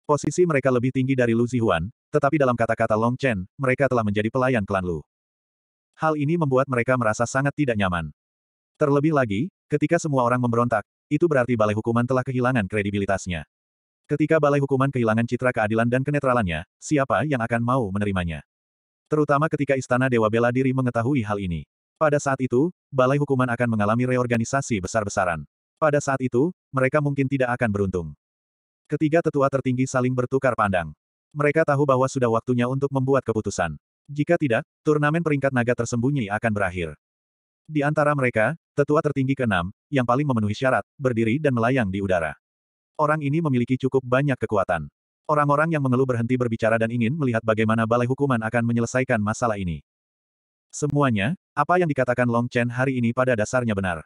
Posisi mereka lebih tinggi dari Lu Zihuan, tetapi dalam kata-kata Long Chen, mereka telah menjadi pelayan klan Lu. Hal ini membuat mereka merasa sangat tidak nyaman. Terlebih lagi, ketika semua orang memberontak, itu berarti balai hukuman telah kehilangan kredibilitasnya. Ketika balai hukuman kehilangan citra keadilan dan kenetralannya, siapa yang akan mau menerimanya? Terutama ketika Istana Dewa Bela Diri mengetahui hal ini. Pada saat itu, Balai Hukuman akan mengalami reorganisasi besar-besaran. Pada saat itu, mereka mungkin tidak akan beruntung. Ketiga tetua tertinggi saling bertukar pandang. Mereka tahu bahwa sudah waktunya untuk membuat keputusan. Jika tidak, turnamen peringkat naga tersembunyi akan berakhir. Di antara mereka, tetua tertinggi keenam, yang paling memenuhi syarat, berdiri dan melayang di udara. Orang ini memiliki cukup banyak kekuatan. Orang-orang yang mengeluh berhenti berbicara dan ingin melihat bagaimana balai hukuman akan menyelesaikan masalah ini. Semuanya, apa yang dikatakan Long Chen hari ini pada dasarnya benar.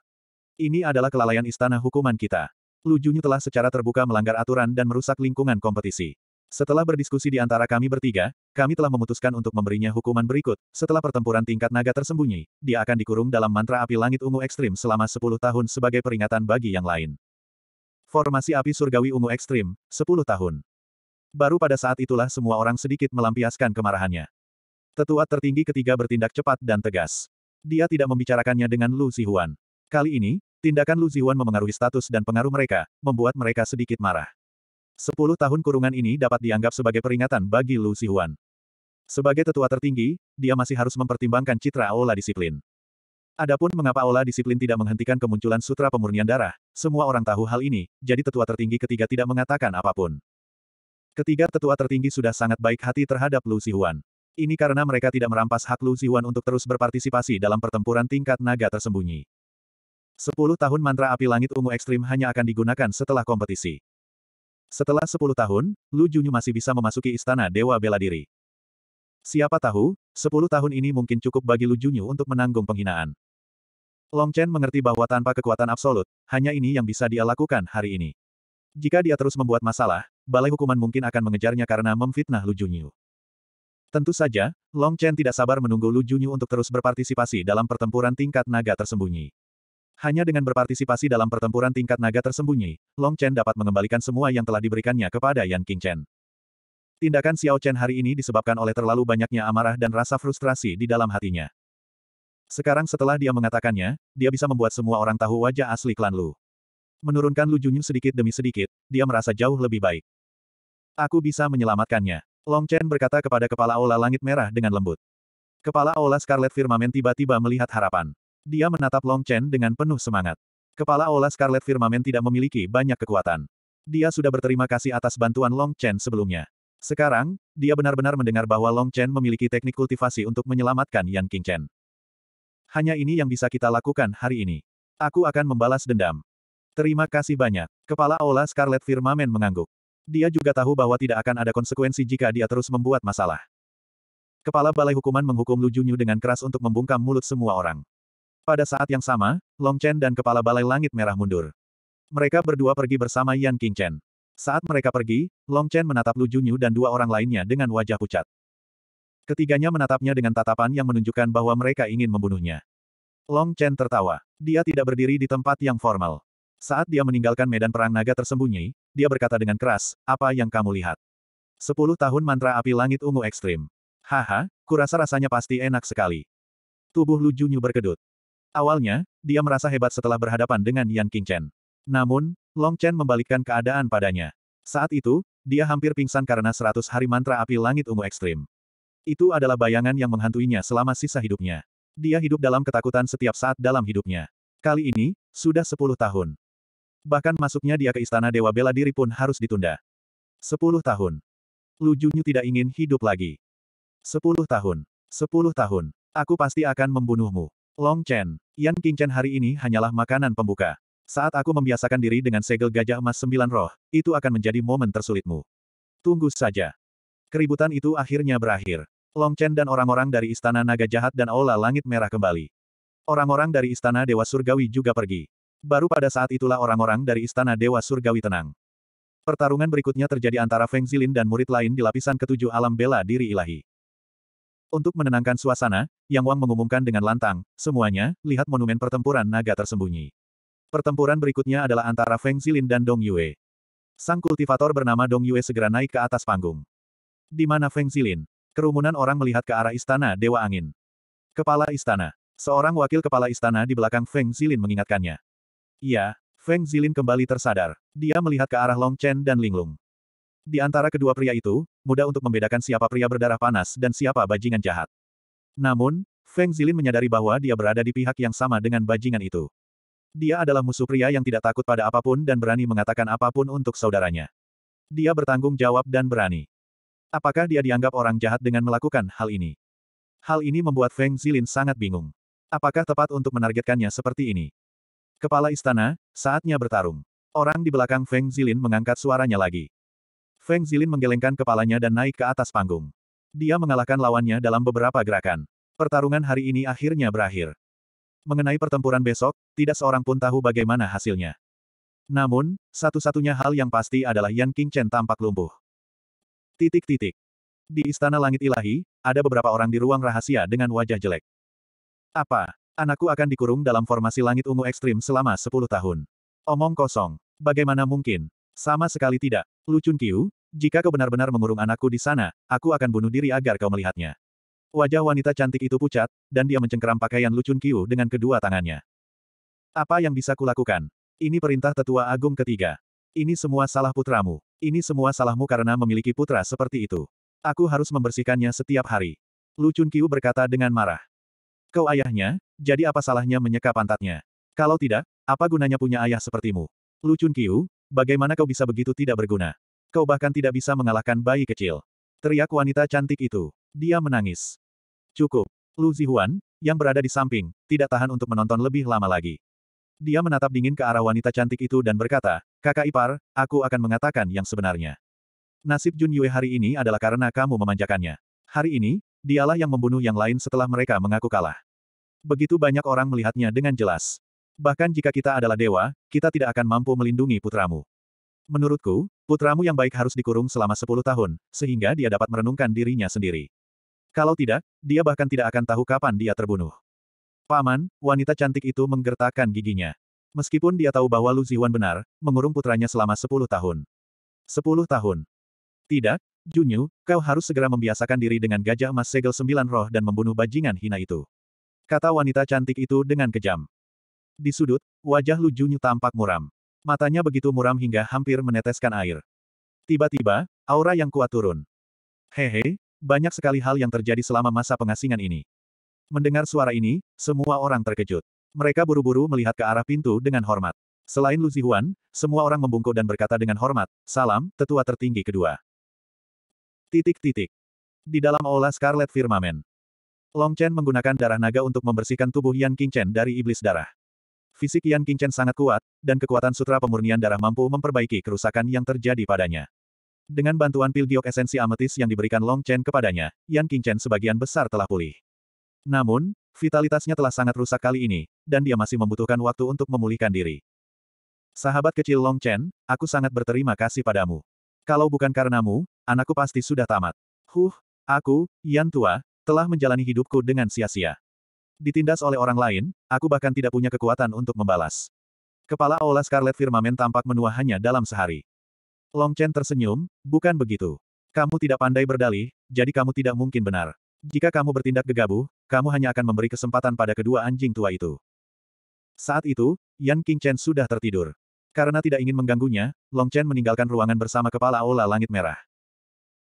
Ini adalah kelalaian istana hukuman kita. Lu Junyu telah secara terbuka melanggar aturan dan merusak lingkungan kompetisi. Setelah berdiskusi di antara kami bertiga, kami telah memutuskan untuk memberinya hukuman berikut. Setelah pertempuran tingkat naga tersembunyi, dia akan dikurung dalam mantra api langit ungu ekstrim selama 10 tahun sebagai peringatan bagi yang lain. Formasi api surgawi ungu ekstrim, 10 tahun. Baru pada saat itulah semua orang sedikit melampiaskan kemarahannya. Tetua tertinggi ketiga bertindak cepat dan tegas. Dia tidak membicarakannya dengan Lu Zihuan. Kali ini, tindakan Lu Zihuan memengaruhi status dan pengaruh mereka, membuat mereka sedikit marah. Sepuluh tahun kurungan ini dapat dianggap sebagai peringatan bagi Lu Zihuan. Sebagai tetua tertinggi, dia masih harus mempertimbangkan citra Aula Disiplin. Adapun mengapa Aula Disiplin tidak menghentikan kemunculan Sutra Pemurnian Darah, semua orang tahu hal ini, jadi tetua tertinggi ketiga tidak mengatakan apapun. Ketiga tetua tertinggi sudah sangat baik hati terhadap Lu Zihuan. Ini karena mereka tidak merampas hak Lu Ziwan untuk terus berpartisipasi dalam pertempuran tingkat naga tersembunyi. Sepuluh tahun mantra api langit ungu ekstrim hanya akan digunakan setelah kompetisi. Setelah sepuluh tahun, Lu Junyu masih bisa memasuki istana Dewa Bela Diri. Siapa tahu, sepuluh tahun ini mungkin cukup bagi Lu Junyu untuk menanggung penghinaan. Long Chen mengerti bahwa tanpa kekuatan absolut, hanya ini yang bisa dia lakukan hari ini. Jika dia terus membuat masalah, balai hukuman mungkin akan mengejarnya karena memfitnah Lu Junyu. Tentu saja, Long Chen tidak sabar menunggu Lu Junyu untuk terus berpartisipasi dalam pertempuran tingkat naga tersembunyi. Hanya dengan berpartisipasi dalam pertempuran tingkat naga tersembunyi, Long Chen dapat mengembalikan semua yang telah diberikannya kepada Yan King Chen. Tindakan Xiao Chen hari ini disebabkan oleh terlalu banyaknya amarah dan rasa frustrasi di dalam hatinya. Sekarang setelah dia mengatakannya, dia bisa membuat semua orang tahu wajah asli klan Lu. Menurunkan Lu Junyu sedikit demi sedikit, dia merasa jauh lebih baik. Aku bisa menyelamatkannya. Long Chen berkata kepada kepala Aula Langit Merah dengan lembut. Kepala Aula Scarlet Firmamen tiba-tiba melihat harapan. Dia menatap Long Chen dengan penuh semangat. Kepala Aula Scarlet Firmamen tidak memiliki banyak kekuatan. Dia sudah berterima kasih atas bantuan Long Chen sebelumnya. Sekarang, dia benar-benar mendengar bahwa Long Chen memiliki teknik kultivasi untuk menyelamatkan Yan King Chen. Hanya ini yang bisa kita lakukan hari ini. Aku akan membalas dendam. Terima kasih banyak. Kepala Aula Scarlet Firmamen mengangguk. Dia juga tahu bahwa tidak akan ada konsekuensi jika dia terus membuat masalah. Kepala Balai Hukuman menghukum Lu Junyu dengan keras untuk membungkam mulut semua orang. Pada saat yang sama, Long Chen dan Kepala Balai Langit Merah mundur. Mereka berdua pergi bersama Yan King Chen. Saat mereka pergi, Long Chen menatap Lu Junyu dan dua orang lainnya dengan wajah pucat. Ketiganya menatapnya dengan tatapan yang menunjukkan bahwa mereka ingin membunuhnya. Long Chen tertawa. Dia tidak berdiri di tempat yang formal. Saat dia meninggalkan medan perang naga tersembunyi, dia berkata dengan keras, apa yang kamu lihat? Sepuluh tahun mantra api langit ungu ekstrim. Haha, kurasa rasanya pasti enak sekali. Tubuh Lu Junyu berkedut. Awalnya, dia merasa hebat setelah berhadapan dengan Yan Chen. Namun, Long Chen membalikkan keadaan padanya. Saat itu, dia hampir pingsan karena seratus hari mantra api langit ungu ekstrim. Itu adalah bayangan yang menghantuinya selama sisa hidupnya. Dia hidup dalam ketakutan setiap saat dalam hidupnya. Kali ini, sudah sepuluh tahun. Bahkan masuknya dia ke istana Dewa Bela Diri pun harus ditunda. Sepuluh tahun. Lu Junyu tidak ingin hidup lagi. Sepuluh tahun. Sepuluh tahun. Aku pasti akan membunuhmu. Long Chen. Yan Qingchen hari ini hanyalah makanan pembuka. Saat aku membiasakan diri dengan segel gajah emas sembilan roh, itu akan menjadi momen tersulitmu. Tunggu saja. Keributan itu akhirnya berakhir. Long Chen dan orang-orang dari Istana Naga Jahat dan Aula Langit Merah kembali. Orang-orang dari Istana Dewa Surgawi juga pergi. Baru pada saat itulah orang-orang dari Istana Dewa Surgawi tenang. Pertarungan berikutnya terjadi antara Feng Zilin dan murid lain di lapisan ketujuh alam bela diri ilahi. Untuk menenangkan suasana, Yang Wang mengumumkan dengan lantang, semuanya, lihat monumen pertempuran naga tersembunyi. Pertempuran berikutnya adalah antara Feng Zilin dan Dong Yue. Sang kultivator bernama Dong Yue segera naik ke atas panggung. Di mana Feng Zilin? Kerumunan orang melihat ke arah istana Dewa Angin. Kepala Istana. Seorang wakil kepala istana di belakang Feng Zilin mengingatkannya. Iya, Feng Zilin kembali tersadar. Dia melihat ke arah Long Chen dan Linglung. Di antara kedua pria itu, mudah untuk membedakan siapa pria berdarah panas dan siapa bajingan jahat. Namun, Feng Zilin menyadari bahwa dia berada di pihak yang sama dengan bajingan itu. Dia adalah musuh pria yang tidak takut pada apapun dan berani mengatakan apapun untuk saudaranya. Dia bertanggung jawab dan berani. Apakah dia dianggap orang jahat dengan melakukan hal ini? Hal ini membuat Feng Zilin sangat bingung. Apakah tepat untuk menargetkannya seperti ini? Kepala istana, saatnya bertarung. Orang di belakang Feng Zilin mengangkat suaranya lagi. Feng Zilin menggelengkan kepalanya dan naik ke atas panggung. Dia mengalahkan lawannya dalam beberapa gerakan. Pertarungan hari ini akhirnya berakhir. Mengenai pertempuran besok, tidak seorang pun tahu bagaimana hasilnya. Namun, satu-satunya hal yang pasti adalah Yan King Chen tampak lumpuh. Titik-titik. Di Istana Langit Ilahi, ada beberapa orang di ruang rahasia dengan wajah jelek. Apa? Anakku akan dikurung dalam formasi langit ungu ekstrim selama 10 tahun. Omong kosong. Bagaimana mungkin? Sama sekali tidak. Lucun Kiu, jika kau benar-benar mengurung anakku di sana, aku akan bunuh diri agar kau melihatnya. Wajah wanita cantik itu pucat, dan dia mencengkeram pakaian Lucun Kiu dengan kedua tangannya. Apa yang bisa kulakukan? Ini perintah tetua agung ketiga. Ini semua salah putramu. Ini semua salahmu karena memiliki putra seperti itu. Aku harus membersihkannya setiap hari. Lucun Kiu berkata dengan marah. Kau ayahnya, jadi apa salahnya menyeka pantatnya? Kalau tidak, apa gunanya punya ayah sepertimu? Lucun Chun Kiu, bagaimana kau bisa begitu tidak berguna? Kau bahkan tidak bisa mengalahkan bayi kecil. Teriak wanita cantik itu. Dia menangis. Cukup. Lu Zihuan, yang berada di samping, tidak tahan untuk menonton lebih lama lagi. Dia menatap dingin ke arah wanita cantik itu dan berkata, kakak ipar, aku akan mengatakan yang sebenarnya. Nasib Jun Yue hari ini adalah karena kamu memanjakannya. Hari ini, Dialah yang membunuh yang lain setelah mereka mengaku kalah. Begitu banyak orang melihatnya dengan jelas. Bahkan jika kita adalah dewa, kita tidak akan mampu melindungi putramu. Menurutku, putramu yang baik harus dikurung selama 10 tahun, sehingga dia dapat merenungkan dirinya sendiri. Kalau tidak, dia bahkan tidak akan tahu kapan dia terbunuh. Paman, wanita cantik itu menggertakkan giginya. Meskipun dia tahu bahwa Lu Ziwan benar, mengurung putranya selama 10 tahun. 10 tahun. Tidak, Junyu, kau harus segera membiasakan diri dengan gajah emas segel sembilan roh dan membunuh bajingan hina itu. Kata wanita cantik itu dengan kejam. Di sudut, wajah Lu Junyu tampak muram. Matanya begitu muram hingga hampir meneteskan air. Tiba-tiba, aura yang kuat turun. Hehe, banyak sekali hal yang terjadi selama masa pengasingan ini. Mendengar suara ini, semua orang terkejut. Mereka buru-buru melihat ke arah pintu dengan hormat. Selain Lu Zihuan, semua orang membungkuk dan berkata dengan hormat, salam, tetua tertinggi kedua. Titik-titik. Di dalam aula Scarlet Firmament, Long Chen menggunakan darah naga untuk membersihkan tubuh Yan Qingchen dari iblis darah. Fisik Yan Qingchen sangat kuat, dan kekuatan sutra pemurnian darah mampu memperbaiki kerusakan yang terjadi padanya. Dengan bantuan pil giok esensi ametis yang diberikan Long Chen kepadanya, Yan Qingchen sebagian besar telah pulih. Namun, vitalitasnya telah sangat rusak kali ini, dan dia masih membutuhkan waktu untuk memulihkan diri. Sahabat kecil Long Chen, aku sangat berterima kasih padamu. Kalau bukan karenamu, Anakku pasti sudah tamat. Huh, aku, Yan tua, telah menjalani hidupku dengan sia-sia. Ditindas oleh orang lain, aku bahkan tidak punya kekuatan untuk membalas. Kepala Aula Scarlet Firmament tampak menua hanya dalam sehari. Long Chen tersenyum, bukan begitu. Kamu tidak pandai berdalih, jadi kamu tidak mungkin benar. Jika kamu bertindak gegabah, kamu hanya akan memberi kesempatan pada kedua anjing tua itu. Saat itu, Yan King Chen sudah tertidur. Karena tidak ingin mengganggunya, Long Chen meninggalkan ruangan bersama kepala Aula Langit Merah.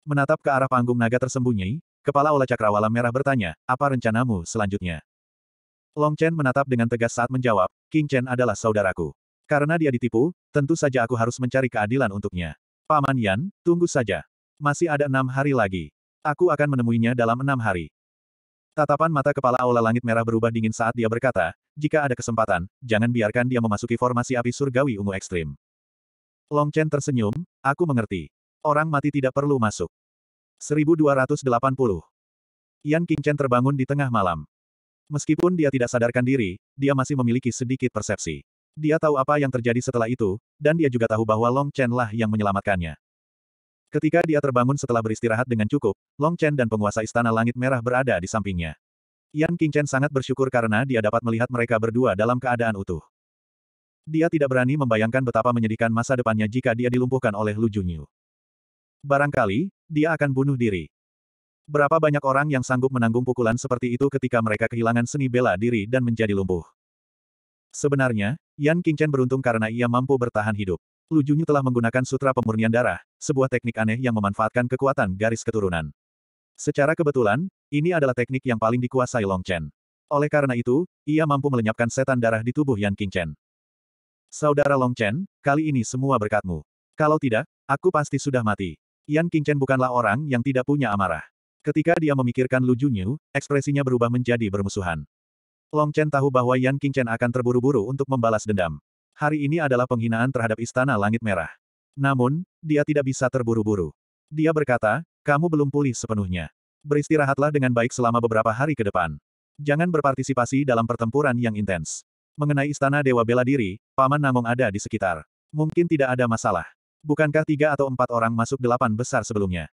Menatap ke arah panggung naga tersembunyi, kepala olah Cakrawala merah bertanya, apa rencanamu selanjutnya? Long Chen menatap dengan tegas saat menjawab, King Chen adalah saudaraku. Karena dia ditipu, tentu saja aku harus mencari keadilan untuknya. Paman Yan, tunggu saja. Masih ada enam hari lagi. Aku akan menemuinya dalam enam hari. Tatapan mata kepala Aula Langit Merah berubah dingin saat dia berkata, jika ada kesempatan, jangan biarkan dia memasuki formasi api surgawi ungu ekstrim. Long Chen tersenyum, aku mengerti. Orang mati tidak perlu masuk. 1280. Yan Qingchen terbangun di tengah malam. Meskipun dia tidak sadarkan diri, dia masih memiliki sedikit persepsi. Dia tahu apa yang terjadi setelah itu, dan dia juga tahu bahwa Long Chen lah yang menyelamatkannya. Ketika dia terbangun setelah beristirahat dengan cukup, Long Chen dan penguasa Istana Langit Merah berada di sampingnya. Yan Qingchen sangat bersyukur karena dia dapat melihat mereka berdua dalam keadaan utuh. Dia tidak berani membayangkan betapa menyedihkan masa depannya jika dia dilumpuhkan oleh Lu Junyu. Barangkali, dia akan bunuh diri. Berapa banyak orang yang sanggup menanggung pukulan seperti itu ketika mereka kehilangan seni bela diri dan menjadi lumpuh? Sebenarnya, Yan Qingchen beruntung karena ia mampu bertahan hidup. Lu Junyu telah menggunakan sutra pemurnian darah, sebuah teknik aneh yang memanfaatkan kekuatan garis keturunan. Secara kebetulan, ini adalah teknik yang paling dikuasai Long Chen. Oleh karena itu, ia mampu melenyapkan setan darah di tubuh Yan Qingchen. Saudara Long Chen, kali ini semua berkatmu. Kalau tidak, aku pasti sudah mati. Yan Qingchen bukanlah orang yang tidak punya amarah. Ketika dia memikirkan Lu Junyu, ekspresinya berubah menjadi bermusuhan. Long Chen tahu bahwa Yan Qingchen akan terburu-buru untuk membalas dendam. Hari ini adalah penghinaan terhadap Istana Langit Merah. Namun, dia tidak bisa terburu-buru. Dia berkata, kamu belum pulih sepenuhnya. Beristirahatlah dengan baik selama beberapa hari ke depan. Jangan berpartisipasi dalam pertempuran yang intens. Mengenai Istana Dewa Bela Diri, Paman namong ada di sekitar. Mungkin tidak ada masalah. Bukankah tiga atau empat orang masuk delapan besar sebelumnya?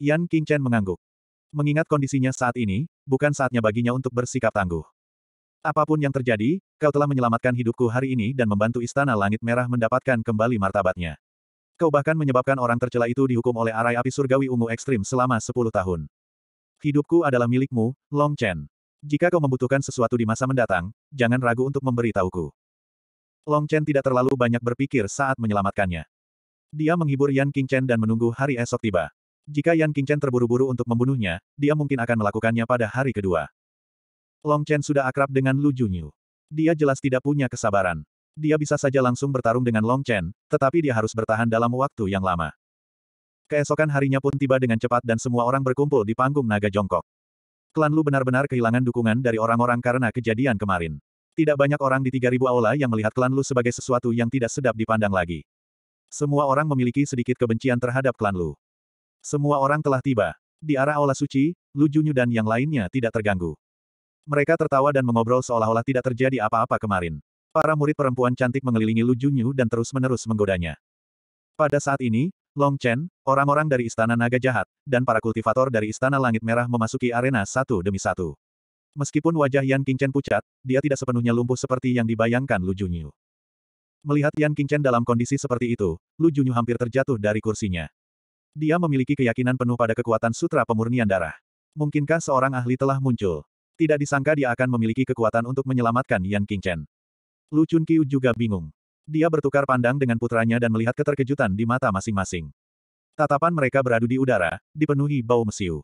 Yan Qingchen mengangguk. Mengingat kondisinya saat ini, bukan saatnya baginya untuk bersikap tangguh. Apapun yang terjadi, kau telah menyelamatkan hidupku hari ini dan membantu Istana Langit Merah mendapatkan kembali martabatnya. Kau bahkan menyebabkan orang tercela itu dihukum oleh arai api surgawi ungu ekstrim selama sepuluh tahun. Hidupku adalah milikmu, Long Chen. Jika kau membutuhkan sesuatu di masa mendatang, jangan ragu untuk memberitahuku. Long Chen tidak terlalu banyak berpikir saat menyelamatkannya. Dia menghibur Yan Qingchen dan menunggu hari esok tiba. Jika Yan Qingchen terburu-buru untuk membunuhnya, dia mungkin akan melakukannya pada hari kedua. Long Chen sudah akrab dengan Lu Junyu. Dia jelas tidak punya kesabaran. Dia bisa saja langsung bertarung dengan Long Chen, tetapi dia harus bertahan dalam waktu yang lama. Keesokan harinya pun tiba dengan cepat dan semua orang berkumpul di panggung naga jongkok. Klan Lu benar-benar kehilangan dukungan dari orang-orang karena kejadian kemarin. Tidak banyak orang di 3000 aula yang melihat klan Lu sebagai sesuatu yang tidak sedap dipandang lagi. Semua orang memiliki sedikit kebencian terhadap klan Lu. Semua orang telah tiba. Di arah Aula Suci, Lu Junyu dan yang lainnya tidak terganggu. Mereka tertawa dan mengobrol seolah-olah tidak terjadi apa-apa kemarin. Para murid perempuan cantik mengelilingi Lu Junyu dan terus-menerus menggodanya. Pada saat ini, Long Chen, orang-orang dari Istana Naga Jahat, dan para kultivator dari Istana Langit Merah memasuki arena satu demi satu. Meskipun wajah Yan Qingchen pucat, dia tidak sepenuhnya lumpuh seperti yang dibayangkan Lu Junyu. Melihat Yan Qingchen dalam kondisi seperti itu, Lu Junyu hampir terjatuh dari kursinya. Dia memiliki keyakinan penuh pada kekuatan sutra pemurnian darah. Mungkinkah seorang ahli telah muncul? Tidak disangka dia akan memiliki kekuatan untuk menyelamatkan Yan Qingchen. Lu Chunqiu juga bingung. Dia bertukar pandang dengan putranya dan melihat keterkejutan di mata masing-masing. Tatapan mereka beradu di udara, dipenuhi bau mesiu.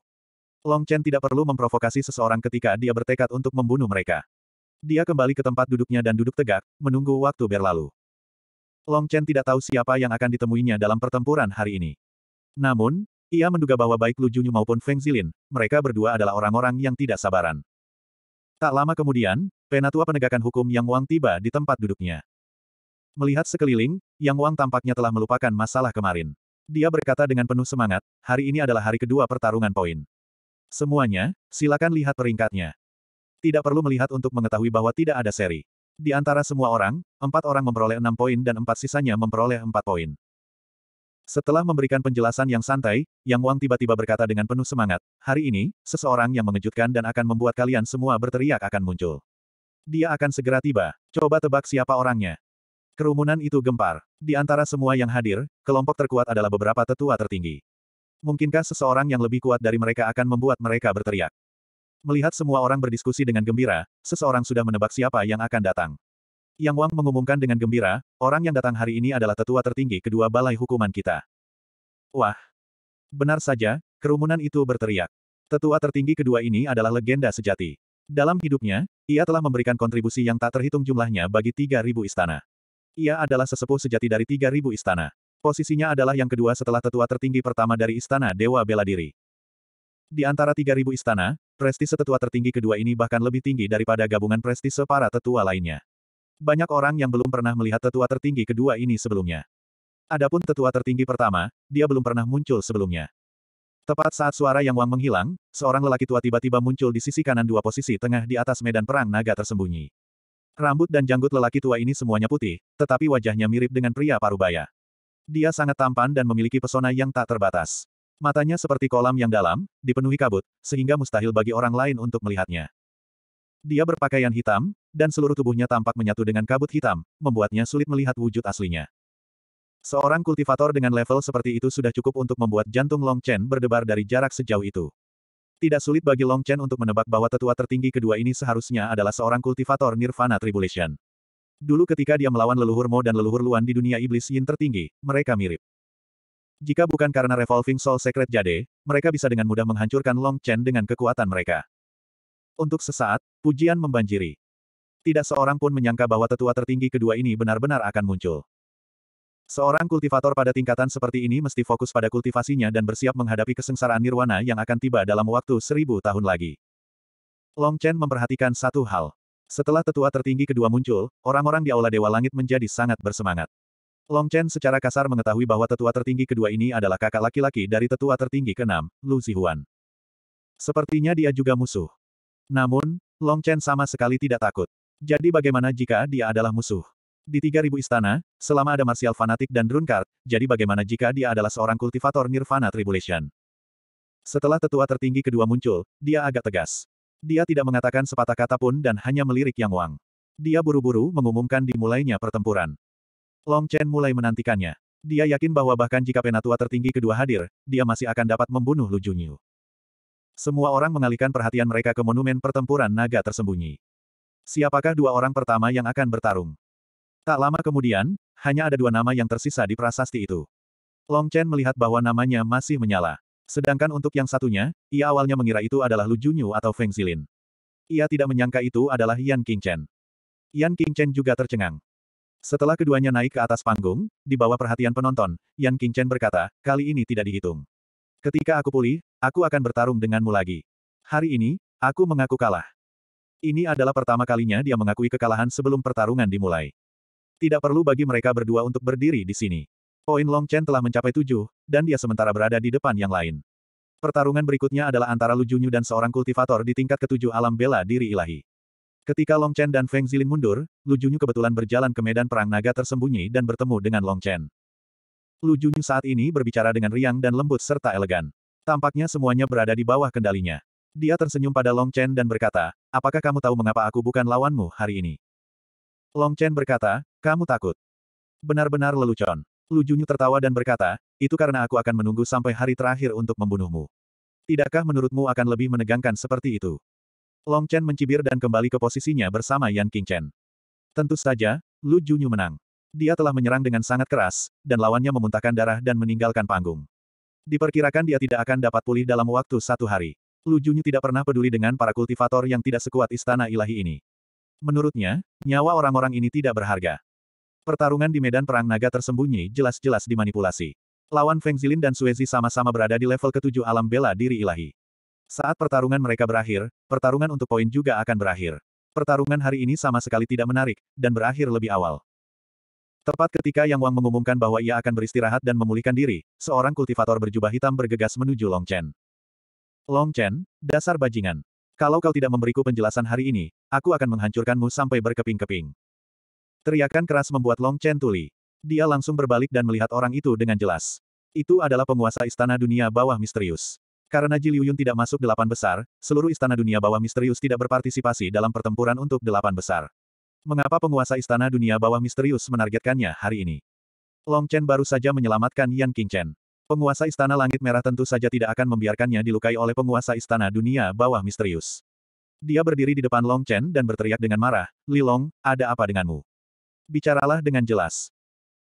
Long Chen tidak perlu memprovokasi seseorang ketika dia bertekad untuk membunuh mereka. Dia kembali ke tempat duduknya dan duduk tegak, menunggu waktu berlalu. Long Chen tidak tahu siapa yang akan ditemuinya dalam pertempuran hari ini. Namun, ia menduga bahwa baik Lu Junyu maupun Feng Zilin, mereka berdua adalah orang-orang yang tidak sabaran. Tak lama kemudian, penatua penegakan hukum Yang Wang tiba di tempat duduknya. Melihat sekeliling, Yang Wang tampaknya telah melupakan masalah kemarin. Dia berkata dengan penuh semangat, hari ini adalah hari kedua pertarungan poin. Semuanya, silakan lihat peringkatnya. Tidak perlu melihat untuk mengetahui bahwa tidak ada seri. Di antara semua orang, empat orang memperoleh enam poin dan empat sisanya memperoleh empat poin. Setelah memberikan penjelasan yang santai, Yang Wang tiba-tiba berkata dengan penuh semangat, hari ini, seseorang yang mengejutkan dan akan membuat kalian semua berteriak akan muncul. Dia akan segera tiba. Coba tebak siapa orangnya. Kerumunan itu gempar. Di antara semua yang hadir, kelompok terkuat adalah beberapa tetua tertinggi. Mungkinkah seseorang yang lebih kuat dari mereka akan membuat mereka berteriak? Melihat semua orang berdiskusi dengan gembira, seseorang sudah menebak siapa yang akan datang. Yang Wang mengumumkan dengan gembira, orang yang datang hari ini adalah tetua tertinggi kedua balai hukuman kita. Wah! Benar saja, kerumunan itu berteriak. Tetua tertinggi kedua ini adalah legenda sejati. Dalam hidupnya, ia telah memberikan kontribusi yang tak terhitung jumlahnya bagi 3.000 istana. Ia adalah sesepuh sejati dari 3.000 istana. Posisinya adalah yang kedua setelah tetua tertinggi pertama dari istana Dewa Bela Diri. Di antara 3.000 istana, prestise tetua tertinggi kedua ini bahkan lebih tinggi daripada gabungan prestise para tetua lainnya. Banyak orang yang belum pernah melihat tetua tertinggi kedua ini sebelumnya. Adapun tetua tertinggi pertama, dia belum pernah muncul sebelumnya. Tepat saat suara Yang Wang menghilang, seorang lelaki tua tiba-tiba muncul di sisi kanan dua posisi tengah di atas medan perang naga tersembunyi. Rambut dan janggut lelaki tua ini semuanya putih, tetapi wajahnya mirip dengan pria parubaya. Dia sangat tampan dan memiliki pesona yang tak terbatas. Matanya seperti kolam yang dalam, dipenuhi kabut, sehingga mustahil bagi orang lain untuk melihatnya. Dia berpakaian hitam, dan seluruh tubuhnya tampak menyatu dengan kabut hitam, membuatnya sulit melihat wujud aslinya. Seorang kultivator dengan level seperti itu sudah cukup untuk membuat jantung Long Chen berdebar dari jarak sejauh itu. Tidak sulit bagi Long Chen untuk menebak bahwa tetua tertinggi kedua ini seharusnya adalah seorang kultivator Nirvana Tribulation. Dulu ketika dia melawan leluhur Mo dan leluhur Luan di dunia iblis Yin tertinggi, mereka mirip. Jika bukan karena Revolving Soul Secret Jade, mereka bisa dengan mudah menghancurkan Long Chen dengan kekuatan mereka. Untuk sesaat, pujian membanjiri. Tidak seorang pun menyangka bahwa tetua tertinggi kedua ini benar-benar akan muncul. Seorang kultivator pada tingkatan seperti ini mesti fokus pada kultivasinya dan bersiap menghadapi kesengsaraan nirwana yang akan tiba dalam waktu seribu tahun lagi. Long Chen memperhatikan satu hal. Setelah tetua tertinggi kedua muncul, orang-orang di Aula Dewa Langit menjadi sangat bersemangat. Long Chen secara kasar mengetahui bahwa tetua tertinggi kedua ini adalah kakak laki-laki dari tetua tertinggi keenam, Lu Zihuan. Sepertinya dia juga musuh. Namun, Long Chen sama sekali tidak takut. Jadi bagaimana jika dia adalah musuh? Di 3000 istana, selama ada martial fanatik dan drone card, jadi bagaimana jika dia adalah seorang kultivator Nirvana Tribulation? Setelah tetua tertinggi kedua muncul, dia agak tegas. Dia tidak mengatakan sepatah kata pun dan hanya melirik Yang Wang. Dia buru-buru mengumumkan dimulainya pertempuran. Long Chen mulai menantikannya. Dia yakin bahwa bahkan jika penatua tertinggi kedua hadir, dia masih akan dapat membunuh Lu Junyu. Semua orang mengalihkan perhatian mereka ke monumen pertempuran naga tersembunyi. Siapakah dua orang pertama yang akan bertarung? Tak lama kemudian, hanya ada dua nama yang tersisa di prasasti itu. Long Chen melihat bahwa namanya masih menyala. Sedangkan untuk yang satunya, ia awalnya mengira itu adalah Lu Junyu atau Feng Zilin. Ia tidak menyangka itu adalah Yan King Chen. Yan King Chen juga tercengang. Setelah keduanya naik ke atas panggung, di bawah perhatian penonton, Yan Qingchen berkata, kali ini tidak dihitung. Ketika aku pulih, aku akan bertarung denganmu lagi. Hari ini, aku mengaku kalah. Ini adalah pertama kalinya dia mengakui kekalahan sebelum pertarungan dimulai. Tidak perlu bagi mereka berdua untuk berdiri di sini. Poin Long Chen telah mencapai tujuh, dan dia sementara berada di depan yang lain. Pertarungan berikutnya adalah antara Lu Junyu dan seorang kultivator di tingkat ketujuh alam bela diri ilahi. Ketika Long Chen dan Feng Zilin mundur, Lu Junyu kebetulan berjalan ke medan perang naga tersembunyi dan bertemu dengan Long Chen. Lu Junyu saat ini berbicara dengan riang dan lembut serta elegan. Tampaknya semuanya berada di bawah kendalinya. Dia tersenyum pada Long Chen dan berkata, apakah kamu tahu mengapa aku bukan lawanmu hari ini? Long Chen berkata, kamu takut. Benar-benar lelucon. Lu Junyu tertawa dan berkata, itu karena aku akan menunggu sampai hari terakhir untuk membunuhmu. Tidakkah menurutmu akan lebih menegangkan seperti itu? Long Chen mencibir dan kembali ke posisinya bersama Yan King Chen. Tentu saja, Lu Junyu menang. Dia telah menyerang dengan sangat keras, dan lawannya memuntahkan darah dan meninggalkan panggung. Diperkirakan dia tidak akan dapat pulih dalam waktu satu hari. Lu Junyu tidak pernah peduli dengan para kultivator yang tidak sekuat istana ilahi ini. Menurutnya, nyawa orang-orang ini tidak berharga. Pertarungan di medan perang naga tersembunyi jelas-jelas dimanipulasi. Lawan Feng Zilin dan Suezi sama-sama berada di level ketujuh alam bela diri ilahi. Saat pertarungan mereka berakhir, pertarungan untuk poin juga akan berakhir. Pertarungan hari ini sama sekali tidak menarik, dan berakhir lebih awal. Tepat ketika Yang Wang mengumumkan bahwa ia akan beristirahat dan memulihkan diri, seorang kultivator berjubah hitam bergegas menuju Long Chen. Long Chen, dasar bajingan. Kalau kau tidak memberiku penjelasan hari ini, aku akan menghancurkanmu sampai berkeping-keping. Teriakan keras membuat Long Chen tuli. Dia langsung berbalik dan melihat orang itu dengan jelas. Itu adalah penguasa istana dunia bawah misterius. Karena Ji Liu tidak masuk delapan besar, seluruh istana dunia bawah misterius tidak berpartisipasi dalam pertempuran untuk delapan besar. Mengapa penguasa istana dunia bawah misterius menargetkannya hari ini? Long Chen baru saja menyelamatkan Yan King Chen. Penguasa istana langit merah tentu saja tidak akan membiarkannya dilukai oleh penguasa istana dunia bawah misterius. Dia berdiri di depan Long Chen dan berteriak dengan marah, Li Long, ada apa denganmu? Bicaralah dengan jelas.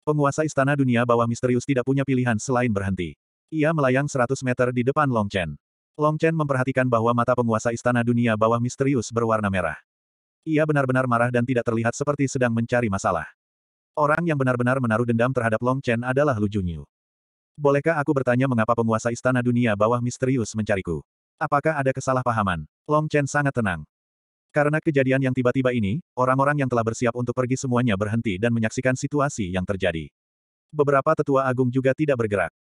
Penguasa istana dunia bawah misterius tidak punya pilihan selain berhenti. Ia melayang 100 meter di depan Long Chen. Long Chen memperhatikan bahwa mata penguasa istana dunia bawah misterius berwarna merah. Ia benar-benar marah dan tidak terlihat seperti sedang mencari masalah. Orang yang benar-benar menaruh dendam terhadap Long Chen adalah Lu Junyu. Bolehkah aku bertanya mengapa penguasa istana dunia bawah misterius mencariku? Apakah ada kesalahpahaman? Long Chen sangat tenang. Karena kejadian yang tiba-tiba ini, orang-orang yang telah bersiap untuk pergi semuanya berhenti dan menyaksikan situasi yang terjadi. Beberapa tetua agung juga tidak bergerak.